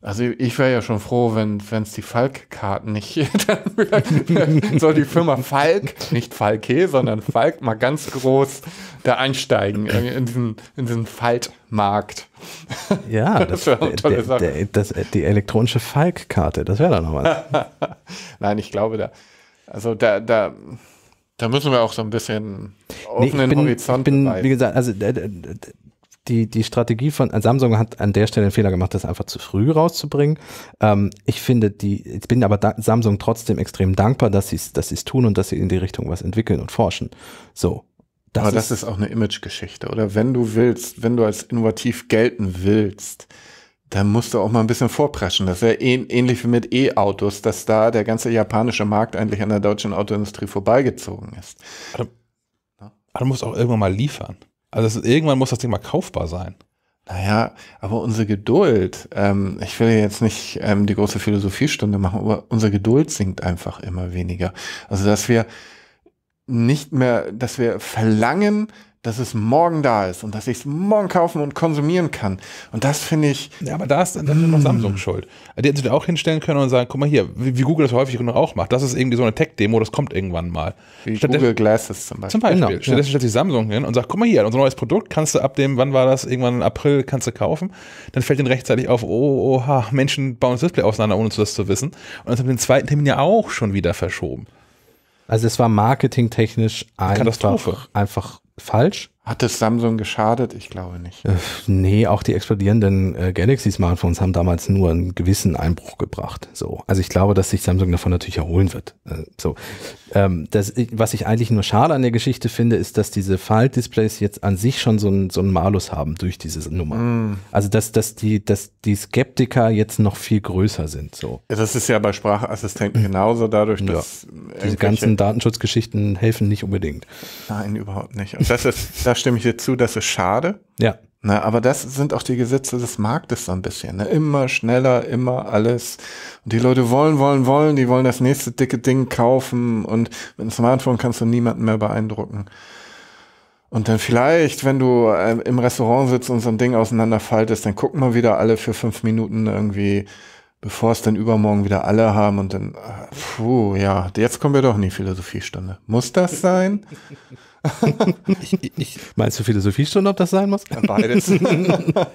also ich wäre ja schon froh, wenn es die Falk-Karten nicht, dann soll die Firma Falk, nicht Falke, sondern Falk mal ganz groß da einsteigen in diesen, in diesen Faltmarkt. Ja, das, das eine tolle Sache. Der, das, die elektronische Falk-Karte, das wäre doch noch was. Nein, ich glaube da, also da, da, da müssen wir auch so ein bisschen offenen nee, ich bin, Horizont. Ich bin, wie gesagt, also äh, äh, die, die Strategie von äh, Samsung hat an der Stelle einen Fehler gemacht, das einfach zu früh rauszubringen. Ähm, ich finde die, ich bin aber da, Samsung trotzdem extrem dankbar, dass sie dass es tun und dass sie in die Richtung was entwickeln und forschen. So. Das aber ist, das ist auch eine Image-Geschichte, oder? Wenn du willst, wenn du als innovativ gelten willst, dann musst du auch mal ein bisschen vorpreschen. Das wäre ähnlich wie mit E-Autos, dass da der ganze japanische Markt eigentlich an der deutschen Autoindustrie vorbeigezogen ist. Aber, aber du musst auch irgendwann mal liefern. Also irgendwann muss das Ding mal kaufbar sein. Naja, aber unsere Geduld, ähm, ich will jetzt nicht ähm, die große Philosophiestunde machen, aber unsere Geduld sinkt einfach immer weniger. Also dass wir nicht mehr, dass wir verlangen, dass es morgen da ist und dass ich es morgen kaufen und konsumieren kann. Und das finde ich. Ja, aber da ist dann mm. noch Samsung mm. schuld. Die hätten sich auch hinstellen können und sagen, guck mal hier, wie, wie Google das häufig genug auch macht. Das ist irgendwie so eine Tech-Demo, das kommt irgendwann mal. Wie Statt Google Glasses zum Beispiel. Zum Beispiel. Genau. Stattdessen ja. stellt sich Samsung hin und sagt, guck mal hier, unser neues Produkt kannst du ab dem, wann war das, irgendwann April kannst du kaufen. Dann fällt ihnen rechtzeitig auf, oh, oha, Menschen bauen das Display auseinander, ohne das zu wissen. Und das haben den zweiten Termin ja auch schon wieder verschoben. Also es war marketingtechnisch einfach, einfach falsch hat es Samsung geschadet? Ich glaube nicht. Äh, nee, auch die explodierenden äh, Galaxy-Smartphones haben damals nur einen gewissen Einbruch gebracht. So, also ich glaube, dass sich Samsung davon natürlich erholen wird. Äh, so, ähm, das, was ich eigentlich nur schade an der Geschichte finde, ist, dass diese Falt-Displays jetzt an sich schon so einen so einen Malus haben durch diese Nummer. Mm. Also dass, dass die dass die Skeptiker jetzt noch viel größer sind. So. Das ist ja bei Sprachassistenten genauso dadurch, dass ja. diese ganzen Datenschutzgeschichten helfen nicht unbedingt. Nein, überhaupt nicht. Und das ist das stimme ich dir zu, das ist schade. Ja. Na, aber das sind auch die Gesetze des Marktes so ein bisschen. Ne? Immer schneller, immer alles. Und die Leute wollen, wollen, wollen, die wollen das nächste dicke Ding kaufen und mit einem Smartphone kannst du niemanden mehr beeindrucken. Und dann vielleicht, wenn du äh, im Restaurant sitzt und so ein Ding auseinanderfaltest, dann gucken mal wieder alle für fünf Minuten irgendwie bevor es dann übermorgen wieder alle haben und dann, puh, ja, jetzt kommen wir doch in die Philosophiestunde. Muss das sein? ich, ich, meinst du Philosophiestunde, ob das sein muss? beides. also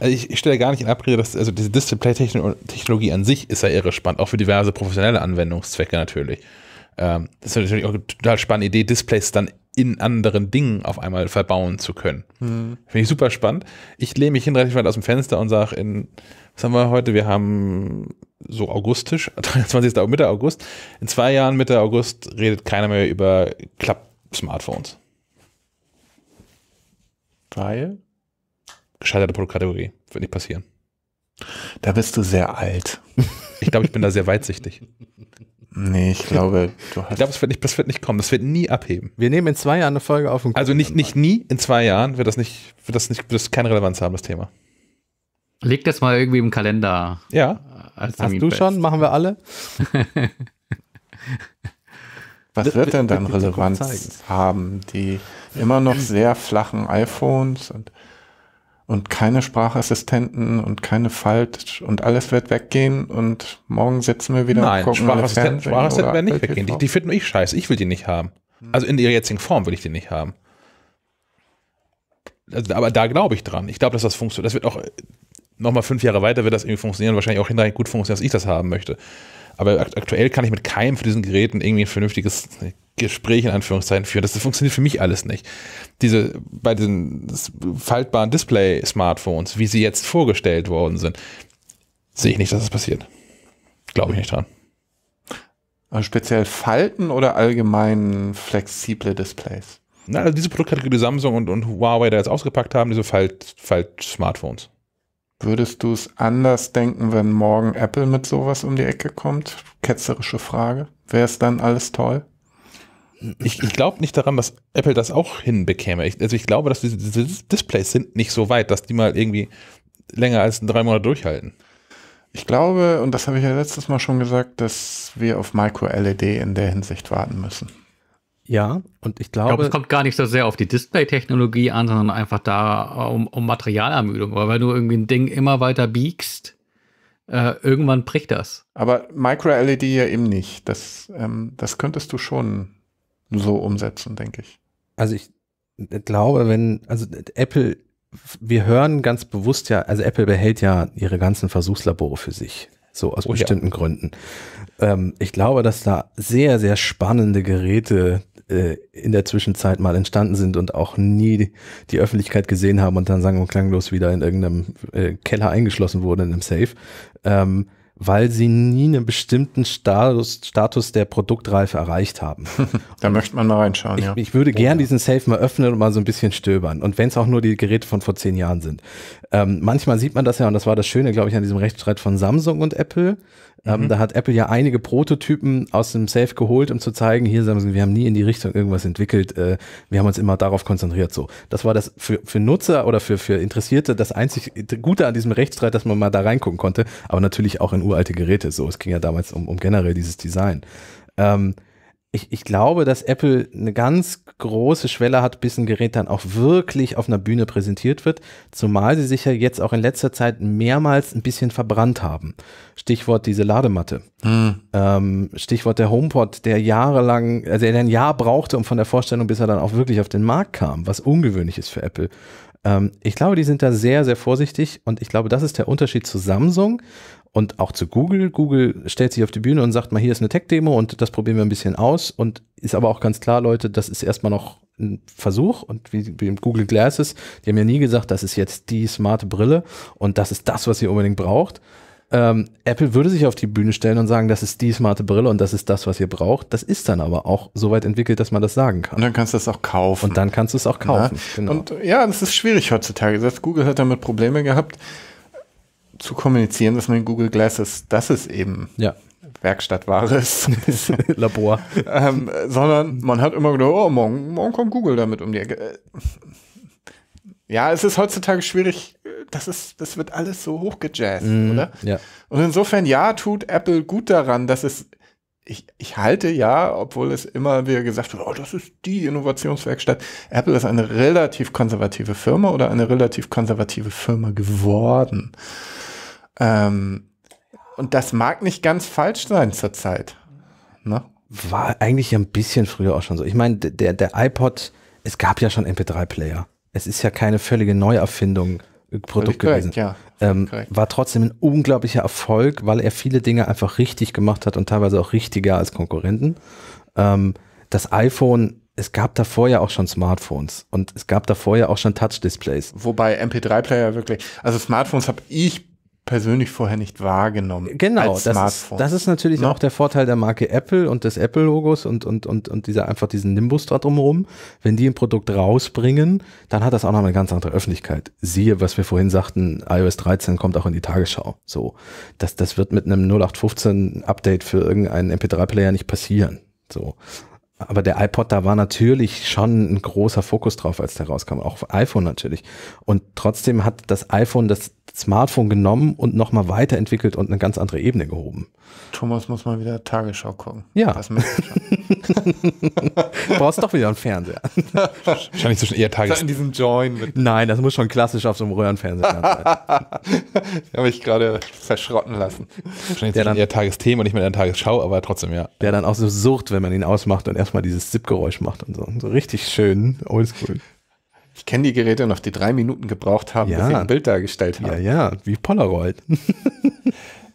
ich, ich, stelle gar nicht in Abrede, dass also diese Display-Technologie an sich ist ja irre spannend, auch für diverse professionelle Anwendungszwecke natürlich. Ähm, das ist natürlich auch eine total spannende Idee, Displays dann in anderen Dingen auf einmal verbauen zu können. Mhm. Finde ich super spannend. Ich lehne mich hin relativ weit aus dem Fenster und sage in, was haben wir heute? Wir haben so augustisch, 23. Mitte August. In zwei Jahren Mitte August redet keiner mehr über Klapp-Smartphones. Weil? Gescheiterte Produktkategorie. Wird nicht passieren. Da bist du sehr alt. Ich glaube, ich bin da sehr weitsichtig. Nee, ich glaube, du hast. Ich glaube, das wird, nicht, das wird nicht kommen. Das wird nie abheben. Wir nehmen in zwei Jahren eine Folge auf. Und also nicht, nicht nie, in zwei Jahren wird das nicht, wird das nicht, wird das keine Relevanz haben, das Thema. Leg das mal irgendwie im Kalender. Ja. Als hast du schon? Machen wir alle? Was wird denn dann Relevanz haben? Die immer noch sehr flachen iPhones und und keine Sprachassistenten und keine Falt und alles wird weggehen und morgen sitzen wir wieder Nein, und gucken Sprachassistenten, Sprachassistenten werden nicht weggehen. Die, die finden ich scheiße. Ich will die nicht haben. Also in ihrer jetzigen Form will ich die nicht haben. Also, aber da glaube ich dran. Ich glaube, dass das funktioniert. Das wird auch nochmal fünf Jahre weiter wird das irgendwie funktionieren. Wahrscheinlich auch hinterher gut funktionieren, dass ich das haben möchte. Aber aktuell kann ich mit keinem von diesen Geräten irgendwie ein vernünftiges Gespräch in Anführungszeichen führen. Das funktioniert für mich alles nicht. Diese bei den faltbaren Display-Smartphones, wie sie jetzt vorgestellt worden sind, sehe ich nicht, dass es das passiert. Glaube ich nicht dran. Also speziell Falten oder allgemein flexible Displays? Na, also diese Produktkategorie, die Samsung und, und Huawei da jetzt ausgepackt haben, diese Falt-Smartphones. Würdest du es anders denken, wenn morgen Apple mit sowas um die Ecke kommt? Ketzerische Frage. Wäre es dann alles toll? Ich, ich glaube nicht daran, dass Apple das auch hinbekäme. Ich, also ich glaube, dass diese, diese Displays sind nicht so weit, dass die mal irgendwie länger als drei Monate durchhalten. Ich glaube, und das habe ich ja letztes Mal schon gesagt, dass wir auf Micro-LED in der Hinsicht warten müssen. Ja, und ich glaube. Ich glaube, es kommt gar nicht so sehr auf die Display-Technologie an, sondern einfach da um, um Materialermüdung. Weil wenn du irgendwie ein Ding immer weiter biegst, äh, irgendwann bricht das. Aber Micro-LED ja eben nicht. Das, ähm, das könntest du schon so umsetzen, denke ich. Also ich äh, glaube, wenn, also äh, Apple, wir hören ganz bewusst ja, also Apple behält ja ihre ganzen Versuchslabore für sich. So aus oh, bestimmten ja. Gründen. Ähm, ich glaube, dass da sehr, sehr spannende Geräte äh, in der Zwischenzeit mal entstanden sind und auch nie die Öffentlichkeit gesehen haben und dann sagen und klanglos wieder in irgendeinem äh, Keller eingeschlossen wurden, in einem Safe, ähm, weil sie nie einen bestimmten Status, Status der Produktreife erreicht haben. da möchte man mal reinschauen, ich, ja. Ich würde gern diesen Safe mal öffnen und mal so ein bisschen stöbern. Und wenn es auch nur die Geräte von vor zehn Jahren sind. Ähm, manchmal sieht man das ja, und das war das Schöne, glaube ich, an diesem Rechtsstreit von Samsung und Apple, ähm, mhm. da hat Apple ja einige Prototypen aus dem Safe geholt, um zu zeigen, hier sagen wir haben nie in die Richtung irgendwas entwickelt, äh, wir haben uns immer darauf konzentriert. So, das war das für, für Nutzer oder für, für Interessierte das einzig Gute an diesem Rechtsstreit, dass man mal da reingucken konnte, aber natürlich auch in uralte Geräte. So, es ging ja damals um, um generell dieses Design. Ähm, ich, ich glaube, dass Apple eine ganz große Schwelle hat, bis ein Gerät dann auch wirklich auf einer Bühne präsentiert wird, zumal sie sich ja jetzt auch in letzter Zeit mehrmals ein bisschen verbrannt haben. Stichwort diese Ladematte. Hm. Ähm, Stichwort der HomePod, der jahrelang, also der ein Jahr brauchte, um von der Vorstellung, bis er dann auch wirklich auf den Markt kam, was ungewöhnlich ist für Apple ähm, ich glaube, die sind da sehr, sehr vorsichtig und ich glaube, das ist der Unterschied zu Samsung und auch zu Google. Google stellt sich auf die Bühne und sagt mal, hier ist eine Tech-Demo und das probieren wir ein bisschen aus. Und ist aber auch ganz klar, Leute, das ist erstmal noch ein Versuch und wie, wie im Google Glasses, die haben ja nie gesagt, das ist jetzt die smarte Brille und das ist das, was ihr unbedingt braucht. Ähm, Apple würde sich auf die Bühne stellen und sagen, das ist die smarte Brille und das ist das, was ihr braucht. Das ist dann aber auch so weit entwickelt, dass man das sagen kann. Und dann kannst du es auch kaufen. Und dann kannst du es auch ne? kaufen. Genau. Und ja, das ist schwierig heutzutage. Das Google hat damit Probleme gehabt zu kommunizieren, dass man Google Glass ist, dass es eben ja. Werkstattware ist. Labor. Ähm, sondern man hat immer gedacht, oh, morgen, morgen kommt Google damit um die Ecke. Ja, es ist heutzutage schwierig, das ist, das wird alles so hochgejazzt, mm, oder? Ja. Und insofern, ja, tut Apple gut daran, dass es, ich, ich halte ja, obwohl es immer wieder gesagt wird, oh, das ist die Innovationswerkstatt. Apple ist eine relativ konservative Firma oder eine relativ konservative Firma geworden. Ähm, und das mag nicht ganz falsch sein zurzeit. Ne? War eigentlich ein bisschen früher auch schon so. Ich meine, der, der iPod, es gab ja schon MP3-Player. Es ist ja keine völlige Neuerfindung. Äh, Produkt gewesen. Ähm, korrekt, ja. ähm, war trotzdem ein unglaublicher Erfolg, weil er viele Dinge einfach richtig gemacht hat und teilweise auch richtiger als Konkurrenten. Ähm, das iPhone, es gab davor ja auch schon Smartphones und es gab davor ja auch schon Touch-Displays. Wobei MP3-Player wirklich, also Smartphones habe ich persönlich vorher nicht wahrgenommen. Genau, als Das, ist, das ist natürlich ja. Ne? auch der Vorteil der Marke Apple und des Apple-Logos und, und, und, und dieser einfach diesen Nimbus da drumherum. Wenn die ein Produkt rausbringen, dann hat das auch noch eine ganz andere Öffentlichkeit. Siehe, was wir vorhin sagten, iOS 13 kommt auch in die Tagesschau. So, das, das wird mit einem 0815-Update für irgendeinen MP3-Player nicht passieren. So. Aber der iPod, da war natürlich schon ein großer Fokus drauf, als der rauskam. Auch iPhone natürlich. Und trotzdem hat das iPhone das Smartphone genommen und nochmal weiterentwickelt und eine ganz andere Ebene gehoben. Thomas muss mal wieder Tagesschau gucken. Ja. du brauchst doch wieder einen Fernseher. Wahrscheinlich zwischen eher Tagesschau. In diesem Join. Nein, das muss schon klassisch auf so einem Röhrenfernseher sein. habe ich gerade verschrotten lassen. Wahrscheinlich der dann, eher Tagesthema, und nicht mehr dann Tagesschau, aber trotzdem, ja. Der dann auch so sucht, wenn man ihn ausmacht und erstmal dieses Zip-Geräusch macht und so. so richtig schön, oldschool. Ich kenne die Geräte noch, die drei Minuten gebraucht haben, ja. bis sie ein Bild dargestellt haben. Ja, ja, wie Polaroid.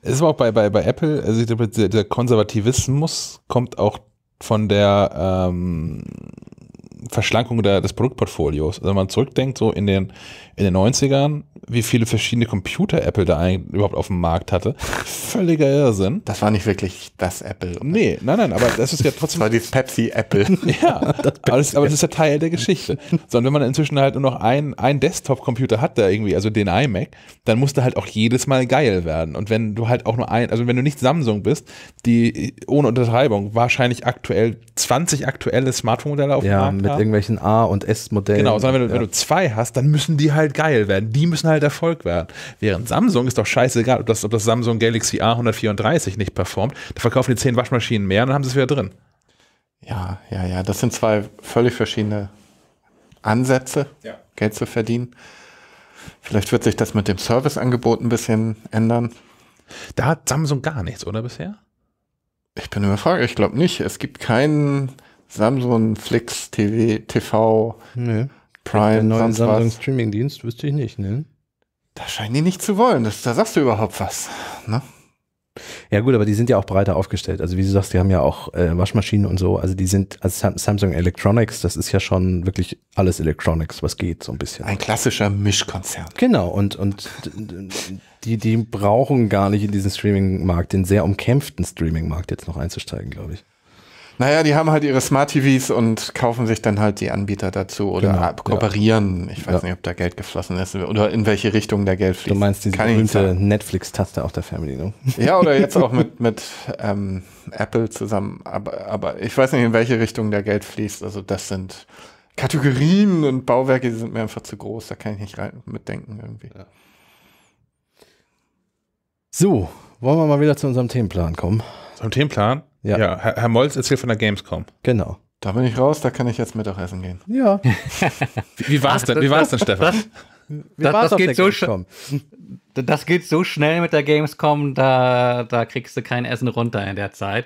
Es ist aber auch bei, bei, bei Apple, also ich der Konservativismus kommt auch von der ähm, Verschlankung der, des Produktportfolios. Also wenn man zurückdenkt, so in den, in den 90ern, wie viele verschiedene Computer Apple da überhaupt auf dem Markt hatte. Völliger Irrsinn. Das war nicht wirklich das Apple. Oder? Nee, nein, nein, aber das ist ja trotzdem. Das war dieses Pepsi-Apple. ja, das aber, das, aber das ist ja Teil der Geschichte. Sondern wenn man inzwischen halt nur noch einen, Desktop-Computer hat, da irgendwie, also den iMac, dann musst du halt auch jedes Mal geil werden. Und wenn du halt auch nur ein, also wenn du nicht Samsung bist, die ohne Untertreibung wahrscheinlich aktuell 20 aktuelle Smartphone-Modelle auf dem ja, Markt Ja, mit irgendwelchen A- und S-Modellen. Genau, sondern wenn du, ja. wenn du zwei hast, dann müssen die halt halt geil werden, die müssen halt Erfolg werden. Während Samsung ist doch scheißegal, ob das, ob das Samsung Galaxy A134 nicht performt, da verkaufen die zehn Waschmaschinen mehr und dann haben sie es wieder drin. Ja, ja, ja, das sind zwei völlig verschiedene Ansätze, ja. Geld zu verdienen. Vielleicht wird sich das mit dem Serviceangebot ein bisschen ändern. Da hat Samsung gar nichts, oder bisher? Ich bin überfragt, ich glaube nicht. Es gibt keinen Samsung Flix TV, TV nee. Prime, neuen Samsung Streaming-Dienst wüsste ich nicht, ne? Da scheinen die nicht zu wollen. Das, da sagst du überhaupt was, ne? Ja gut, aber die sind ja auch breiter aufgestellt. Also wie du sagst, die haben ja auch äh, Waschmaschinen und so. Also die sind, also Samsung Electronics, das ist ja schon wirklich alles Electronics, was geht so ein bisschen. Ein klassischer Mischkonzern. Genau, und, und die, die brauchen gar nicht in diesen Streaming-Markt, den sehr umkämpften Streaming-Markt jetzt noch einzusteigen, glaube ich. Naja, die haben halt ihre Smart TVs und kaufen sich dann halt die Anbieter dazu oder genau, kooperieren. Ja. Ich weiß ja. nicht, ob da Geld geflossen ist oder in welche Richtung da Geld fließt. Du meinst diese Kann berühmte Netflix-Taste auf der Fernbedienung? Ja, oder jetzt auch mit, mit ähm, Apple zusammen. Aber, aber ich weiß nicht, in welche Richtung da Geld fließt. Also das sind Kategorien und Bauwerke, die sind mir einfach zu groß. Da kann ich nicht rein mitdenken irgendwie. Ja. So, wollen wir mal wieder zu unserem Themenplan kommen? Zum Themenplan? Ja, ja Herr, Herr Molz erzählt von der Gamescom. Genau. Da bin ich raus, da kann ich jetzt Mittagessen gehen. Ja. wie, wie war's denn, wie war's denn, Stefan? Das, wie war's das geht so sch- hm? Das geht so schnell mit der Gamescom, da, da kriegst du kein Essen runter in der Zeit.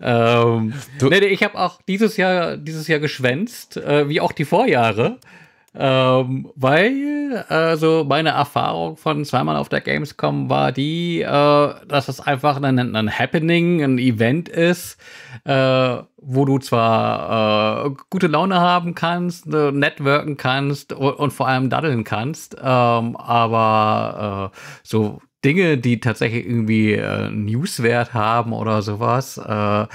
Ähm, nee, ich habe auch dieses Jahr, dieses Jahr geschwänzt, äh, wie auch die Vorjahre. Ähm, weil, also meine Erfahrung von zweimal auf der Gamescom war die, äh, dass es einfach ein, ein Happening, ein Event ist, äh, wo du zwar äh, gute Laune haben kannst, äh, networken kannst und, und vor allem daddeln kannst, ähm, aber äh, so Dinge, die tatsächlich irgendwie äh, Newswert haben oder sowas, äh,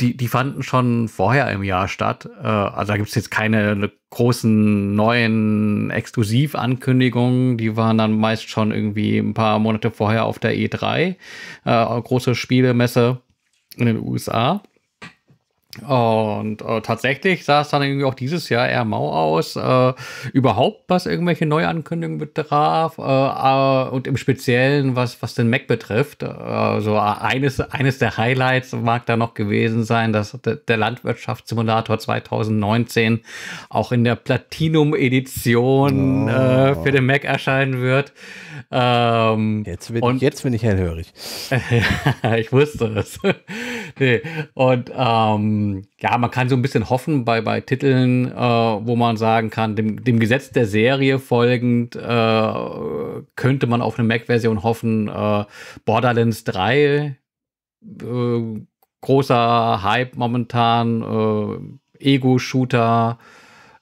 die, die fanden schon vorher im Jahr statt. Äh, also da gibt es jetzt keine ne, großen neuen Exklusivankündigungen. Die waren dann meist schon irgendwie ein paar Monate vorher auf der E3, äh, große Spielemesse in den USA. Und äh, tatsächlich sah es dann irgendwie auch dieses Jahr eher mau aus. Äh, überhaupt, was irgendwelche Neuankündigungen betraf äh, äh, und im Speziellen, was, was den Mac betrifft. Äh, so eines, eines der Highlights mag da noch gewesen sein, dass der Landwirtschaftssimulator 2019 auch in der Platinum-Edition oh. Äh, für den Mac erscheinen wird. Ähm, jetzt, bin und, ich, jetzt bin ich hellhörig. ich wusste es. nee. Und ähm, ja, man kann so ein bisschen hoffen bei, bei Titeln, äh, wo man sagen kann, dem, dem Gesetz der Serie folgend äh, könnte man auf eine Mac-Version hoffen. Äh, Borderlands 3, äh, großer Hype momentan, äh, Ego-Shooter.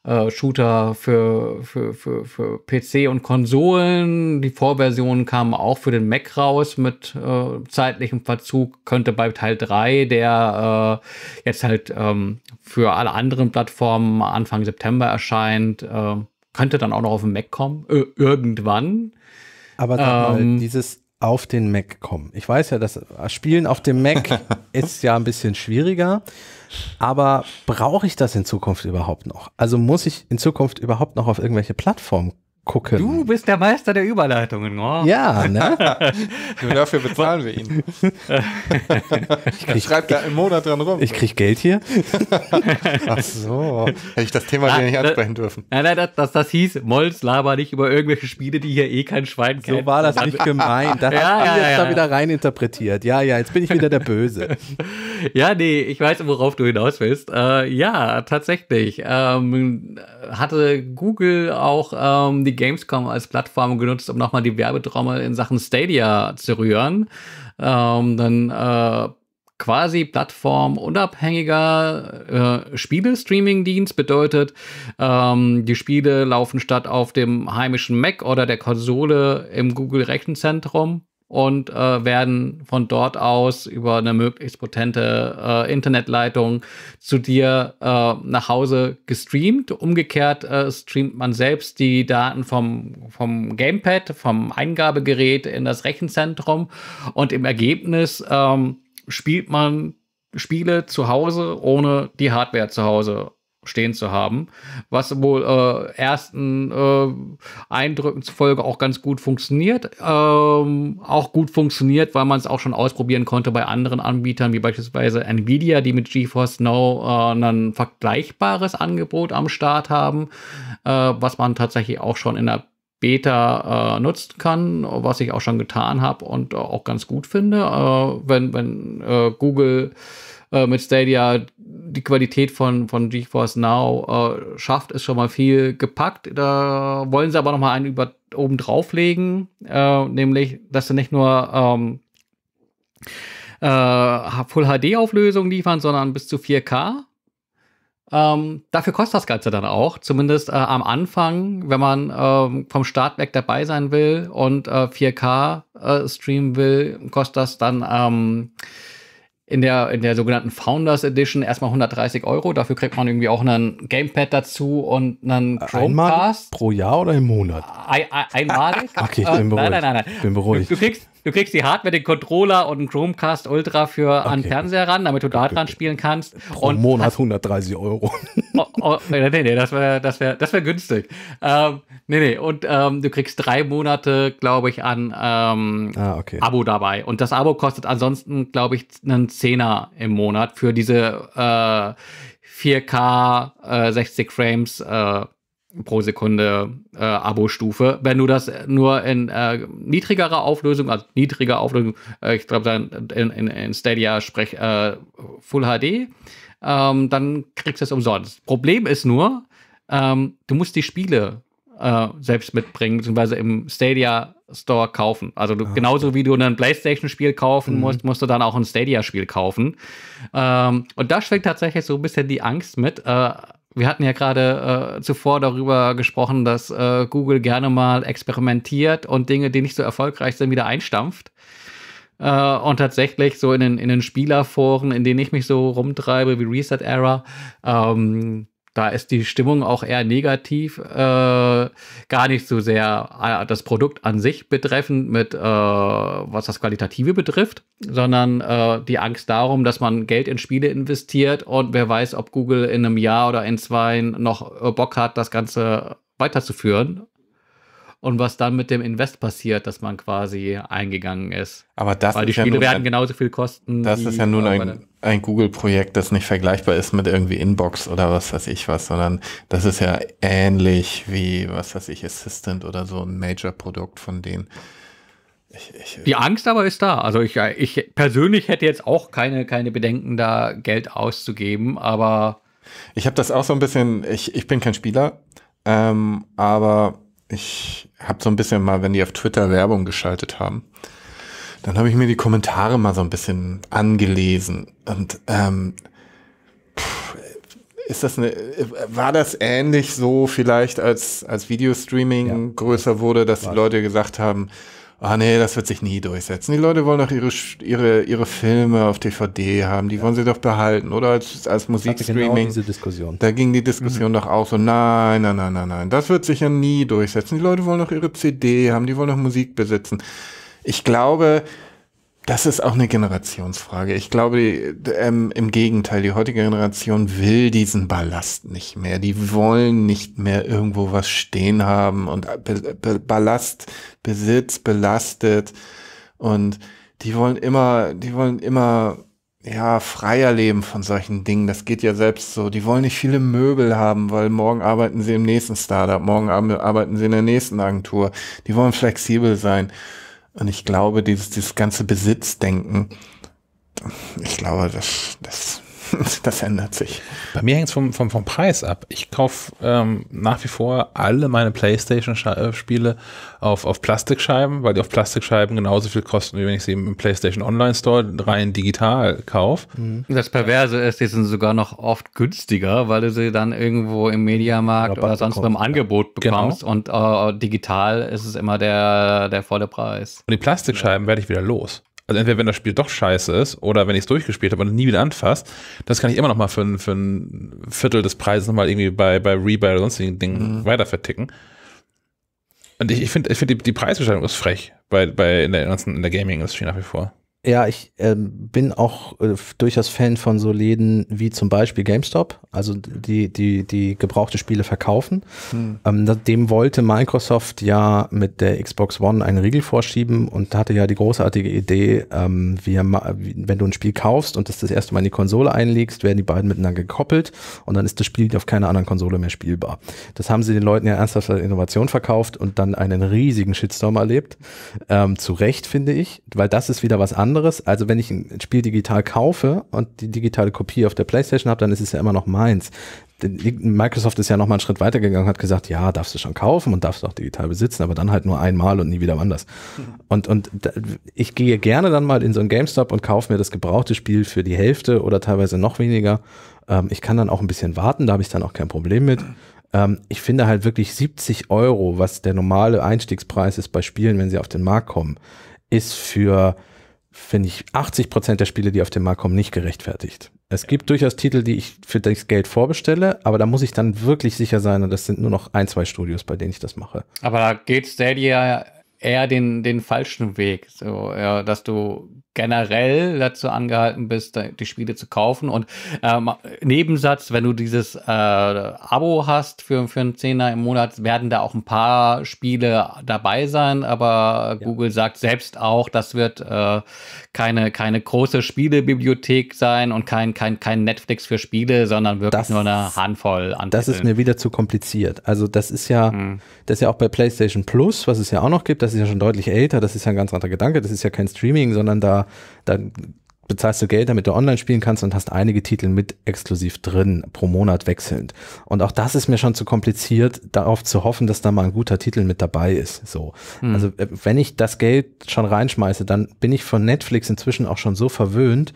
Äh, Shooter für, für, für, für PC und Konsolen. Die Vorversionen kamen auch für den Mac raus mit äh, zeitlichem Verzug. Könnte bei Teil 3, der äh, jetzt halt ähm, für alle anderen Plattformen Anfang September erscheint, äh, könnte dann auch noch auf den Mac kommen. Ö äh, irgendwann. Aber dann ähm, mal, dieses auf den Mac kommen. Ich weiß ja, das Spielen auf dem Mac ist ja ein bisschen schwieriger. Aber brauche ich das in Zukunft überhaupt noch? Also muss ich in Zukunft überhaupt noch auf irgendwelche Plattformen gucken. Du bist der Meister der Überleitungen, oh. Ja, ne? Nur dafür bezahlen wir ihn. ich krieg, schreibt da im Monat dran rum. Ich krieg Geld hier. Ach so. Hätte ich das Thema hier ah, nicht ansprechen dürfen. Nein, nein, dass das, das hieß, Molls laber nicht über irgendwelche Spiele, die hier eh kein Schwein kennt. So war das nicht gemeint. Das ja, hast ja, jetzt ja. da wieder reininterpretiert. Ja, ja, jetzt bin ich wieder der Böse. ja, nee, ich weiß, worauf du hinaus willst. Äh, ja, tatsächlich. Ähm, hatte Google auch ähm, die die Gamescom als Plattform genutzt, um nochmal die Werbetrommel in Sachen Stadia zu rühren. Ähm, dann äh, quasi plattformunabhängiger äh, spiele dienst bedeutet, ähm, die Spiele laufen statt auf dem heimischen Mac oder der Konsole im Google-Rechenzentrum und äh, werden von dort aus über eine möglichst potente äh, Internetleitung zu dir äh, nach Hause gestreamt. Umgekehrt äh, streamt man selbst die Daten vom, vom Gamepad, vom Eingabegerät in das Rechenzentrum und im Ergebnis ähm, spielt man Spiele zu Hause ohne die Hardware zu Hause stehen zu haben, was wohl äh, ersten äh, Eindrücken zufolge auch ganz gut funktioniert, ähm, auch gut funktioniert, weil man es auch schon ausprobieren konnte bei anderen Anbietern, wie beispielsweise Nvidia, die mit GeForce Now äh, ein vergleichbares Angebot am Start haben, äh, was man tatsächlich auch schon in der Beta äh, nutzen kann, was ich auch schon getan habe und äh, auch ganz gut finde, äh, wenn, wenn äh, Google äh, mit Stadia die Qualität von, von GeForce Now äh, schafft, ist schon mal viel gepackt. Da wollen sie aber noch mal einen über, oben drauflegen, äh, nämlich, dass sie nicht nur ähm, äh, Full HD Auflösung liefern, sondern bis zu 4K. Ähm, dafür kostet das Ganze dann auch, zumindest äh, am Anfang, wenn man äh, vom Start weg dabei sein will und äh, 4K äh, streamen will, kostet das dann ähm, in der, in der sogenannten Founders Edition erstmal 130 Euro. Dafür kriegt man irgendwie auch einen Gamepad dazu und einen äh, Chromecast. Einmal pro Jahr oder im Monat? Ein, ein, einmalig. okay, ich äh, bin beruhigt. Nein, nein, nein. nein. Ich bin beruhigt. Du, du, kriegst, du kriegst die Hardware, den Controller und einen Chromecast Ultra für okay. an den Fernseher ran, damit du da dran spielen kannst. Pro und Monat hast, 130 Euro. Oh, oh, nee, nee, das wäre das wär, das wär günstig. Ähm, nee, nee, und ähm, du kriegst drei Monate, glaube ich, an ähm, ah, okay. Abo dabei. Und das Abo kostet ansonsten, glaube ich, einen Zehner im Monat für diese äh, 4K äh, 60 Frames äh, pro Sekunde äh, Abo-Stufe. Wenn du das nur in äh, niedrigerer Auflösung, also niedriger Auflösung, äh, ich glaube dann in, in, in Stadia sprech äh, Full HD, ähm, dann kriegst du es umsonst. Problem ist nur, ähm, du musst die Spiele äh, selbst mitbringen, beziehungsweise im Stadia Store kaufen. Also du, ah, genauso wie du ein PlayStation-Spiel kaufen mhm. musst, musst du dann auch ein Stadia-Spiel kaufen. Ähm, und da schwingt tatsächlich so ein bisschen die Angst mit äh, wir hatten ja gerade äh, zuvor darüber gesprochen, dass äh, Google gerne mal experimentiert und Dinge, die nicht so erfolgreich sind, wieder einstampft. Äh, und tatsächlich so in den, in den Spielerforen, in denen ich mich so rumtreibe, wie Reset Error, ähm, da ist die Stimmung auch eher negativ, äh, gar nicht so sehr äh, das Produkt an sich betreffend, mit äh, was das Qualitative betrifft, sondern äh, die Angst darum, dass man Geld in Spiele investiert und wer weiß, ob Google in einem Jahr oder in zwei noch äh, Bock hat, das Ganze weiterzuführen und was dann mit dem Invest passiert, dass man quasi eingegangen ist. Aber das Weil die ist Spiele ja werden ein, genauso viel kosten. Das ist ja nun ein, ein Google-Projekt, das nicht vergleichbar ist mit irgendwie Inbox oder was weiß ich was, sondern das ist ja ähnlich wie, was weiß ich, Assistant oder so ein Major-Produkt von denen. Ich, ich, die Angst aber ist da. Also ich, ich persönlich hätte jetzt auch keine, keine Bedenken, da Geld auszugeben, aber. Ich habe das auch so ein bisschen, ich, ich bin kein Spieler, ähm, aber ich habe so ein bisschen mal, wenn die auf Twitter Werbung geschaltet haben, dann habe ich mir die Kommentare mal so ein bisschen angelesen und ähm, ist das eine, war das ähnlich so vielleicht als als Videostreaming ja. größer wurde, dass die Leute gesagt haben, ah nee, das wird sich nie durchsetzen. Die Leute wollen doch ihre, ihre, ihre Filme auf DVD haben, die ja. wollen sie doch behalten, oder als, als genau Musikstreaming. Genau Diskussion. Da ging die Diskussion mhm. doch auch so, nein, nein, nein, nein, nein, das wird sich ja nie durchsetzen. Die Leute wollen doch ihre CD haben, die wollen doch Musik besitzen. Ich glaube, das ist auch eine Generationsfrage. Ich glaube, ähm, im Gegenteil, die heutige Generation will diesen Ballast nicht mehr. Die wollen nicht mehr irgendwo was stehen haben und äh, Be Be Ballast, Besitz belastet. Und die wollen immer, die wollen immer, ja, freier leben von solchen Dingen. Das geht ja selbst so. Die wollen nicht viele Möbel haben, weil morgen arbeiten sie im nächsten Startup, morgen arbeiten sie in der nächsten Agentur. Die wollen flexibel sein. Und ich glaube, dieses, dieses ganze Besitzdenken, ich glaube, das, das das ändert sich. Bei mir hängt es vom, vom, vom Preis ab. Ich kaufe ähm, nach wie vor alle meine PlayStation-Spiele auf, auf Plastikscheiben, weil die auf Plastikscheiben genauso viel kosten, wie wenn ich sie im PlayStation Online Store rein digital kaufe. Mhm. Das Perverse ist, die sind sogar noch oft günstiger, weil du sie dann irgendwo im Mediamarkt oder, sonst bekommst, im Angebot genau. bekommst. Genau. Und äh, digital ist es immer der, der volle Preis. Und die Plastikscheiben werde ich wieder los. Also entweder wenn das Spiel doch scheiße ist oder wenn ich es durchgespielt habe und nie wieder anfasst, das kann ich immer noch mal für, für ein Viertel des Preises nochmal irgendwie bei, bei Rebuy oder sonstigen Dingen mhm. weiter verticken. Und ich, ich finde find die, die Preisbeschreibung ist frech bei, bei in der ganzen in der Gaming-Industrie nach wie vor. Ja, ich äh, bin auch äh, durchaus Fan von so Läden wie zum Beispiel GameStop, also die, die, die gebrauchte Spiele verkaufen. Hm. Ähm, dem wollte Microsoft ja mit der Xbox One einen Riegel vorschieben und hatte ja die großartige Idee, ähm, wir, wenn du ein Spiel kaufst und das das erste Mal in die Konsole einlegst, werden die beiden miteinander gekoppelt und dann ist das Spiel auf keiner anderen Konsole mehr spielbar. Das haben sie den Leuten ja ernsthaft als Innovation verkauft und dann einen riesigen Shitstorm erlebt. Ähm, zu Recht, finde ich, weil das ist wieder was anderes anderes. Also wenn ich ein Spiel digital kaufe und die digitale Kopie auf der PlayStation habe, dann ist es ja immer noch meins. Microsoft ist ja noch mal einen Schritt weitergegangen, hat gesagt, ja, darfst du schon kaufen und darfst auch digital besitzen, aber dann halt nur einmal und nie wieder anders. Mhm. Und, und ich gehe gerne dann mal in so einen GameStop und kaufe mir das gebrauchte Spiel für die Hälfte oder teilweise noch weniger. Ähm, ich kann dann auch ein bisschen warten, da habe ich dann auch kein Problem mit. Ähm, ich finde halt wirklich 70 Euro, was der normale Einstiegspreis ist bei Spielen, wenn sie auf den Markt kommen, ist für finde ich 80 Prozent der Spiele, die auf den Markt kommen, nicht gerechtfertigt. Es gibt durchaus Titel, die ich für das Geld vorbestelle, aber da muss ich dann wirklich sicher sein und das sind nur noch ein, zwei Studios, bei denen ich das mache. Aber da geht Stadia eher den, den falschen Weg, so, ja, dass du generell dazu angehalten bist, die Spiele zu kaufen. Und ähm, Nebensatz, wenn du dieses äh, Abo hast für, für einen Zehner im Monat, werden da auch ein paar Spiele dabei sein. Aber ja. Google sagt selbst auch, das wird äh, keine, keine große Spielebibliothek sein und kein, kein, kein Netflix für Spiele, sondern wirklich das, nur eine Handvoll an. Das ist mir wieder zu kompliziert. Also das ist ja, mhm. das ist ja auch bei PlayStation Plus, was es ja auch noch gibt, das ist ja schon deutlich älter, das ist ja ein ganz anderer Gedanke, das ist ja kein Streaming, sondern da da, dann bezahlst du Geld, damit du online spielen kannst und hast einige Titel mit exklusiv drin, pro Monat wechselnd. Und auch das ist mir schon zu kompliziert, darauf zu hoffen, dass da mal ein guter Titel mit dabei ist. So. Mhm. Also äh, wenn ich das Geld schon reinschmeiße, dann bin ich von Netflix inzwischen auch schon so verwöhnt,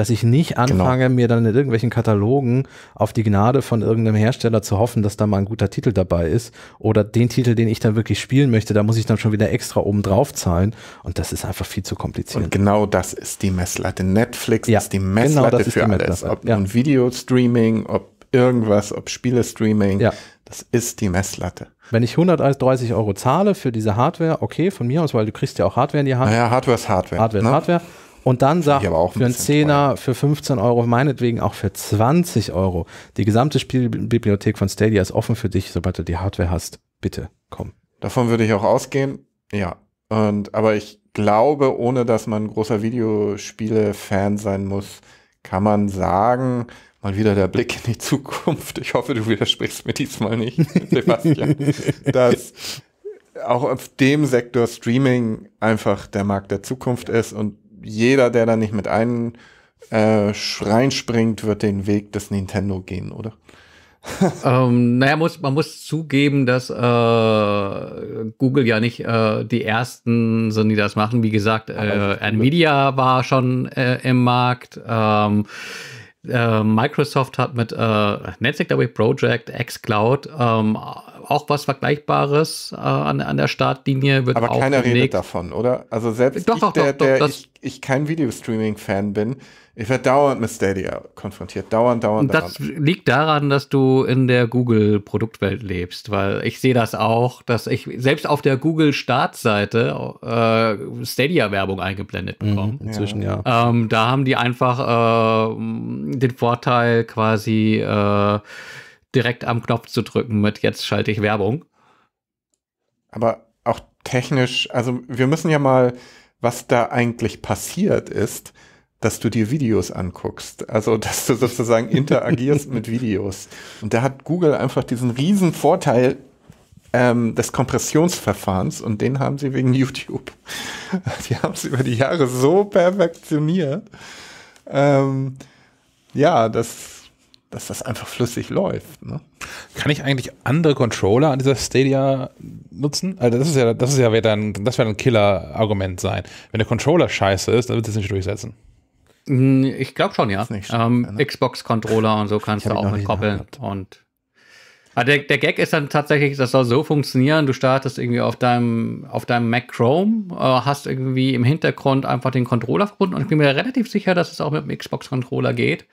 dass ich nicht genau. anfange, genau. mir dann in irgendwelchen Katalogen auf die Gnade von irgendeinem Hersteller zu hoffen, dass da mal ein guter Titel dabei ist oder den Titel, den ich dann wirklich spielen möchte, da muss ich dann schon wieder extra oben drauf zahlen und das ist einfach viel zu kompliziert. Und genau das ist die Messlatte. Netflix ja, ist die genau Messlatte genau für die Messlatte. alles, ob ja. Video-Streaming, ob irgendwas, ob Spielestreaming, ja. das ist die Messlatte. Wenn ich 130 Euro zahle für diese Hardware, okay, von mir aus, weil du kriegst ja auch Hardware in die Hand. Naja, Hardware ist Hardware. Hardware ist ne? Hardware. Und dann sag für einen Zehner, für 15 Euro, meinetwegen auch für 20 Euro. Die gesamte Spielbibliothek von Stadia ist offen für dich, sobald du die Hardware hast. Bitte, komm. Davon würde ich auch ausgehen. Ja. Und, aber ich glaube, ohne dass man großer Videospiele-Fan sein muss, kann man sagen, mal wieder der Blick in die Zukunft. Ich hoffe, du widersprichst mir diesmal nicht, Sebastian, dass auch auf dem Sektor Streaming einfach der Markt der Zukunft ist und jeder, der da nicht mit ein äh, reinspringt, wird den Weg des Nintendo gehen, oder? ähm, naja, muss, man muss zugeben, dass äh, Google ja nicht äh, die ersten sind, die das machen. Wie gesagt, äh, Nvidia war schon äh, im Markt. Ähm, äh, Microsoft hat mit äh, Netzwerk Project Xcloud ähm, auch was Vergleichbares äh, an, an der Startlinie. Wird Aber auch keiner redet davon, oder? Also selbst doch, ich, doch, der, doch, der ich, ich kein Videostreaming-Fan bin, ich werde dauernd mit Stadia konfrontiert. Dauernd, dauernd, dauernd. Das liegt daran, dass du in der Google-Produktwelt lebst, weil ich sehe das auch, dass ich selbst auf der Google-Startseite äh, Stadia-Werbung eingeblendet mhm, bekomme. Mhm, inzwischen, ja. ja. Ähm, da haben die einfach äh, den Vorteil quasi, äh, direkt am Knopf zu drücken mit jetzt schalte ich Werbung. Aber auch technisch, also wir müssen ja mal, was da eigentlich passiert ist, dass du dir Videos anguckst. Also, dass du sozusagen interagierst mit Videos. Und da hat Google einfach diesen riesen Vorteil ähm, des Kompressionsverfahrens und den haben sie wegen YouTube. Die haben es über die Jahre so perfektioniert. Ähm, ja, das dass das einfach flüssig läuft. Ne? Kann ich eigentlich andere Controller an dieser Stadia nutzen? Also das ist ja, das ist ja wär dann, das wäre ein Killer-Argument sein. Wenn der Controller scheiße ist, dann wird es nicht durchsetzen. Hm, ich glaube schon, ja. Ähm, ne? Xbox-Controller und so kannst du auch mit koppeln. Und aber ah, der, der Gag ist dann tatsächlich, das soll so funktionieren, du startest irgendwie auf deinem, auf deinem Mac Chrome, äh, hast irgendwie im Hintergrund einfach den Controller verbunden und ich bin mir relativ sicher, dass es auch mit dem Xbox-Controller geht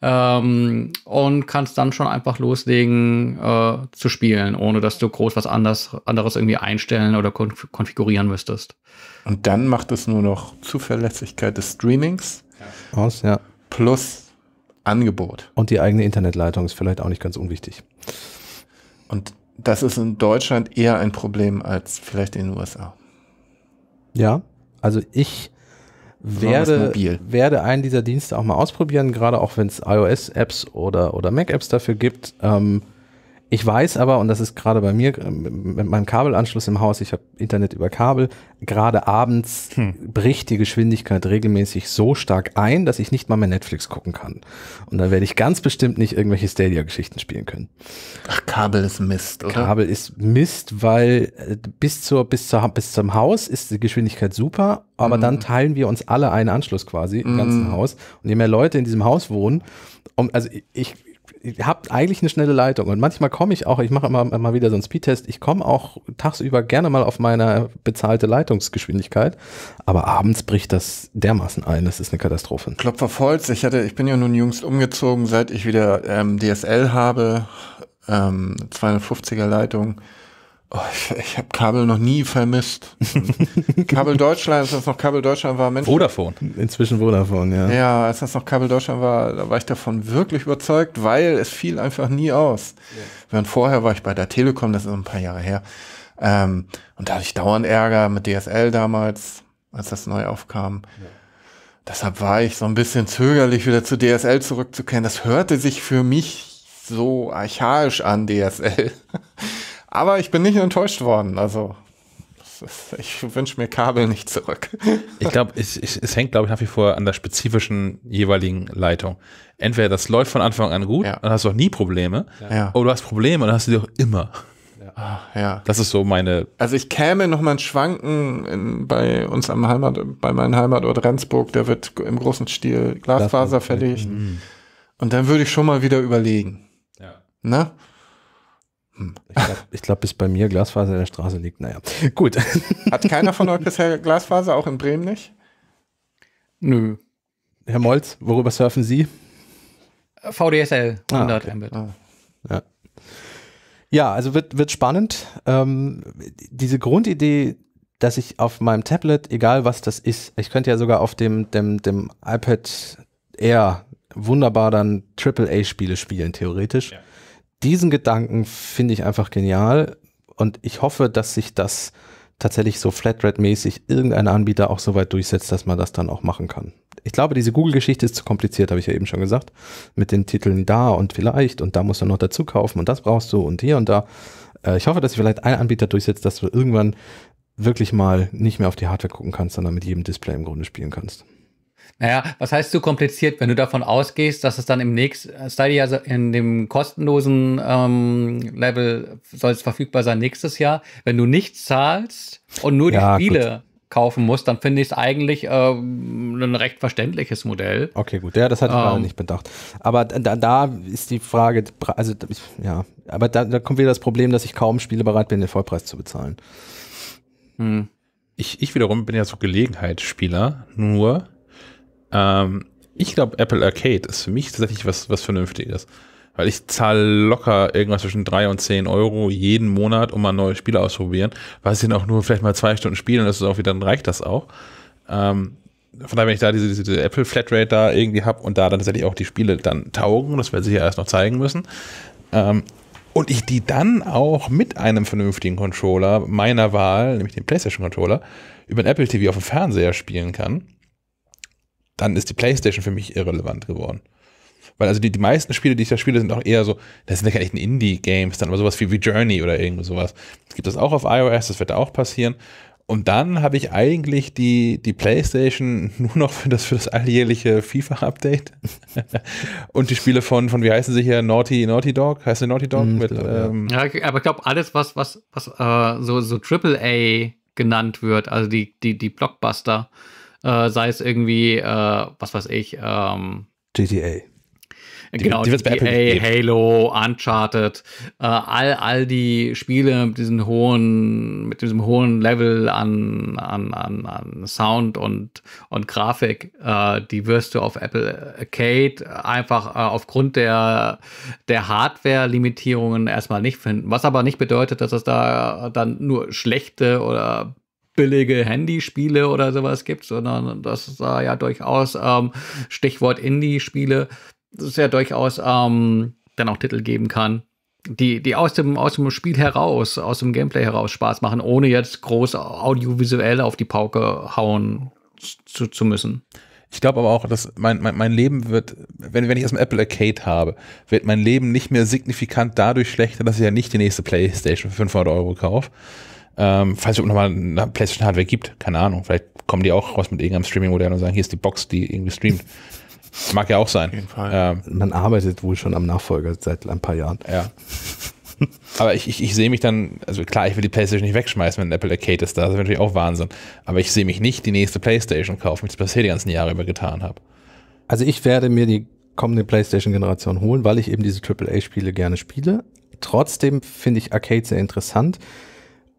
ähm, und kannst dann schon einfach loslegen äh, zu spielen, ohne dass du groß was anders, anderes irgendwie einstellen oder konf konfigurieren müsstest. Und dann macht es nur noch Zuverlässigkeit des Streamings ja. aus, ja. Plus Angebot. Und die eigene Internetleitung ist vielleicht auch nicht ganz unwichtig. Und das ist in Deutschland eher ein Problem als vielleicht in den USA. Ja, also ich werde, werde einen dieser Dienste auch mal ausprobieren, gerade auch wenn es iOS-Apps oder, oder Mac-Apps dafür gibt. Ähm, ich weiß aber, und das ist gerade bei mir ähm, mit meinem Kabelanschluss im Haus, ich habe Internet über Kabel, gerade abends hm. bricht die Geschwindigkeit regelmäßig so stark ein, dass ich nicht mal mehr Netflix gucken kann. Und dann werde ich ganz bestimmt nicht irgendwelche Stadia-Geschichten spielen können. Ach, Kabel ist Mist, oder? Kabel ist Mist, weil äh, bis zur bis zur bis zum Haus ist die Geschwindigkeit super, aber mhm. dann teilen wir uns alle einen Anschluss quasi im mhm. ganzen Haus. Und je mehr Leute in diesem Haus wohnen, um, also ich, ich habe eigentlich eine schnelle Leitung und manchmal komme ich auch, ich mache immer mal wieder so einen Speedtest, ich komme auch tagsüber gerne mal auf meine bezahlte Leitungsgeschwindigkeit, aber abends bricht das dermaßen ein, das ist eine Katastrophe. Klopferholz, ich hatte, ich bin ja nun jüngst umgezogen, seit ich wieder ähm, DSL habe, ähm, 250er Leitung, Oh, ich, ich habe Kabel noch nie vermisst. Kabel Deutschland, als das noch Kabel Deutschland war, Mensch. Vodafone. Inzwischen Vodafone, ja. Ja, als das noch Kabel Deutschland war, da war ich davon wirklich überzeugt, weil es fiel einfach nie aus. Ja. Während vorher war ich bei der Telekom, das ist ein paar Jahre her. Ähm, und da hatte ich dauernd Ärger mit DSL damals, als das neu aufkam. Ja. Deshalb war ich so ein bisschen zögerlich, wieder zu DSL zurückzukehren. Das hörte sich für mich so archaisch an, DSL. Aber ich bin nicht enttäuscht worden. Also ich wünsche mir Kabel nicht zurück. ich glaube, es, es, hängt, glaube ich, nach wie vor an der spezifischen jeweiligen Leitung. Entweder das läuft von Anfang an gut, ja. dann hast du auch nie Probleme, ja. oder du hast Probleme und dann hast du die auch immer. Ah, ja. Das ist so meine. Also ich käme nochmal ein Schwanken in, bei uns am Heimat, bei meinem Heimatort Rendsburg, der wird im großen Stil Glasfaser verlegt. Mhm. Und dann würde ich schon mal wieder überlegen. Ja. Na? Ne? Hm. Ich glaube, glaub, bis bei mir Glasfaser in der Straße liegt, naja. Gut. Hat keiner von euch bisher Glasfaser, auch in Bremen nicht? Nö. Herr Molz, worüber surfen Sie? VDSL 100 ah, Mbit. Ah. Ja. ja. also wird, wird spannend. Ähm, diese Grundidee, dass ich auf meinem Tablet, egal was das ist, ich könnte ja sogar auf dem, dem, dem iPad Air wunderbar dann Triple A spiele spielen, theoretisch. Ja diesen Gedanken finde ich einfach genial und ich hoffe, dass sich das tatsächlich so Flatrate-mäßig irgendein Anbieter auch so weit durchsetzt, dass man das dann auch machen kann. Ich glaube, diese Google-Geschichte ist zu kompliziert, habe ich ja eben schon gesagt, mit den Titeln da und vielleicht und da musst du noch dazu kaufen und das brauchst du und hier und da. Äh, ich hoffe, dass sich vielleicht ein Anbieter durchsetzt, dass du irgendwann wirklich mal nicht mehr auf die Hardware gucken kannst, sondern mit jedem Display im Grunde spielen kannst. Naja, was heißt zu kompliziert, wenn du davon ausgehst, dass es dann im nächsten Stadia also in dem kostenlosen ähm, Level soll es verfügbar sein nächstes Jahr. Wenn du nichts zahlst und nur die ja, Spiele gut. kaufen musst, dann finde ich es eigentlich ähm, ein recht verständliches Modell. Okay, gut, ja, das hatte ich ähm, nicht bedacht. Aber da, da ist die Frage, also ja, aber da, da kommt wieder das Problem, dass ich kaum Spiele bereit bin, den Vollpreis zu bezahlen. Hm. Ich, ich wiederum bin ja so Gelegenheitsspieler, nur ähm, ich glaube, Apple Arcade ist für mich tatsächlich was, was Vernünftiges. Weil ich zahle locker irgendwas zwischen drei und zehn Euro jeden Monat, um mal neue Spiele auszuprobieren. Weil sie dann auch nur vielleicht mal zwei Stunden spielen, das ist auch wieder, dann reicht das auch. Ähm, von daher, wenn ich da diese, diese, diese Apple Flatrate da irgendwie habe und da dann tatsächlich auch die Spiele dann taugen, das werden sie ja erst noch zeigen müssen. Ähm, und ich die dann auch mit einem vernünftigen Controller meiner Wahl, nämlich dem PlayStation Controller, über den Apple TV auf dem Fernseher spielen kann dann ist die PlayStation für mich irrelevant geworden. Weil also die, die meisten Spiele, die ich da spiele, sind auch eher so, das sind ja gar nicht Indie-Games dann, aber sowas wie, wie Journey oder irgendwie sowas. Das gibt es auch auf iOS, das wird da auch passieren. Und dann habe ich eigentlich die, die PlayStation nur noch für das, für das alljährliche FIFA-Update. und die Spiele von, von, wie heißen sie hier? Naughty, Naughty Dog? Heißt sie Naughty Dog? Mhm, Mit, ähm, ja. ja, aber ich glaube, alles, was, was, was äh, so, so AAA genannt wird, also die, die, die Blockbuster, äh, sei es irgendwie, äh, was weiß ich, ähm, GTA. Die, genau, die, die GTA, Halo, Uncharted, äh, all, all die Spiele mit diesem hohen, mit diesem hohen Level an, an, an, an Sound und, und Grafik, äh, die wirst du auf Apple Arcade einfach äh, aufgrund der, der Hardware-Limitierungen erstmal nicht finden. Was aber nicht bedeutet, dass es da dann nur schlechte oder billige Handyspiele oder sowas gibt, sondern das ist ja durchaus, ähm, Stichwort Indie-Spiele, das ist ja durchaus ähm, dann auch Titel geben kann, die, die aus, dem, aus dem Spiel heraus, aus dem Gameplay heraus Spaß machen, ohne jetzt groß audiovisuell auf die Pauke hauen zu, zu müssen. Ich glaube aber auch, dass mein, mein, mein Leben wird, wenn, wenn ich erstmal Apple Arcade habe, wird mein Leben nicht mehr signifikant dadurch schlechter, dass ich ja nicht die nächste PlayStation für 500 Euro kaufe, ähm, falls es nochmal eine PlayStation Hardware gibt, keine Ahnung, vielleicht kommen die auch raus mit irgendeinem Streaming-Modell und sagen, hier ist die Box, die irgendwie streamt. Mag ja auch sein. Ähm, Man arbeitet wohl schon am Nachfolger seit ein paar Jahren. Ja. Aber ich, ich, ich sehe mich dann, also klar, ich will die PlayStation nicht wegschmeißen, wenn Apple Arcade ist da, das wäre natürlich auch Wahnsinn. Aber ich sehe mich nicht die nächste PlayStation kaufen, wie ich das bisher die ganzen Jahre über getan habe. Also ich werde mir die kommende PlayStation-Generation holen, weil ich eben diese AAA-Spiele gerne spiele. Trotzdem finde ich Arcade sehr interessant.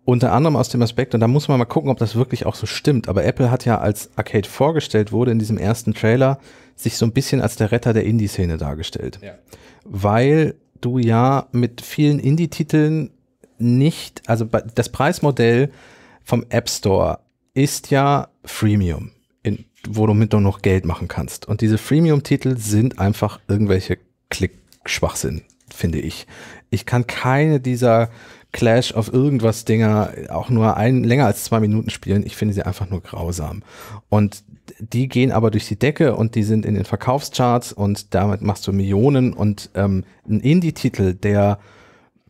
Unter anderem aus dem Aspekt, und da muss man mal gucken, ob das wirklich auch so stimmt, aber Apple hat ja, als Arcade vorgestellt wurde, in diesem ersten Trailer sich so ein bisschen als der Retter der Indie-Szene dargestellt. Ja. Weil du ja mit vielen Indie-Titeln nicht, also das Preismodell vom App Store ist ja Freemium, in, wo du mit noch Geld machen kannst. Und diese Freemium-Titel sind einfach irgendwelche Klick-Schwachsinn, finde ich. Ich kann keine dieser Clash of irgendwas Dinger auch nur ein, länger als zwei Minuten spielen. Ich finde sie einfach nur grausam. Und die gehen aber durch die Decke und die sind in den Verkaufscharts und damit machst du Millionen und ähm, ein Indie-Titel, der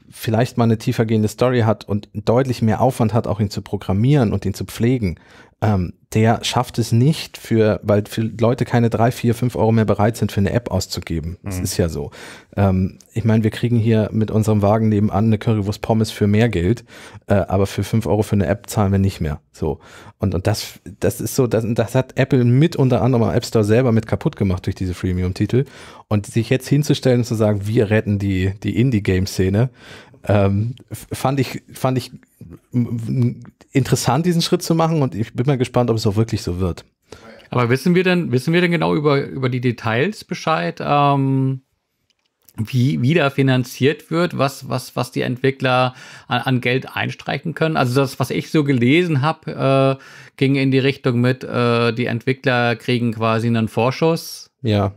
vielleicht mal eine tiefergehende Story hat und deutlich mehr Aufwand hat, auch ihn zu programmieren und ihn zu pflegen, ähm, der schafft es nicht für, weil für Leute keine drei, vier, fünf Euro mehr bereit sind, für eine App auszugeben. Das mhm. ist ja so. Ähm, ich meine, wir kriegen hier mit unserem Wagen nebenan eine Currywurst Pommes für mehr Geld, äh, aber für fünf Euro für eine App zahlen wir nicht mehr. So. Und, und das, das ist so, das, das hat Apple mit unter anderem am App Store selber mit kaputt gemacht durch diese Freemium-Titel. Und sich jetzt hinzustellen und zu sagen, wir retten die, die Indie-Game-Szene, ähm, fand ich, fand ich interessant, diesen Schritt zu machen und ich bin mal gespannt, ob es auch wirklich so wird. Aber wissen wir denn, wissen wir denn genau über, über die Details Bescheid, ähm, wie, wie da finanziert wird, was, was, was die Entwickler an, an Geld einstreichen können? Also das, was ich so gelesen habe, äh, ging in die Richtung mit, äh, die Entwickler kriegen quasi einen Vorschuss. Ja.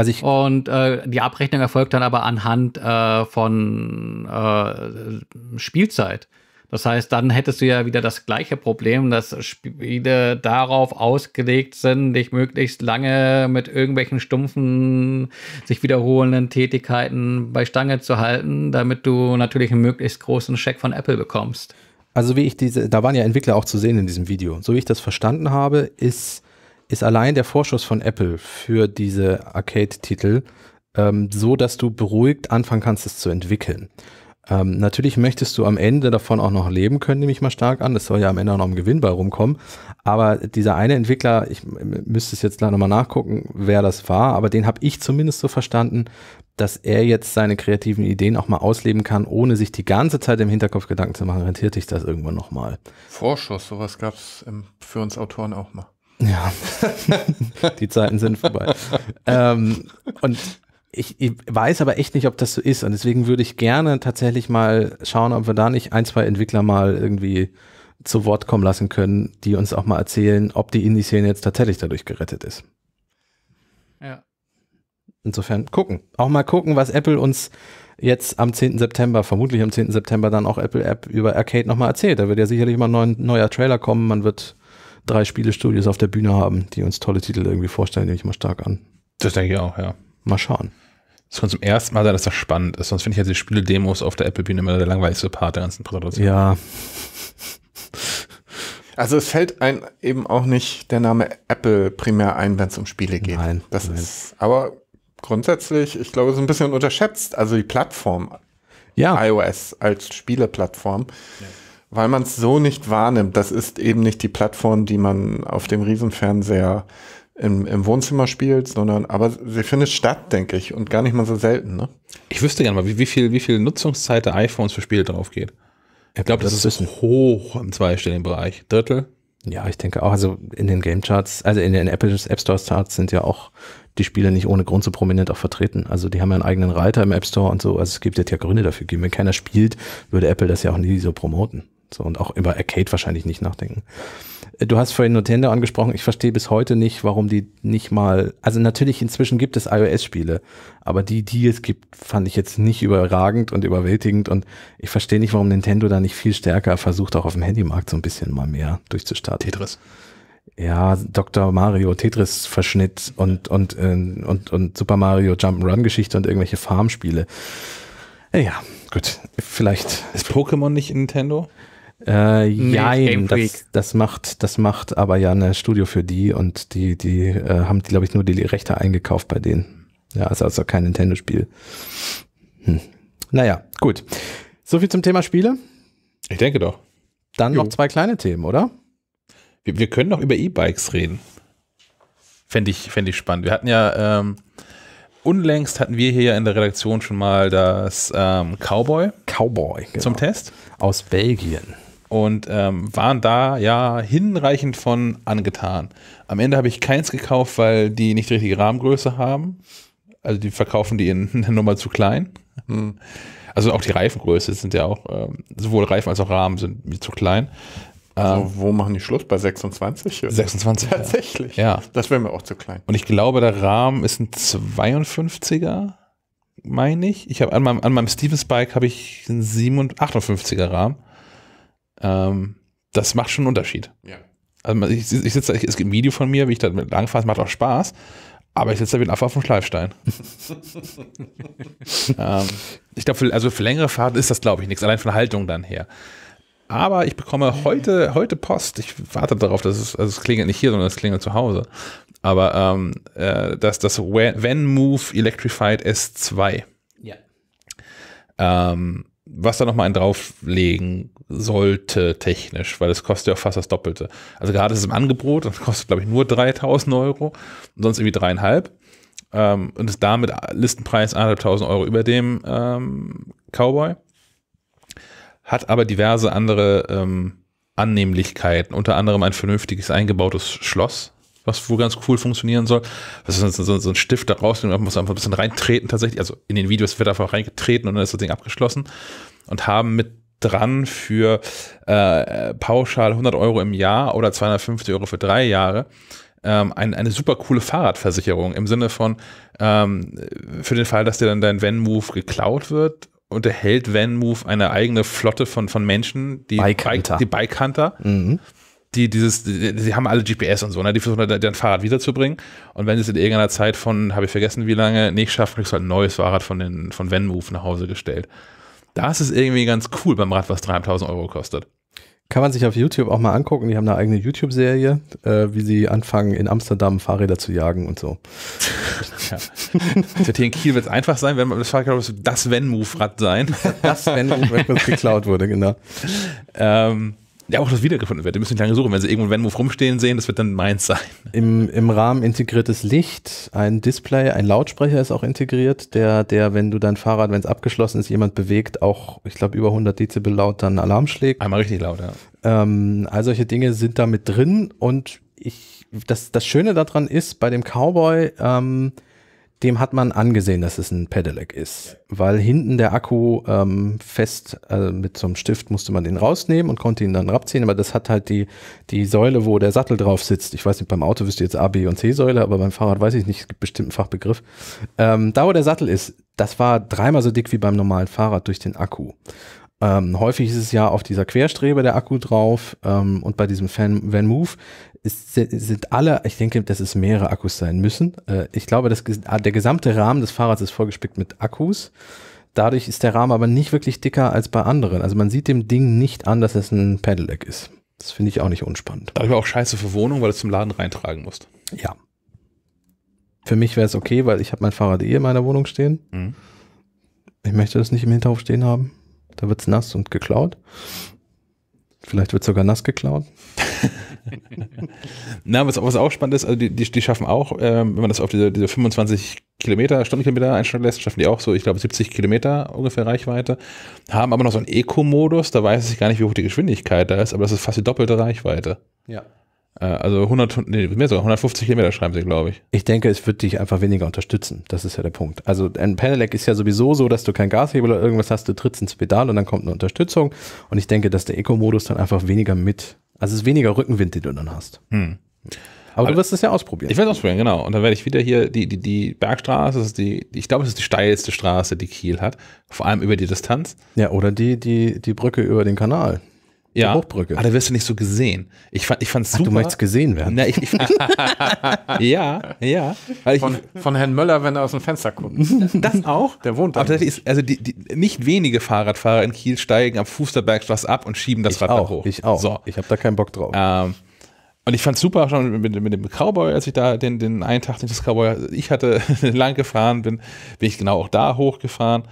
Also ich und äh, die Abrechnung erfolgt dann aber anhand äh, von äh, Spielzeit. Das heißt, dann hättest du ja wieder das gleiche Problem, dass Spiele darauf ausgelegt sind, dich möglichst lange mit irgendwelchen stumpfen, sich wiederholenden Tätigkeiten bei Stange zu halten, damit du natürlich einen möglichst großen Scheck von Apple bekommst. Also wie ich diese, da waren ja Entwickler auch zu sehen in diesem Video. So wie ich das verstanden habe, ist ist allein der Vorschuss von Apple für diese Arcade-Titel ähm, so, dass du beruhigt anfangen kannst, es zu entwickeln. Ähm, natürlich möchtest du am Ende davon auch noch leben können, nehme ich mal stark an. Das soll ja am Ende auch noch im Gewinn bei rumkommen. Aber dieser eine Entwickler, ich müsste es jetzt gleich nochmal nachgucken, wer das war, aber den habe ich zumindest so verstanden, dass er jetzt seine kreativen Ideen auch mal ausleben kann, ohne sich die ganze Zeit im Hinterkopf Gedanken zu machen, rentiert sich das irgendwann nochmal. Vorschuss, sowas gab es ähm, für uns Autoren auch mal. Ja, die Zeiten sind vorbei. ähm, und ich, ich, weiß aber echt nicht, ob das so ist. Und deswegen würde ich gerne tatsächlich mal schauen, ob wir da nicht ein, zwei Entwickler mal irgendwie zu Wort kommen lassen können, die uns auch mal erzählen, ob die Indie-Szene jetzt tatsächlich dadurch gerettet ist. Ja. Insofern gucken. Auch mal gucken, was Apple uns jetzt am 10. September, vermutlich am 10. September dann auch Apple App über Arcade nochmal erzählt. Da wird ja sicherlich mal ein neuer Trailer kommen. Man wird drei Spielestudios auf der Bühne haben, die uns tolle Titel irgendwie vorstellen, nehme ich mal stark an. Das denke ich auch, ja. Mal schauen. Das kann zum ersten Mal sein, dass das spannend ist. Sonst finde ich ja halt die Spiele-Demos auf der Apple-Bühne immer der langweiligste Part der ganzen Präsentation. Ja. Also es fällt ein eben auch nicht der Name Apple primär ein, wenn es um Spiele geht. Nein. Das nein. ist aber grundsätzlich, ich glaube, so ein bisschen unterschätzt. Also die Plattform ja. iOS als Spieleplattform. Ja weil man es so nicht wahrnimmt. Das ist eben nicht die Plattform, die man auf dem Riesenfernseher im, im Wohnzimmer spielt, sondern aber sie findet statt, denke ich, und gar nicht mal so selten. Ne? Ich wüsste gerne mal, wie, wie, viel, wie viel Nutzungszeit der iPhones für Spiele drauf geht. Ich glaube, das, das, ist hoch im zweistelligen Bereich. Drittel? Ja, ich denke auch. Also in den Game Charts, also in den Apple App Store Charts sind ja auch die Spiele nicht ohne Grund so prominent auch vertreten. Also die haben ja einen eigenen Reiter im App Store und so. Also es gibt jetzt ja Gründe dafür. Wenn keiner spielt, würde Apple das ja auch nie so promoten. So, und auch über Arcade wahrscheinlich nicht nachdenken. Äh, du hast vorhin Nintendo angesprochen. Ich verstehe bis heute nicht, warum die nicht mal, also natürlich inzwischen gibt es iOS-Spiele, aber die, die es gibt, fand ich jetzt nicht überragend und überwältigend und ich verstehe nicht, warum Nintendo da nicht viel stärker versucht, auch auf dem Handymarkt so ein bisschen mal mehr durchzustarten. Tetris. Ja, Dr. Mario Tetris Verschnitt und, und, und, äh, und, und Super Mario Jump'n'Run Geschichte und irgendwelche Farmspiele. Ja, gut. Vielleicht. Ist Pokémon nicht Nintendo? Äh, nee, jein, das, das, macht, das macht aber ja ein Studio für die und die, die äh, haben, glaube ich, nur die Rechte eingekauft bei denen. Ja, also, also kein Nintendo-Spiel. Hm. Naja, gut. So viel zum Thema Spiele. Ich denke doch. Dann jo. noch zwei kleine Themen, oder? Wir, wir können noch über E-Bikes reden. Fände ich, fänd ich spannend. Wir hatten ja, ähm, unlängst hatten wir hier in der Redaktion schon mal das ähm, Cowboy. Cowboy, genau. Zum Test. Aus Belgien und ähm, waren da ja hinreichend von angetan. Am Ende habe ich keins gekauft, weil die nicht die richtige Rahmengröße haben. Also die verkaufen die in der Nummer zu klein. Hm. Also auch die Reifengröße sind ja auch, ähm, sowohl Reifen als auch Rahmen sind mir zu klein. also ähm, wo machen die Schluss? Bei 26? 26. Tatsächlich. Ja. Das wäre mir auch zu klein. Und ich glaube, der Rahmen ist ein 52er meine ich. Ich habe an meinem, an meinem Stevens Bike habe ich einen 58er Rahmen. Ähm, das macht schon einen Unterschied. Ja. Also ich, ich sitze, es gibt ein Video von mir, wie ich da mit langfahre, es macht auch Spaß, aber ich sitze da wie ein Affe auf dem Schleifstein. ähm, ich glaube, also für längere Fahrten ist das, glaube ich, nichts, allein von der Haltung dann her. Aber ich bekomme heute, heute Post. Ich warte darauf, dass es, also es klingelt nicht hier, sondern es klingelt zu Hause. Aber ähm, äh, das, das Van-Move Electrified S2. Ja. Ähm, was da nochmal einen drauflegen sollte technisch, weil es kostet ja auch fast das Doppelte. Also gerade ist es im Angebot, und kostet glaube ich nur 3000 Euro und sonst irgendwie dreieinhalb ähm, und ist damit Listenpreis 1.500 Euro über dem ähm, Cowboy. Hat aber diverse andere ähm, Annehmlichkeiten, unter anderem ein vernünftiges eingebautes Schloss, was wohl ganz cool funktionieren soll. Das ist so, so ein Stift da rausnehmen, man muss einfach ein bisschen reintreten tatsächlich. Also in den Videos wird einfach reingetreten und dann ist das Ding abgeschlossen. Und haben mit dran für äh, pauschal 100 Euro im Jahr oder 250 Euro für drei Jahre. Ähm, ein, eine super coole Fahrradversicherung im Sinne von, ähm, für den Fall, dass dir dann dein van geklaut wird, unterhält Van-Move eine eigene Flotte von, von Menschen, die Bike-Hunter, die, Bike Hunter, mhm. die dieses, die, die, haben alle GPS und so, ne? die versuchen dann dein Fahrrad wiederzubringen und wenn sie es in irgendeiner Zeit von, habe ich vergessen wie lange, nicht schaffen, kriegst du halt ein neues Fahrrad von, den, von van nach Hause gestellt. Das ist irgendwie ganz cool beim Rad, was 3.500 Euro kostet. Kann man sich auf YouTube auch mal angucken. Die haben eine eigene YouTube-Serie, äh, wie sie anfangen, in Amsterdam Fahrräder zu jagen und so. ja. Wird hier in Kiel wird es einfach sein, wenn man das Fahrrad das Wenn-Move-Rad sein. Das Wenn-Move-Rad, es geklaut wurde, genau. Ähm, ja, auch das wiedergefunden wird. Die müssen nicht lange suchen. Wenn sie irgendwo einen Venmove rumstehen sehen, das wird dann meins sein. Im, Im Rahmen integriertes Licht, ein Display, ein Lautsprecher ist auch integriert, der, der wenn du dein Fahrrad, wenn es abgeschlossen ist, jemand bewegt, auch, ich glaube, über 100 Dezibel laut dann Alarm schlägt. Einmal richtig laut, ja. Ähm, all solche Dinge sind da mit drin und ich, das, das Schöne daran ist, bei dem Cowboy, ähm, dem hat man angesehen, dass es ein Pedelec ist, weil hinten der Akku ähm, fest äh, mit so einem Stift musste man den rausnehmen und konnte ihn dann rabziehen, aber das hat halt die, die Säule, wo der Sattel drauf sitzt. Ich weiß nicht, beim Auto wisst ihr jetzt A, B und C Säule, aber beim Fahrrad weiß ich nicht, es gibt bestimmt einen Fachbegriff. Ähm, da, wo der Sattel ist, das war dreimal so dick wie beim normalen Fahrrad durch den Akku. Ähm, häufig ist es ja auf dieser Querstrebe der Akku drauf ähm, und bei diesem Fan Van Move ist, sind alle, ich denke, dass es mehrere Akkus sein müssen. Äh, ich glaube, das, der gesamte Rahmen des Fahrrads ist vollgespickt mit Akkus. Dadurch ist der Rahmen aber nicht wirklich dicker als bei anderen. Also man sieht dem Ding nicht an, dass es ein Pedelec ist. Das finde ich auch nicht unspannend. Da aber auch scheiße für Wohnung, weil du es zum Laden reintragen musst. Ja. Für mich wäre es okay, weil ich habe mein Fahrrad eh in meiner Wohnung stehen. Mhm. Ich möchte das nicht im Hinterhof stehen haben. Da wird es nass und geklaut. Vielleicht wird es sogar nass geklaut. Na, was, was, auch spannend ist, also die, die, die schaffen auch, ähm, wenn man das auf diese, diese 25 Kilometer, Stundenkilometer einstellen lässt, schaffen die auch so, ich glaube, 70 Kilometer ungefähr Reichweite, haben aber noch so einen Eco-Modus, da weiß ich gar nicht, wie hoch die Geschwindigkeit da ist, aber das ist fast die doppelte Reichweite. Ja. Äh, also 100, nee, mehr sogar, 150 Kilometer schreiben sie, glaube ich. Ich denke, es wird dich einfach weniger unterstützen. Das ist ja der Punkt. Also ein Pedelec ist ja sowieso so, dass du keinen Gashebel oder irgendwas hast, du trittst ins Pedal und dann kommt eine Unterstützung. Und ich denke, dass der Eco-Modus dann einfach weniger mit also es ist weniger Rückenwind, den du dann hast. Hm. Aber, du wirst es ja ausprobieren. Ich werde es ausprobieren, genau. Und dann werde ich wieder hier die, die, die Bergstraße, die, ich glaube, es ist die steilste Straße, die Kiel hat. Vor allem über die Distanz. Ja, oder die, die, die Brücke über den Kanal. Ja. Die Hochbrücke. Aber ah, da wirst du nicht so gesehen. Ich fand, ich super. Ach, du möchtest gesehen werden. Na, ich, ich, ja, ja. Von, von, Herrn Möller, wenn er aus dem Fenster guckt. Das auch. Der wohnt da. Aber ist, also die, die, nicht wenige Fahrradfahrer in Kiel steigen am Fuß der Bergstraße ab und schieben das ich Rad auch, hoch. Ich auch. So. Ich habe da keinen Bock drauf. Ähm, und ich fand es super schon mit, mit, dem Cowboy, als ich da den, den einen Tag den ich das Cowboy, ich hatte lang gefahren bin, bin ich genau auch da hochgefahren.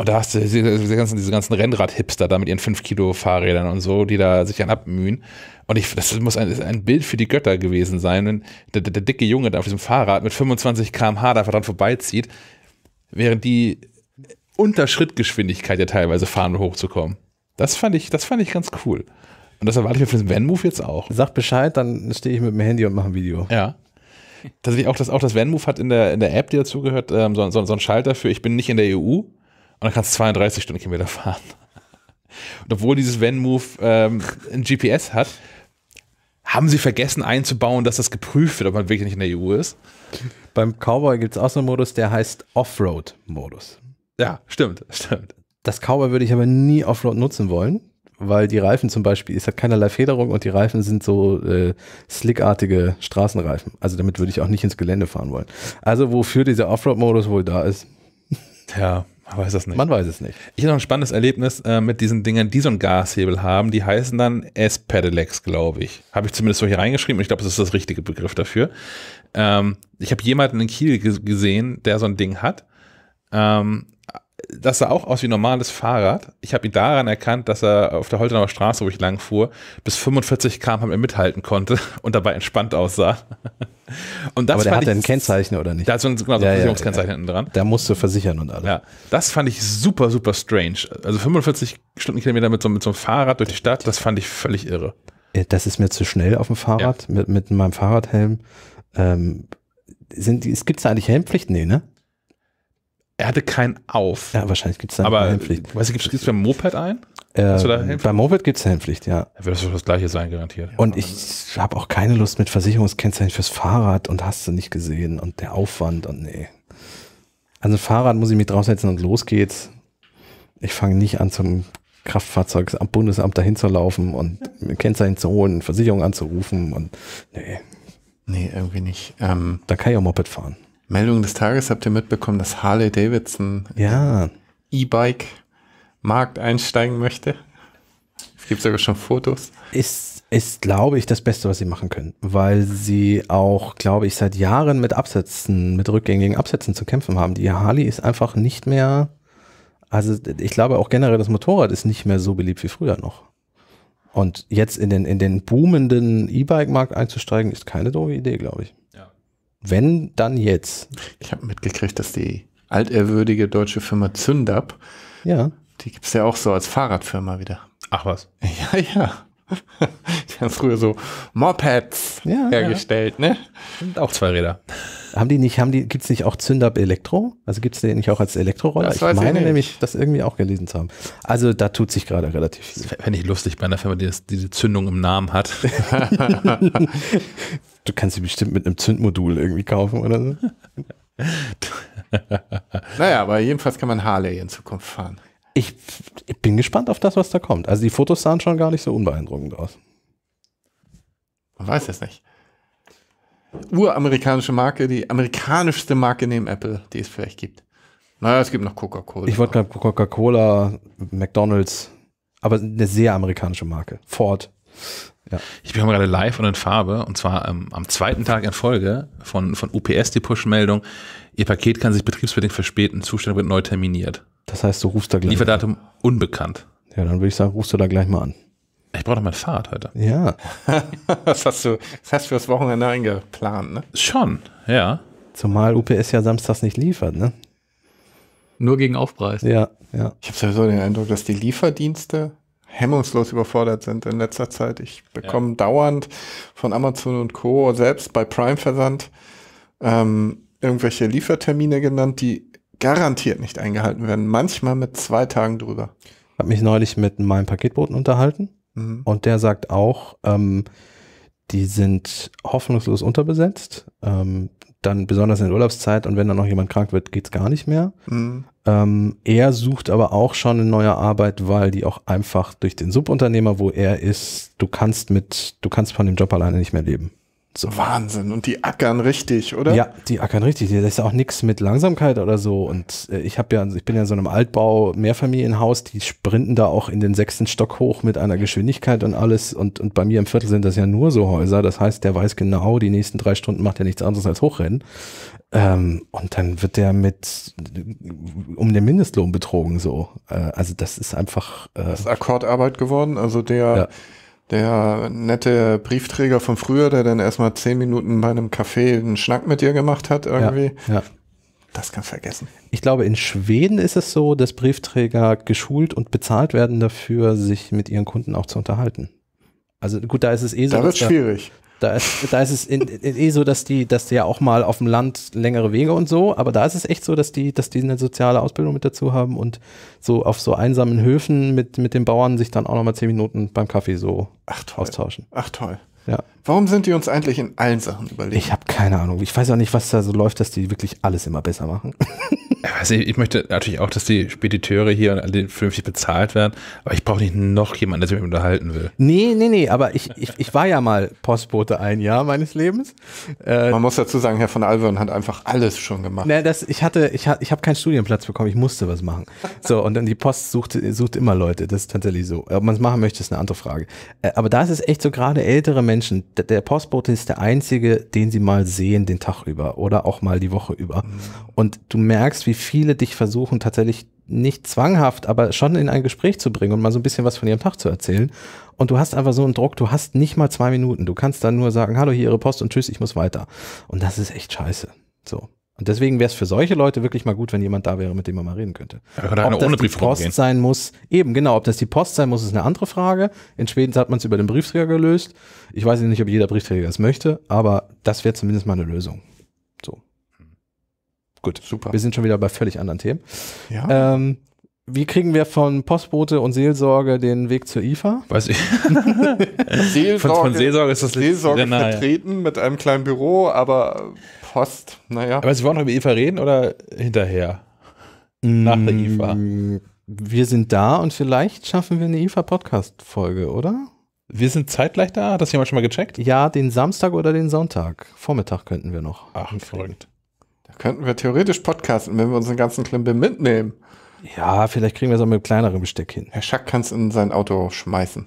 Und oh, da hast du diese, ganzen, diese ganzen Rennrad-Hipster da mit ihren 5-Kilo-Fahrrädern und so, die da sich dann abmühen. Und ich, das muss ein, ein Bild für die Götter gewesen sein, wenn der, der, der dicke Junge da auf diesem Fahrrad mit 25 km/h da einfach dran vorbeizieht, während die unter Schrittgeschwindigkeit ja teilweise fahren, um hochzukommen. Das fand ich, das fand ich ganz cool. Und das erwarte ich mir für den Van-Move jetzt auch. Sag Bescheid, dann stehe ich mit dem Handy und mache ein Video. Ja. Tatsächlich auch das, auch das Van-Move hat in der, in der App, die dazugehört, ähm, so, so, so einen Schalter für, ich bin nicht in der EU. Und dann kannst du 32 Stundenkilometer fahren. Und obwohl dieses van ähm, ein GPS hat, haben sie vergessen einzubauen, dass das geprüft wird, ob man wirklich nicht in der EU ist. Beim Cowboy gibt es auch so einen Modus, der heißt Offroad-Modus. Ja, stimmt, stimmt. Das Cowboy würde ich aber nie Offroad nutzen wollen, weil die Reifen zum Beispiel, es hat keinerlei Federung und die Reifen sind so äh, slickartige Straßenreifen. Also damit würde ich auch nicht ins Gelände fahren wollen. Also wofür dieser Offroad-Modus wohl da ist. Ja. Man weiß es nicht. Man weiß es nicht. Ich habe noch ein spannendes Erlebnis äh, mit diesen Dingern, die so einen Gashebel haben. Die heißen dann S-Pedelecs, glaube ich. Habe ich zumindest so hier reingeschrieben. Ich glaube, das ist das richtige Begriff dafür. Ähm, ich habe jemanden in Kiel gesehen, der so ein Ding hat. Ähm, das sah auch aus wie ein normales Fahrrad. Ich habe ihn daran erkannt, dass er auf der Holtenauer Straße, wo ich lang fuhr, bis 45 km/h mithalten konnte und dabei entspannt aussah. Und das Aber der hatte ich, ein Kennzeichen, oder nicht? Da hat so ein genau, so ja, Versicherungskennzeichen ja, hinten dran. Da musste versichern und alles. Ja, das fand ich super, super strange. Also 45 Stundenkilometer mit so, mit so einem Fahrrad durch die Stadt, das fand ich völlig irre. Das ist mir zu schnell auf dem Fahrrad, ja. mit, mit meinem Fahrradhelm. Ähm, sind, es gibt da eigentlich Helmpflicht? Nee, ne? Er hatte keinen auf. Ja, wahrscheinlich gibt es da Aber, Helmpflicht. Äh, weißt du, gibt es beim Moped ein? Äh, beim Moped gibt es Helmpflicht, ja. Da wird das das Gleiche sein, garantiert. Und ja, ich habe auch keine Lust mit Versicherungskennzeichen fürs Fahrrad und hast du nicht gesehen und der Aufwand und nee. Also Fahrrad muss ich mich draufsetzen und los geht's. Ich fange nicht an zum Kraftfahrzeug am Bundesamt dahin zu laufen und Kennzeichen zu holen, Versicherung anzurufen und nee. Nee, irgendwie nicht. Ähm, da kann ich auch Moped fahren. Meldung des Tages habt ihr mitbekommen, dass Harley Davidson ja. E-Bike Markt einsteigen möchte. Es gibt sogar schon Fotos. Ist, ist, glaube ich, das Beste, was sie machen können, weil sie auch, glaube ich, seit Jahren mit Absätzen, mit rückgängigen Absätzen zu kämpfen haben. Die Harley ist einfach nicht mehr, also ich glaube auch generell das Motorrad ist nicht mehr so beliebt wie früher noch. Und jetzt in den, in den boomenden E-Bike-Markt einzusteigen, ist keine doofe Idee, glaube ich. Wenn, dann jetzt. Ich habe mitgekriegt, dass die altehrwürdige deutsche Firma Zündab, ja. die gibt es ja auch so als Fahrradfirma wieder. Ach was. Ja, ja. Die früher so Mopeds ja, hergestellt, ja. ne? Und auch zwei Räder. Haben die nicht, haben die, gibt's nicht auch Zündab Elektro? Also es den nicht auch als Elektroroller? Ich meine ich nämlich, das irgendwie auch gelesen zu haben. Also da tut sich gerade relativ viel. fände ich lustig bei einer Firma, die diese Zündung im Namen hat. du kannst sie bestimmt mit einem Zündmodul irgendwie kaufen oder so. naja, aber jedenfalls kann man Harley in Zukunft fahren. Ich, ich, bin gespannt auf das, was da kommt. Also die Fotos sahen schon gar nicht so unbeeindruckend aus. Man weiß es nicht. Uramerikanische Marke, die amerikanischste Marke neben Apple, die es vielleicht gibt. Naja, es gibt noch Coca-Cola. Ich wollte gerade Coca-Cola, McDonalds, aber eine sehr amerikanische Marke. Ford. Ja. Ich bin gerade live und in Farbe und zwar ähm, am zweiten Tag in Folge von, von UPS die Push-Meldung. Ihr Paket kann sich betriebsbedingt verspäten, Zustellung wird neu terminiert. Das heißt, du rufst da gleich. Lieferdatum unbekannt. Ja, dann würde ich sagen, rufst du da gleich mal an. Ich brauche noch mal ein Fahrrad heute. Ja. das, hast du, das hast du fürs Wochenende eingeplant, ne? Schon, ja. Zumal UPS ja samstags nicht liefert, ne? Nur gegen Aufpreis. Ja, ja. Ich habe sowieso den Eindruck, dass die Lieferdienste hemmungslos überfordert sind in letzter Zeit. Ich bekomme ja. dauernd von Amazon und Co. selbst bei Prime Versand ähm, irgendwelche Liefertermine genannt, die garantiert nicht eingehalten werden. Manchmal mit zwei Tagen drüber. Ich habe mich neulich mit meinem Paketboten unterhalten Mhm. Und der sagt auch, ähm, die sind hoffnungslos unterbesetzt, ähm, dann besonders in der Urlaubszeit und wenn dann noch jemand krank wird, geht's gar nicht mehr. Mhm. Ähm, er sucht aber auch schon eine neue Arbeit, weil die auch einfach durch den Subunternehmer, wo er ist, du kannst mit, du kannst von dem Job alleine nicht mehr leben. So Wahnsinn. Und die ackern richtig, oder? Ja, die ackern richtig. Das ist auch nichts mit Langsamkeit oder so. Und äh, ich habe ja, ich bin ja in so einem Altbau, Mehrfamilienhaus, die sprinten da auch in den sechsten Stock hoch mit einer Geschwindigkeit und alles. Und, und bei mir im Viertel sind das ja nur so Häuser. Das heißt, der weiß genau, die nächsten drei Stunden macht er nichts anderes als hochrennen. Ähm, und dann wird der mit um den Mindestlohn betrogen so. Äh, also das ist einfach. Äh, das ist Akkordarbeit geworden. Also der ja der nette Briefträger von früher, der dann erstmal zehn Minuten bei einem Café einen Schnack mit dir gemacht hat irgendwie. Ja, ja. Das kannst du vergessen. Ich glaube, in Schweden ist es so, dass Briefträger geschult und bezahlt werden dafür, sich mit ihren Kunden auch zu unterhalten. Also gut, da ist es eh so. Da wird es schwierig. Da ist, da ist es in, in, eh so, dass die, dass die ja auch mal auf dem Land längere Wege und so, aber da ist es echt so, dass die, dass die eine soziale Ausbildung mit dazu haben und so auf so einsamen Höfen mit, mit den Bauern sich dann auch nochmal zehn Minuten beim Kaffee so Ach, austauschen. Ach toll. Ja. Warum sind die uns eigentlich in allen Sachen überlegen? Ich habe keine Ahnung. Ich weiß auch nicht, was da so läuft, dass die wirklich alles immer besser machen. Also ich, ich möchte natürlich auch, dass die Spediteure hier vernünftig bezahlt werden, aber ich brauche nicht noch jemanden, der sich mit mir unterhalten will. Nee, nee, nee, aber ich, ich, ich war ja mal Postbote ein Jahr meines Lebens. Äh, Man muss dazu sagen, Herr von Alvern hat einfach alles schon gemacht. Nee, das, ich hatte, ich, ich habe keinen Studienplatz bekommen, ich musste was machen. So, und dann die Post sucht, sucht immer Leute, das ist tatsächlich so. Ob man es machen möchte, ist eine andere Frage. Äh, aber da ist es echt so, gerade ältere Menschen, der Postbote ist der einzige, den sie mal sehen den Tag über oder auch mal die Woche über. Mhm. Und du merkst, wie viele dich versuchen tatsächlich nicht zwanghaft, aber schon in ein Gespräch zu bringen und mal so ein bisschen was von ihrem Tag zu erzählen. Und du hast einfach so einen Druck, du hast nicht mal zwei Minuten. Du kannst dann nur sagen, hallo, hier Ihre Post und tschüss, ich muss weiter. Und das ist echt scheiße. So. Und deswegen wäre es für solche Leute wirklich mal gut, wenn jemand da wäre, mit dem man mal reden könnte. Ja, ob das ohne die Post gehen. sein muss, eben genau, ob das die Post sein muss, ist eine andere Frage. In Schweden hat man es über den Briefträger gelöst. Ich weiß nicht, ob jeder Briefträger das möchte, aber das wäre zumindest mal eine Lösung. So. Gut. Super. Wir sind schon wieder bei völlig anderen Themen. Ja. Ähm, wie kriegen wir von Postbote und Seelsorge den Weg zur IFA? Weiß ich. Seelsorge, von, von Seelsorge ist das Seelsorge vertreten mit einem kleinen Büro, aber Post, naja. Aber Sie wollen noch über Eva reden oder hinterher? Nach der Eva. Mm, wir sind da und vielleicht schaffen wir eine eva podcast folge oder? Wir sind zeitgleich da, hat das jemand schon mal gecheckt? Ja, den Samstag oder den Sonntag. Vormittag könnten wir noch. Ach, verrückt. Da könnten wir theoretisch podcasten, wenn wir unseren ganzen Klimbim mitnehmen. Ja, vielleicht kriegen wir es auch mit kleinerem Besteck hin. Herr Schack kann es in sein Auto schmeißen.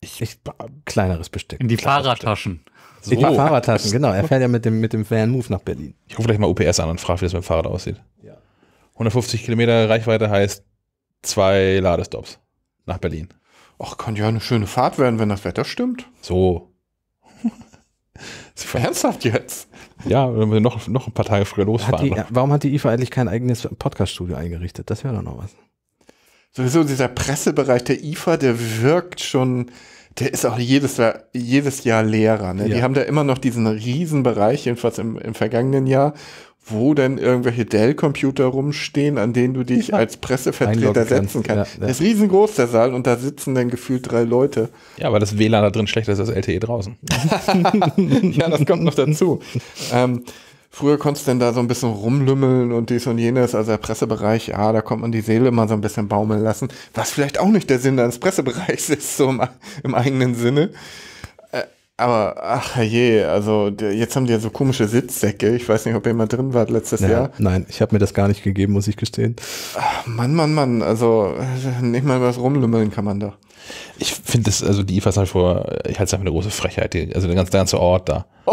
Ich, ich kleineres Besteck. In die Fahrradtaschen. Besteck. So. Ich war Fahrradtaschen, genau. Er fährt ja mit dem, mit dem Van Move nach Berlin. Ich rufe gleich mal UPS an und frage, wie das mit dem Fahrrad aussieht. Ja. 150 Kilometer Reichweite heißt zwei Ladestops nach Berlin. Ach, kann ja eine schöne Fahrt werden, wenn das Wetter stimmt. So. Ernsthaft jetzt? Ja, wenn wir noch, noch ein paar Tage früher losfahren. Hat die, warum hat die IFA eigentlich kein eigenes Podcaststudio eingerichtet? Das wäre doch noch was sowieso dieser Pressebereich der IFA, der wirkt schon, der ist auch jedes Jahr, jedes Jahr leerer. Ne? Ja. Die haben da immer noch diesen Riesenbereich, jedenfalls im, im vergangenen Jahr, wo dann irgendwelche Dell-Computer rumstehen, an denen du dich ja. als Pressevertreter setzen kannst. Ja, ja. Das ist riesengroß, der Saal, und da sitzen dann gefühlt drei Leute. Ja, aber das WLAN da drin schlechter ist als LTE draußen. ja, das kommt noch dazu. ähm, Früher konntest du denn da so ein bisschen rumlümmeln und dies und jenes, also der Pressebereich, ja, da konnte man die Seele mal so ein bisschen baumeln lassen, was vielleicht auch nicht der Sinn eines Pressebereichs ist, so im, im eigenen Sinne. Äh, aber ach je, also jetzt haben die ja so komische Sitzsäcke. Ich weiß nicht, ob ihr mal drin wart letztes ja, Jahr. Nein, ich habe mir das gar nicht gegeben, muss ich gestehen. Ach, Mann, Mann, Mann. Also äh, nicht mal was rumlümmeln kann man da. Ich finde das, also die IFAs nach vor, ich halte es einfach eine große Frechheit, die, also der ganze, der ganze Ort da.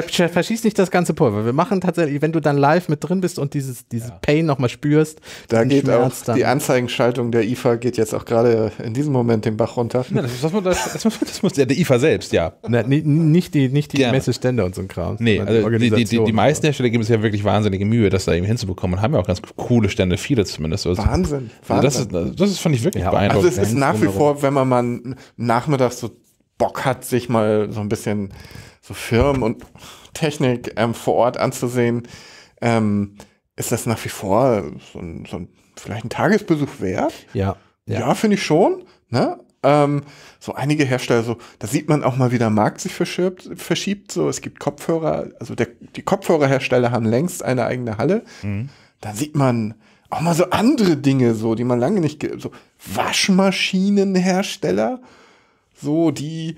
Verschieß nicht das ganze Pulver. Wir machen tatsächlich, wenn du dann live mit drin bist und dieses, dieses ja. Pain nochmal spürst, da geht Schmerz auch dann. die Anzeigenschaltung der IFA geht jetzt auch gerade in diesem Moment den Bach runter. Ja, das, das, das, das, muss ja der IFA selbst, ja. Na, nicht die, nicht die Messestände und so ein Kram. Nee, also die, die, die, die, meisten Hersteller geben es ja wirklich wahnsinnige Mühe, das da eben hinzubekommen und haben ja auch ganz coole Stände, viele zumindest. Also Wahnsinn. Also Wahnsinn. Das, ist, das fand ich wirklich ja, beeindruckend. Also es ist nach wie vor, wenn man mal nachmittags so Bock hat, sich mal so ein bisschen so Firmen und Technik ähm, vor Ort anzusehen, ähm, ist das nach wie vor so ein, so ein vielleicht ein Tagesbesuch wert? Ja. Ja, ja finde ich schon. Ne? Ähm, so einige Hersteller, so, da sieht man auch mal, wie der Markt sich verschiebt, verschiebt so, es gibt Kopfhörer, also der, die Kopfhörerhersteller haben längst eine eigene Halle. Mhm. Dann sieht man, auch mal so andere Dinge, so, die man lange nicht, so Waschmaschinenhersteller, so, die,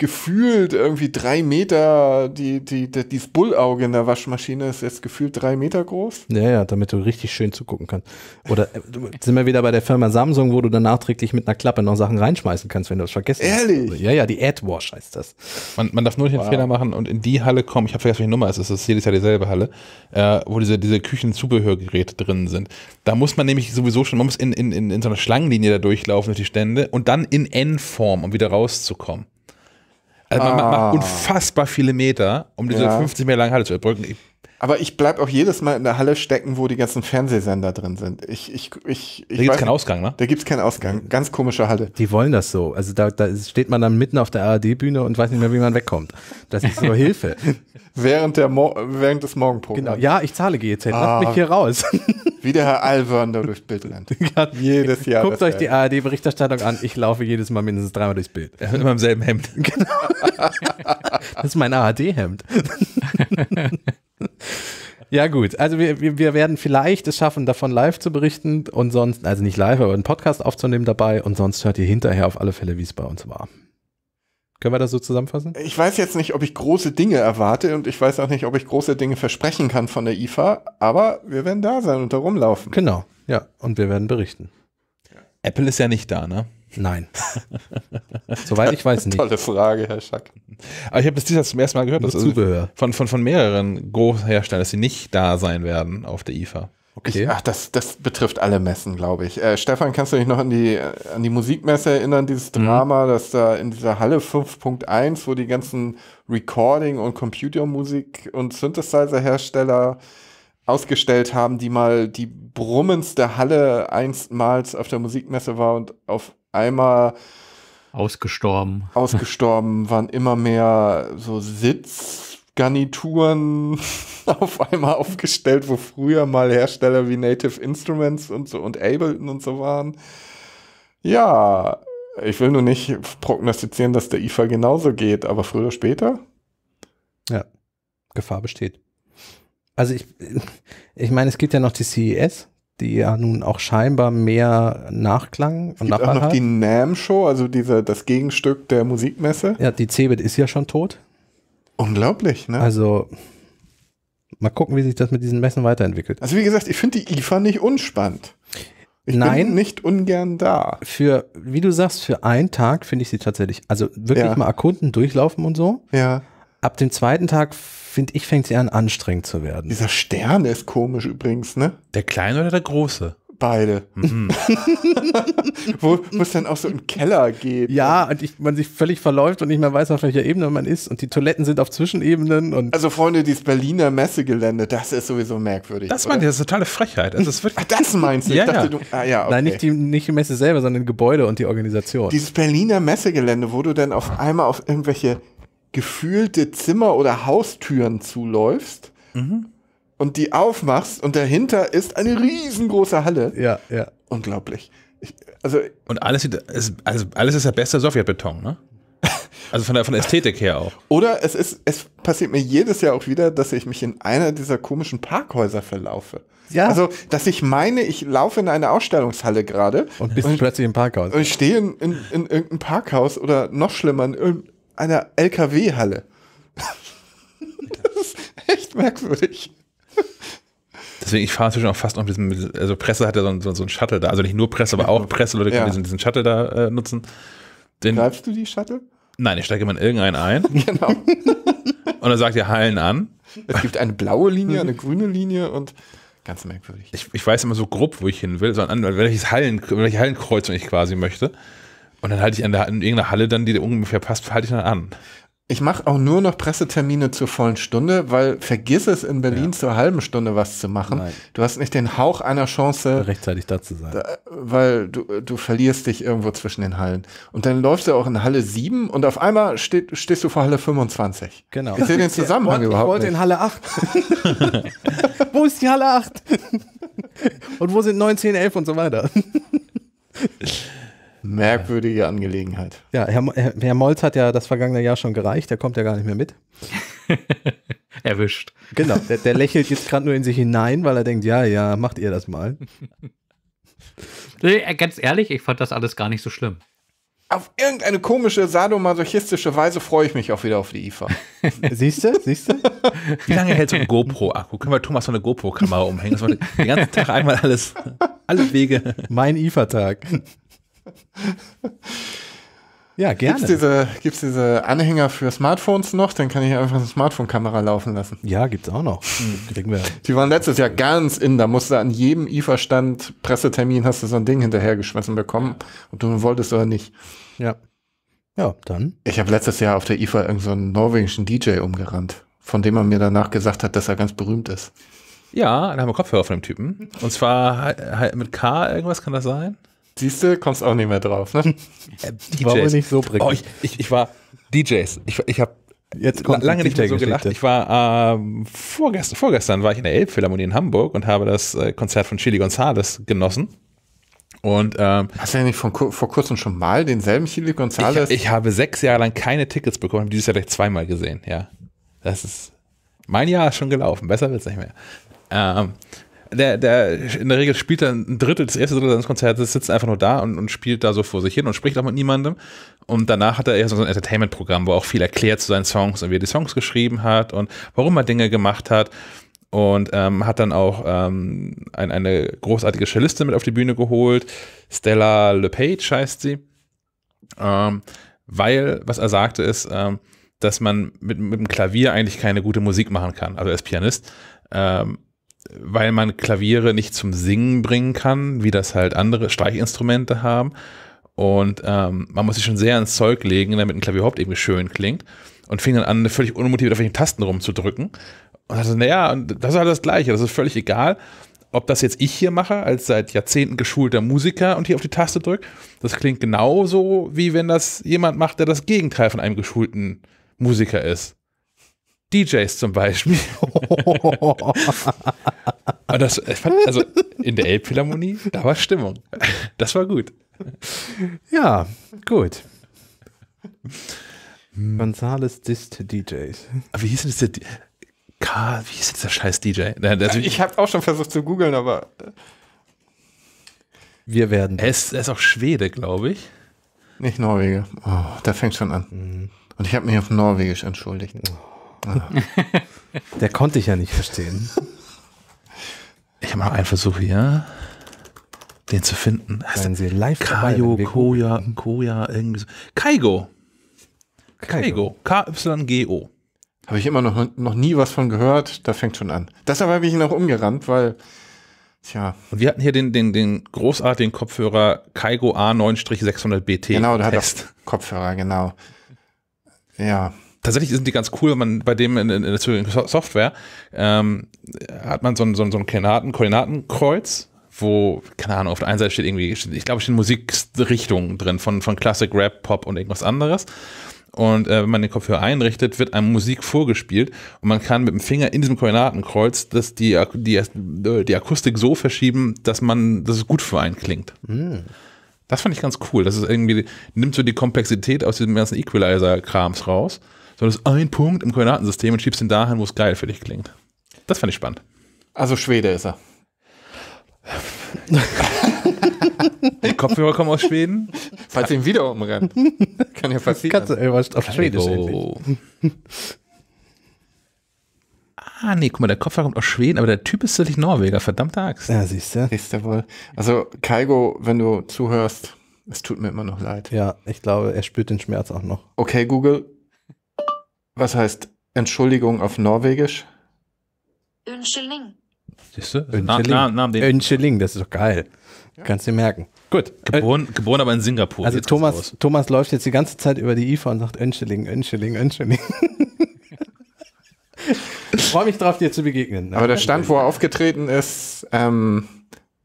gefühlt irgendwie drei Meter, die, die, die, dieses Bullauge in der Waschmaschine ist jetzt gefühlt drei Meter groß. Ja, ja, damit du richtig schön zugucken kannst. Oder äh, sind wir wieder bei der Firma Samsung, wo du dann nachträglich mit einer Klappe noch Sachen reinschmeißen kannst, wenn du das vergessen Ehrlich? hast. Also, ja, ja, die AdWash heißt das. Man, man darf nur nicht einen wow. Fehler machen und in die Halle kommen, ich habe vergessen, welche Nummer es ist, es ist jedes Jahr dieselbe Halle, äh, wo diese, diese Küchenzubehörgeräte drin sind. Da muss man nämlich sowieso schon, man muss in, in, in, in so einer Schlangenlinie da durchlaufen durch die Stände und dann in N-Form, um wieder rauszukommen. Also man ah. macht unfassbar viele Meter, um diese ja. 50 Meter lange Halle zu überbrücken. Ich aber ich bleibe auch jedes Mal in der Halle stecken, wo die ganzen Fernsehsender drin sind. Ich, ich, ich, ich da gibt es keinen Ausgang, ne? Da gibt es keinen Ausgang. Ganz komische Halle. Die wollen das so. Also da, da steht man dann mitten auf der ARD-Bühne und weiß nicht mehr, wie man wegkommt. Das ist nur Hilfe. während, der während des Morgenprogramms. Genau. Ja, ich zahle GEZ. Ah. Lass mich hier raus. Wie der Herr Alvern da durchs Bild rennt. Jedes Jahr. Guckt euch die ARD-Berichterstattung an. Ich laufe jedes Mal mindestens dreimal durchs Bild. Immer im selben Hemd. Genau. Das ist mein ARD-Hemd. Ja, gut. Also wir, wir, wir werden vielleicht es schaffen, davon live zu berichten und sonst, also nicht live, aber einen Podcast aufzunehmen dabei und sonst hört ihr hinterher auf alle Fälle, wie es bei uns war. Können wir das so zusammenfassen? Ich weiß jetzt nicht, ob ich große Dinge erwarte und ich weiß auch nicht, ob ich große Dinge versprechen kann von der IFA, aber wir werden da sein und da rumlaufen. Genau, ja, und wir werden berichten. Apple ist ja nicht da, ne? Nein. Soweit ich weiß nicht. Tolle Frage, Herr Schack. Aber ich habe das dieses zum ersten Mal gehört. Nur dass, also Zubehör. Also von, von, von mehreren Großherstellern, dass sie nicht da sein werden auf der IFA. Okay. Ich, ach, das, das betrifft alle Messen, glaube ich. Äh, Stefan, kannst du dich noch an die, an die Musikmesse erinnern, dieses mhm. Drama, mhm. das da in dieser Halle 5.1, wo die ganzen Recording- und Computermusik- und Synthesizer-Hersteller ausgestellt haben, die mal die brummendste Halle einstmals auf der Musikmesse war und auf einmal ausgestorben. Ausgestorben waren immer mehr so Sitz Garnituren auf einmal aufgestellt, wo früher mal Hersteller wie Native Instruments und so und Ableton und so waren. Ja, ich will nur nicht prognostizieren, dass der IFA genauso geht, aber früher oder später? Ja, Gefahr besteht. Also ich, ich meine, es gibt ja noch die CES, die ja nun auch scheinbar mehr Nachklang und es gibt auch noch hat. die NAM Show, also diese, das Gegenstück der Musikmesse. Ja, die CeBIT ist ja schon tot. Unglaublich, ne? Also, mal gucken, wie sich das mit diesen Messen weiterentwickelt. Also, wie gesagt, ich finde die IFA nicht unspannend. Ich Nein, bin nicht ungern da. Für, wie du sagst, für einen Tag finde ich sie tatsächlich, also wirklich ja. mal erkunden, durchlaufen und so. Ja. Ab dem zweiten Tag, finde ich, fängt sie an, anstrengend zu werden. Dieser Stern ist komisch übrigens, ne? Der kleine oder der große? Beide. Mhm. wo es dann auch so im Keller geht. Ja, und ich, man sich völlig verläuft und nicht mehr weiß, auf welcher Ebene man ist. Und die Toiletten sind auf Zwischenebenen. Und also, Freunde, dieses Berliner Messegelände, das ist sowieso merkwürdig. Das meinte ich, das ist totale Frechheit. Also, das, Ach, das meinst du? ja, dachte, ja. Du, ah, ja okay. Nein, nicht die, nicht die Messe selber, sondern Gebäude und die Organisation. Dieses Berliner Messegelände, wo du dann auf einmal auf irgendwelche gefühlte Zimmer oder Haustüren zuläufst. Mhm und die aufmachst und dahinter ist eine riesengroße Halle. Ja, ja. Unglaublich. Ich, also und alles, ist, also alles ist ja bester Sowjetbeton, ne? Also von der, von der Ästhetik her auch. Oder es ist, es passiert mir jedes Jahr auch wieder, dass ich mich in einer dieser komischen Parkhäuser verlaufe. Ja. Also, dass ich meine, ich laufe in eine Ausstellungshalle gerade. Und bist und plötzlich im Parkhaus. Und ich stehe in, in, in irgendeinem Parkhaus oder noch schlimmer, in irgendeiner LKW-Halle. Das ist echt merkwürdig. Deswegen, ich fahre zwischen auch fast noch ein bisschen, also Presse hat ja so, so, so einen Shuttle da. Also nicht nur Presse, aber auch Presse, Leute können diesen, diesen Shuttle da äh, nutzen. Den, Greifst du die Shuttle? Nein, ich steige mal in irgendeinen ein. genau. Und dann sagt ihr Hallen an. Es gibt eine blaue Linie, eine grüne Linie und ganz merkwürdig. Ich, ich weiß immer so grob, wo ich hin will, sondern an, welches Hallen, welche Hallenkreuzung ich quasi möchte. Und dann halte ich an der, in irgendeiner Halle dann, die ungefähr passt, halte ich dann an ich mache auch nur noch Pressetermine zur vollen Stunde, weil vergiss es in Berlin ja. zur halben Stunde was zu machen. Nein. Du hast nicht den Hauch einer Chance, rechtzeitig da zu sein, da, weil du, du verlierst dich irgendwo zwischen den Hallen. Und dann läufst du auch in Halle 7 und auf einmal steht, stehst du vor Halle 25. Genau. Ich sehe den Zusammenhang ja, ich überhaupt Ich wollte nicht. in Halle 8. wo ist die Halle 8? und wo sind 9, 10, 11 und so weiter? Merkwürdige Angelegenheit. Ja, Herr, Herr, Molz hat ja das vergangene Jahr schon gereicht, der kommt ja gar nicht mehr mit. Erwischt. Genau, der, der lächelt jetzt gerade nur in sich hinein, weil er denkt, ja, ja, macht ihr das mal. Nee, äh, ganz ehrlich, ich fand das alles gar nicht so schlimm. Auf irgendeine komische, sadomasochistische Weise freue ich mich auch wieder auf die IFA. Siehst du? Siehst du? Wie lange hält so ein GoPro-Akku? Können wir Thomas so eine GoPro-Kamera umhängen? den ganzen Tag einmal alles, alle Wege. Mein IFA-Tag ja, gerne. Gibt es diese, gibt's diese Anhänger für Smartphones noch? Dann kann ich einfach eine Smartphone-Kamera laufen lassen. Ja, gibt es auch noch. Mhm. Die waren letztes Jahr ganz in. Da musst du an jedem IFA-Stand, Pressetermin, hast du so ein Ding hinterhergeschmissen bekommen, ob du wolltest oder nicht. Ja. Ja, dann. Ich habe letztes Jahr auf der IFA irgendeinen so norwegischen DJ umgerannt, von dem man mir danach gesagt hat, dass er ganz berühmt ist. Ja, da haben wir Kopfhörer von dem Typen. Und zwar mit K irgendwas, kann das sein? Siehst du, kommst auch nicht mehr drauf. Ne? Äh, DJs. Warum nicht so bringen? Oh, ich, ich, ich, war DJs. Ich, ich habe Jetzt kommt lange nicht mehr so gelacht. Ich war ähm, vorgestern, vorgestern war ich in der Elbphilharmonie in Hamburg und habe das äh, Konzert von Chili Gonzales genossen. Und ähm, hast du ja nicht von, vor kurzem schon mal denselben Chili Gonzales? Ich, ich, habe sechs Jahre lang keine Tickets bekommen, dieses Jahr gleich zweimal gesehen. Ja, das ist mein Jahr ist schon gelaufen. Besser wird es nicht mehr. Ähm, der, der in der Regel spielt dann ein Drittel, das erste Drittel seines Konzertes, sitzt einfach nur da und, und spielt da so vor sich hin und spricht auch mit niemandem. Und danach hat er eher so ein Entertainment-Programm, wo er auch viel erklärt zu seinen Songs und wie er die Songs geschrieben hat und warum er Dinge gemacht hat. Und ähm, hat dann auch ähm, ein, eine großartige Cellistin mit auf die Bühne geholt. Stella LePage heißt sie. Ähm, weil, was er sagte, ist, ähm, dass man mit, mit dem Klavier eigentlich keine gute Musik machen kann. Also er ist Pianist. Ähm, weil man Klaviere nicht zum Singen bringen kann, wie das halt andere Streichinstrumente haben. Und ähm, man muss sich schon sehr ins Zeug legen, damit ein Klavier überhaupt irgendwie schön klingt. Und fing dann an, völlig unmotiviert auf den Tasten rumzudrücken. Und dachte, naja, das ist halt das Gleiche, das ist völlig egal ob das jetzt ich hier mache, als seit Jahrzehnten geschulter Musiker und hier auf die Taste drücke, das klingt genauso, wie wenn das jemand macht, der das Gegenteil von einem geschulten Musiker ist. DJs zum Beispiel. Und das, also in der Elbphilharmonie, da war Stimmung. Das war gut. Ja, gut. Hm. Gonzales dist DJs. Aber wie hieß denn das? Karl, wie hieß denn dieser scheiß DJ? Also, ich habe auch schon versucht zu googeln, aber. Wir werden. Er ist, er ist auch Schwede, glaube ich. Nicht Norweger. Oh, da fängt schon an. Mhm. Und ich habe mich auf Norwegisch entschuldigt. Oh. Der konnte ich ja nicht verstehen. Ich mache einen Versuch hier, den zu finden. Seien Sie live Kaio, Koya, Koya, irgendwie so. Kaigo. Kaigo. K-Y-G-O. Habe ich immer noch, noch nie was von gehört. Da fängt schon an. Deshalb habe ich ihn auch umgerannt, weil, tja. Und wir hatten hier den, den, den großartigen Kopfhörer Kaigo A9-600BT. Genau, der hat er Kopfhörer, genau. Ja tatsächlich sind die ganz cool, man bei dem in, in, in der Software ähm, hat man so ein, so ein, so ein Koordinaten, Koordinatenkreuz, wo, keine Ahnung, auf der einen Seite steht irgendwie, ich glaube, steht Musikrichtung drin, von, von Classic, Rap, Pop und irgendwas anderes. Und äh, wenn man den Kopfhörer einrichtet, wird einem Musik vorgespielt und man kann mit dem Finger in diesem Koordinatenkreuz das die, die, die Akustik so verschieben, dass man, dass es gut für einen klingt. Mhm. Das fand ich ganz cool. Das ist irgendwie, nimmt so die Komplexität aus diesem ganzen Equalizer-Krams raus sondern es ist ein Punkt im Koordinatensystem und schiebst ihn dahin, wo es geil für dich klingt. Das fand ich spannend. Also Schwede ist er. Die Kopfhörer kommen aus Schweden. Falls ihr ihn wieder umrennt. Kann ja passieren. Kannst du irgendwas auf Schwedisch oh. Ah, nee, guck mal, der Kopfhörer kommt aus Schweden, aber der Typ ist wirklich Norweger, verdammte Axt. Ja, siehst du. Siehst du wohl. Also, Kaigo, wenn du zuhörst, es tut mir immer noch leid. Ja, ich glaube, er spürt den Schmerz auch noch. Okay, Google, was heißt Entschuldigung auf Norwegisch? Unschilling. Siehst du? Önscheling, das ist doch geil. Ja. Kannst dir merken. Gut. Äh, geboren, Ön geboren aber in Singapur. Also Thomas, Thomas läuft jetzt die ganze Zeit über die IFA und sagt Önscheling, Önscheling, Önscheling. ich freue mich drauf, dir zu begegnen. Aber der Stand, wo er aufgetreten ist, ähm,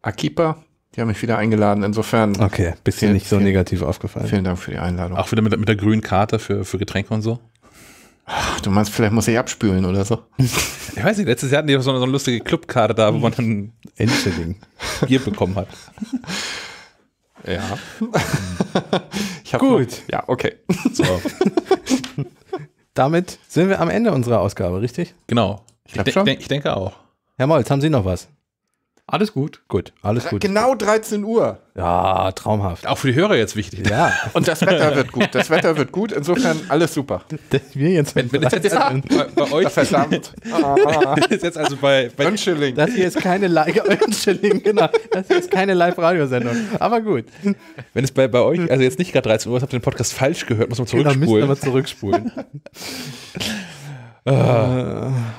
Akipa, die haben mich wieder eingeladen. Insofern. Okay, bisschen nicht so vielen, negativ aufgefallen. Vielen Dank für die Einladung. Auch wieder mit, mit der grünen Karte für, für Getränke und so? Ach, du meinst, vielleicht muss ich abspülen oder so? Ich weiß nicht, letztes Jahr hatten die so eine, so eine lustige Clubkarte da, wo man dann Endschilling Bier bekommen hat. Ja. Gut. Noch, ja, okay. So. Damit sind wir am Ende unserer Ausgabe, richtig? Genau. Ich, ich, de schon. ich denke auch. Herr Molz, haben Sie noch was? Alles gut. Gut, alles gut. Genau 13 Uhr. Ja, traumhaft. Auch für die Hörer jetzt wichtig. Ja. Und das Wetter wird gut. Das Wetter wird gut. Insofern alles super. Das, wir jetzt wenn, wenn das jetzt ja. bei, bei, euch. Verdammt. Ah. Das ist jetzt also bei, bei Önschilling. Das hier ist keine Live Önschilling, genau. Das hier ist keine Live-Radiosendung. Aber gut. Wenn es bei, bei euch, also jetzt nicht gerade 13 Uhr ist, habt ihr den Podcast falsch gehört, muss man zurückspulen. Genau, müssen wir zurückspulen. Oh,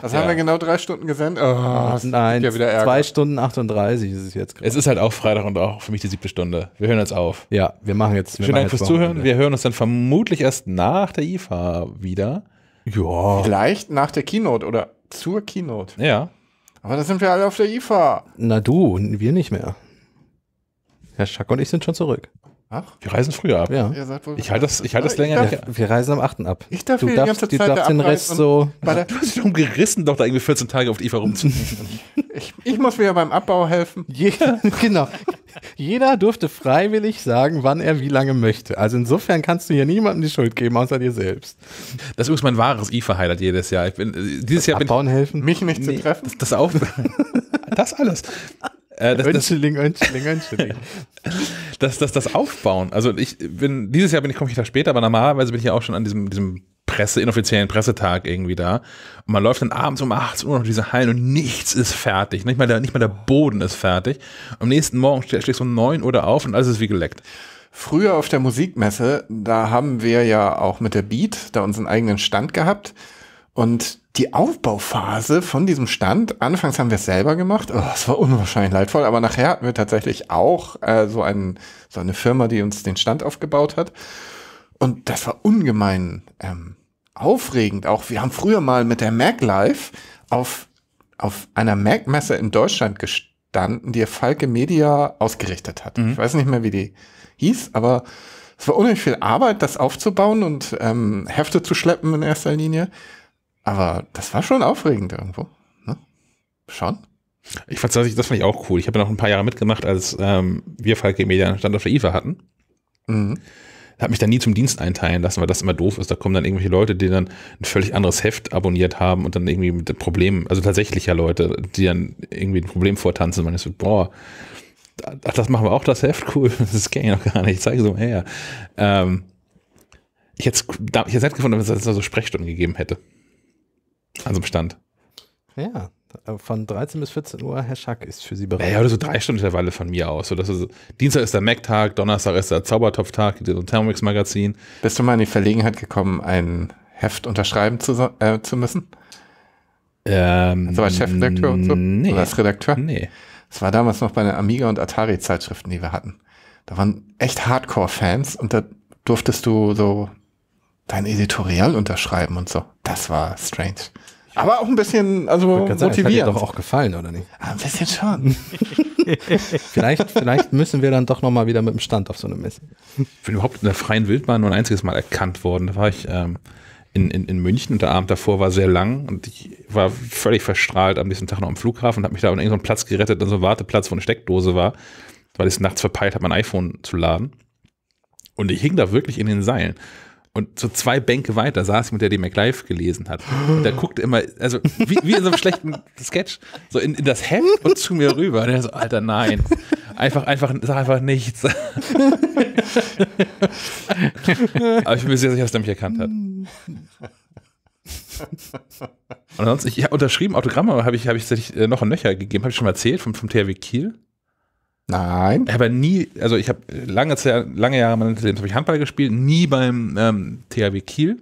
Was ja. haben wir genau drei Stunden gesendet? Oh, Nein, ja wieder zwei Stunden 38 ist es jetzt gerade. Es ist halt auch Freitag und auch für mich die siebte Stunde. Wir hören jetzt auf. Ja, wir machen jetzt. Schönen Dank fürs Zuhören. Wir hören uns dann vermutlich erst nach der IFA wieder. Ja. Vielleicht nach der Keynote oder zur Keynote. Ja. Aber da sind wir alle auf der IFA. Na du, wir nicht mehr. Herr Schack und ich sind schon zurück. Ach? Wir reisen früher ab. Ja. Ich halte das, ich halt das länger. Darf, wir reisen am 8. ab. Ich darf du darfst, ganze Zeit du darfst den Rest so. Ja. Du hast dich darum gerissen, doch da irgendwie 14 Tage auf die Eva rumzunehmen. ich, ich, muss mir ja beim Abbau helfen. Jeder, genau. Jeder durfte freiwillig sagen, wann er wie lange möchte. Also insofern kannst du hier niemandem die Schuld geben, außer dir selbst. Das ist übrigens mein wahres IFA-Highlight jedes Jahr. Ich bin, äh, dieses das Jahr Abbauen bin, helfen? Mich nicht nee, zu treffen? Das, das auch das alles. Äh, das, Önscheling, Önscheling, Önscheling. das, das, das Aufbauen. Also ich bin, dieses Jahr bin ich, komme ich da später, aber normalerweise bin ich ja auch schon an diesem, diesem Presse, inoffiziellen Pressetag irgendwie da. Und man läuft dann abends um 18 Uhr noch diese Hallen und nichts ist fertig. Nicht mal der, nicht mal der Boden ist fertig. Am nächsten Morgen ste stehst du um 9 Uhr da auf und alles ist wie geleckt. Früher auf der Musikmesse, da haben wir ja auch mit der Beat da unseren eigenen Stand gehabt. Und die Aufbauphase von diesem Stand, anfangs haben wir es selber gemacht, oh, das war unwahrscheinlich leidvoll, aber nachher hatten wir tatsächlich auch äh, so, einen, so eine Firma, die uns den Stand aufgebaut hat. Und das war ungemein ähm, aufregend. Auch wir haben früher mal mit der MacLife auf, auf einer Mac-Messe in Deutschland gestanden, die Falke Media ausgerichtet hat. Mhm. Ich weiß nicht mehr, wie die hieß, aber es war unheimlich viel Arbeit, das aufzubauen und ähm, Hefte zu schleppen in erster Linie. Aber das war schon aufregend irgendwo. Ne? Schon. Ich fand das, das fand ich auch cool. Ich habe ja noch ein paar Jahre mitgemacht, als ähm, wir Falke Media einen Stand auf der IFA hatten. Mhm. Habe mich dann nie zum Dienst einteilen lassen, weil das immer doof ist. Da kommen dann irgendwelche Leute, die dann ein völlig anderes Heft abonniert haben und dann irgendwie mit Problemen, also tatsächlicher Leute, die dann irgendwie ein Problem vortanzen. Man ist so, boah, ach, das machen wir auch, das Heft, cool, das kenne ich noch gar nicht, ich zeige es mal her. Ähm, ich hätte es nett gefunden, wenn es da so Sprechstunden gegeben hätte. Also Bestand. Ja, äh, von 13 bis 14 Uhr, Herr Schack ist für Sie bereit. Ja, oder so drei Stunden mittlerweile von mir aus. So, das ist, Dienstag ist der Mac-Tag, Donnerstag ist der Zaubertopf-Tag, so ein Thermomix-Magazin. Bist du mal in die Verlegenheit gekommen, ein Heft unterschreiben zu, äh, zu müssen? Ähm, also als Chefredakteur und so? Nee. Oder als Redakteur? Nee. Das war damals noch bei den Amiga- und Atari-Zeitschriften, die wir hatten. Da waren echt Hardcore-Fans und da durftest du so dein Editorial unterschreiben und so. Das war strange. Aber auch ein bisschen, also motivierend. das hat dir doch auch gefallen, oder nicht? Ah, ein bisschen schon. vielleicht, vielleicht müssen wir dann doch nochmal wieder mit dem Stand auf so eine Messe. Ich bin überhaupt in der freien Wildbahn nur ein einziges Mal erkannt worden. Da war ich ähm, in, in, in München und der Abend davor war sehr lang und ich war völlig verstrahlt am nächsten Tag noch am Flughafen und habe mich da an irgendeinen Platz gerettet, an so einem Warteplatz, wo eine Steckdose war, weil ich es nachts verpeilt habe, mein iPhone zu laden. Und ich hing da wirklich in den Seilen. Und so zwei Bänke weiter saß ich mit der die MacLife gelesen hat. Und der guckte immer, also wie, wie in so einem schlechten Sketch, so in, in das Hemd und zu mir rüber. Und er so, Alter, nein. Einfach, einfach, sag einfach nichts. Aber ich bin mir sehr sicher, dass der mich erkannt hat. Und ansonsten, ich ja, unterschrieben Autogramme habe ich, hab ich äh, noch ein Löcher gegeben, habe ich schon mal erzählt, vom, vom THW Kiel. Nein. Aber nie, also ich habe lange, lange Jahre meines Lebens habe ich Handball gespielt, nie beim ähm, THW Kiel.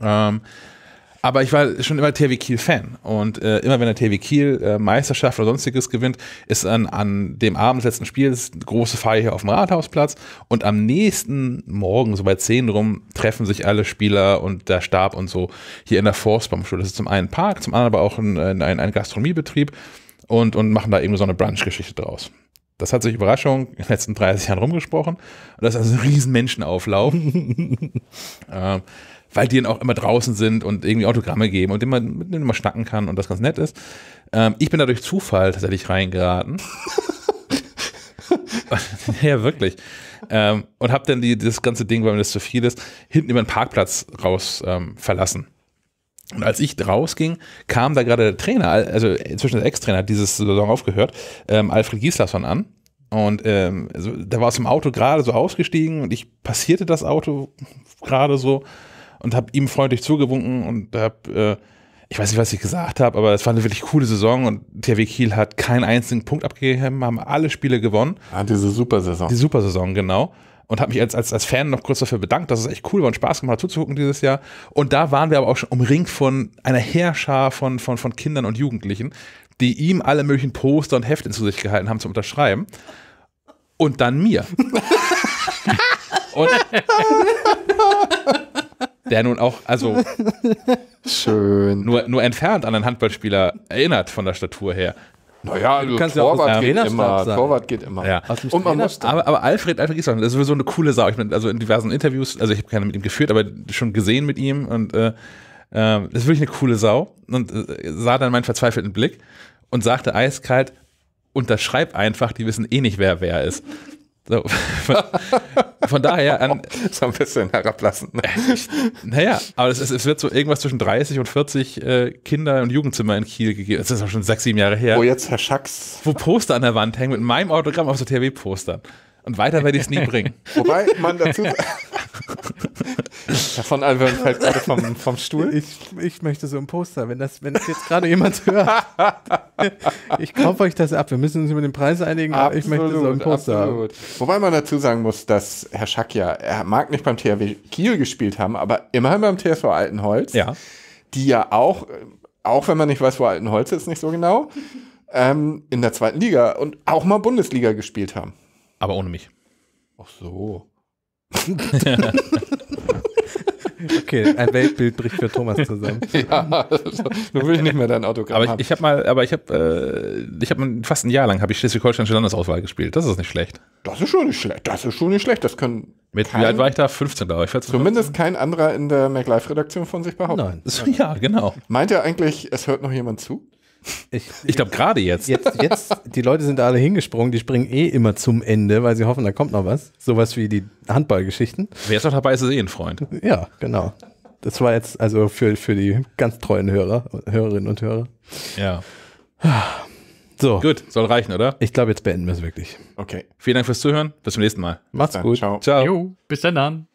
Ähm, aber ich war schon immer THW Kiel-Fan. Und äh, immer wenn der THW Kiel äh, Meisterschaft oder sonstiges gewinnt, ist an, an dem Abend des letzten Spiels eine große Feier hier auf dem Rathausplatz. Und am nächsten Morgen, so bei 10 rum, treffen sich alle Spieler und der Stab und so hier in der Forstbaumschule. Das ist zum einen Park, zum anderen aber auch ein, ein, ein Gastronomiebetrieb und, und machen da irgendwie so eine Brunch-Geschichte draus. Das hat sich Überraschung in den letzten 30 Jahren rumgesprochen. Und das ist also ein riesen Menschenauflauf. ähm, weil die dann auch immer draußen sind und irgendwie Autogramme geben und immer, mit denen man schnacken kann und das ganz nett ist. Ähm, ich bin da durch Zufall tatsächlich reingeraten. ja, wirklich. Ähm, und habe dann die, das ganze Ding, weil mir das zu viel ist, hinten über den Parkplatz raus ähm, verlassen. Und als ich rausging, kam da gerade der Trainer, also inzwischen der Ex-Trainer, hat diese Saison aufgehört, ähm, Alfred Gislason an. Und ähm, also, der war aus dem Auto gerade so ausgestiegen und ich passierte das Auto gerade so und habe ihm freundlich zugewunken und habe, äh, ich weiß nicht, was ich gesagt habe, aber es war eine wirklich coole Saison und THW Kiel hat keinen einzigen Punkt abgegeben, haben alle Spiele gewonnen. Ah, diese Supersaison. Die Supersaison, genau und habe mich als, als, als Fan noch kurz dafür bedankt, dass es echt cool war und Spaß gemacht hat zuzugucken dieses Jahr. Und da waren wir aber auch schon umringt von einer Heerschar von, von, von Kindern und Jugendlichen, die ihm alle möglichen Poster und Hefte zu sich gehalten haben zum Unterschreiben. Und dann mir. und der nun auch, also schön, nur, nur entfernt an einen Handballspieler erinnert von der Statur her. Naja, du also Torwart, ja Torwart, geht immer, Torwart geht immer. Ja. Und man muss aber, aber Alfred, Alfred Island, das ist so eine coole Sau. Ich meine, also in diversen Interviews, also ich habe keine mit ihm geführt, aber schon gesehen mit ihm und äh, äh, das ist wirklich eine coole Sau. Und äh, sah dann meinen verzweifelten Blick und sagte eiskalt, unterschreib einfach, die wissen eh nicht, wer wer ist. So, von, von, daher ähm, an. so ein bisschen herablassend. Ne? naja, aber es, es, wird so irgendwas zwischen 30 und 40 äh, Kinder- und Jugendzimmer in Kiel gegeben. Das ist auch schon sechs, sieben Jahre her. Wo oh, jetzt Herr Schacks. Wo Poster an der Wand hängen mit meinem Autogramm auf so THW-Postern. Und weiter werde ich es nie bringen. Wobei man dazu. Davon Alvin fällt halt gerade vom, vom Stuhl. Ich, ich möchte so ein Poster, wenn das, wenn das jetzt gerade jemand hört. ich kaufe euch das ab. Wir müssen uns über den Preis einigen, aber ich möchte so ein Poster. Absolut. Wobei man dazu sagen muss, dass Herr Schack ja, er mag nicht beim THW Kiel gespielt haben, aber immerhin beim TSV Altenholz. Ja. Die ja auch, auch wenn man nicht weiß, wo Altenholz ist, nicht so genau, ähm, in der zweiten Liga und auch mal Bundesliga gespielt haben. Aber ohne mich. Ach so. okay, ein Weltbild bricht für Thomas zusammen. ja, also, nun will ich nicht mehr dein Autogramm aber ich, haben. Ich habe mal, aber ich habe, äh, ich fast ein Jahr lang habe ich Schleswig-Holsteinische Landesauswahl gespielt. Das ist nicht schlecht. Das ist schon nicht schlecht. Das ist schon nicht schlecht. Das können mit kein, wie alt war ich da? 15, glaube ich. 14, zumindest 15? kein anderer in der MacLife-Redaktion von sich behaupten. Nein. Ja, genau. Meint er eigentlich, es hört noch jemand zu? Ich, ich glaube, gerade jetzt. jetzt. Jetzt, die Leute sind da alle hingesprungen, die springen eh immer zum Ende, weil sie hoffen, da kommt noch was. Sowas wie die Handballgeschichten. Wer ist noch dabei, ist es eh ein Freund. Ja, genau. Das war jetzt also für, für die ganz treuen Hörer, Hörerinnen und Hörer. Ja. So. Gut, soll reichen, oder? Ich glaube, jetzt beenden wir es wirklich. Okay. Vielen Dank fürs Zuhören. Bis zum nächsten Mal. Macht's gut. Ciao. Ciao. Jo, bis dann. dann.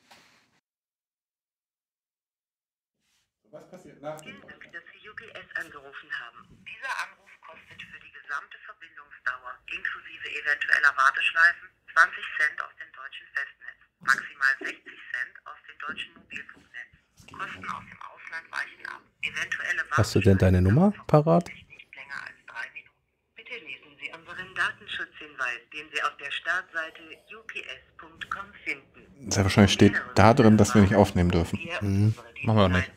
Warteschleifen 20 Cent aus dem deutschen Festnetz, maximal 60 Cent aus dem deutschen Mobilfunknetz. Kosten aus dem Ausland weichen ab. Eventuelle Hast du denn deine Nummer parat? Nicht länger als drei Minuten. Bitte lesen Sie unseren Datenschutzhinweis, den Sie auf der Startseite ups.com finden. Sehr wahrscheinlich steht da drin, dass wir nicht aufnehmen dürfen. Mhm. Machen wir auch nicht.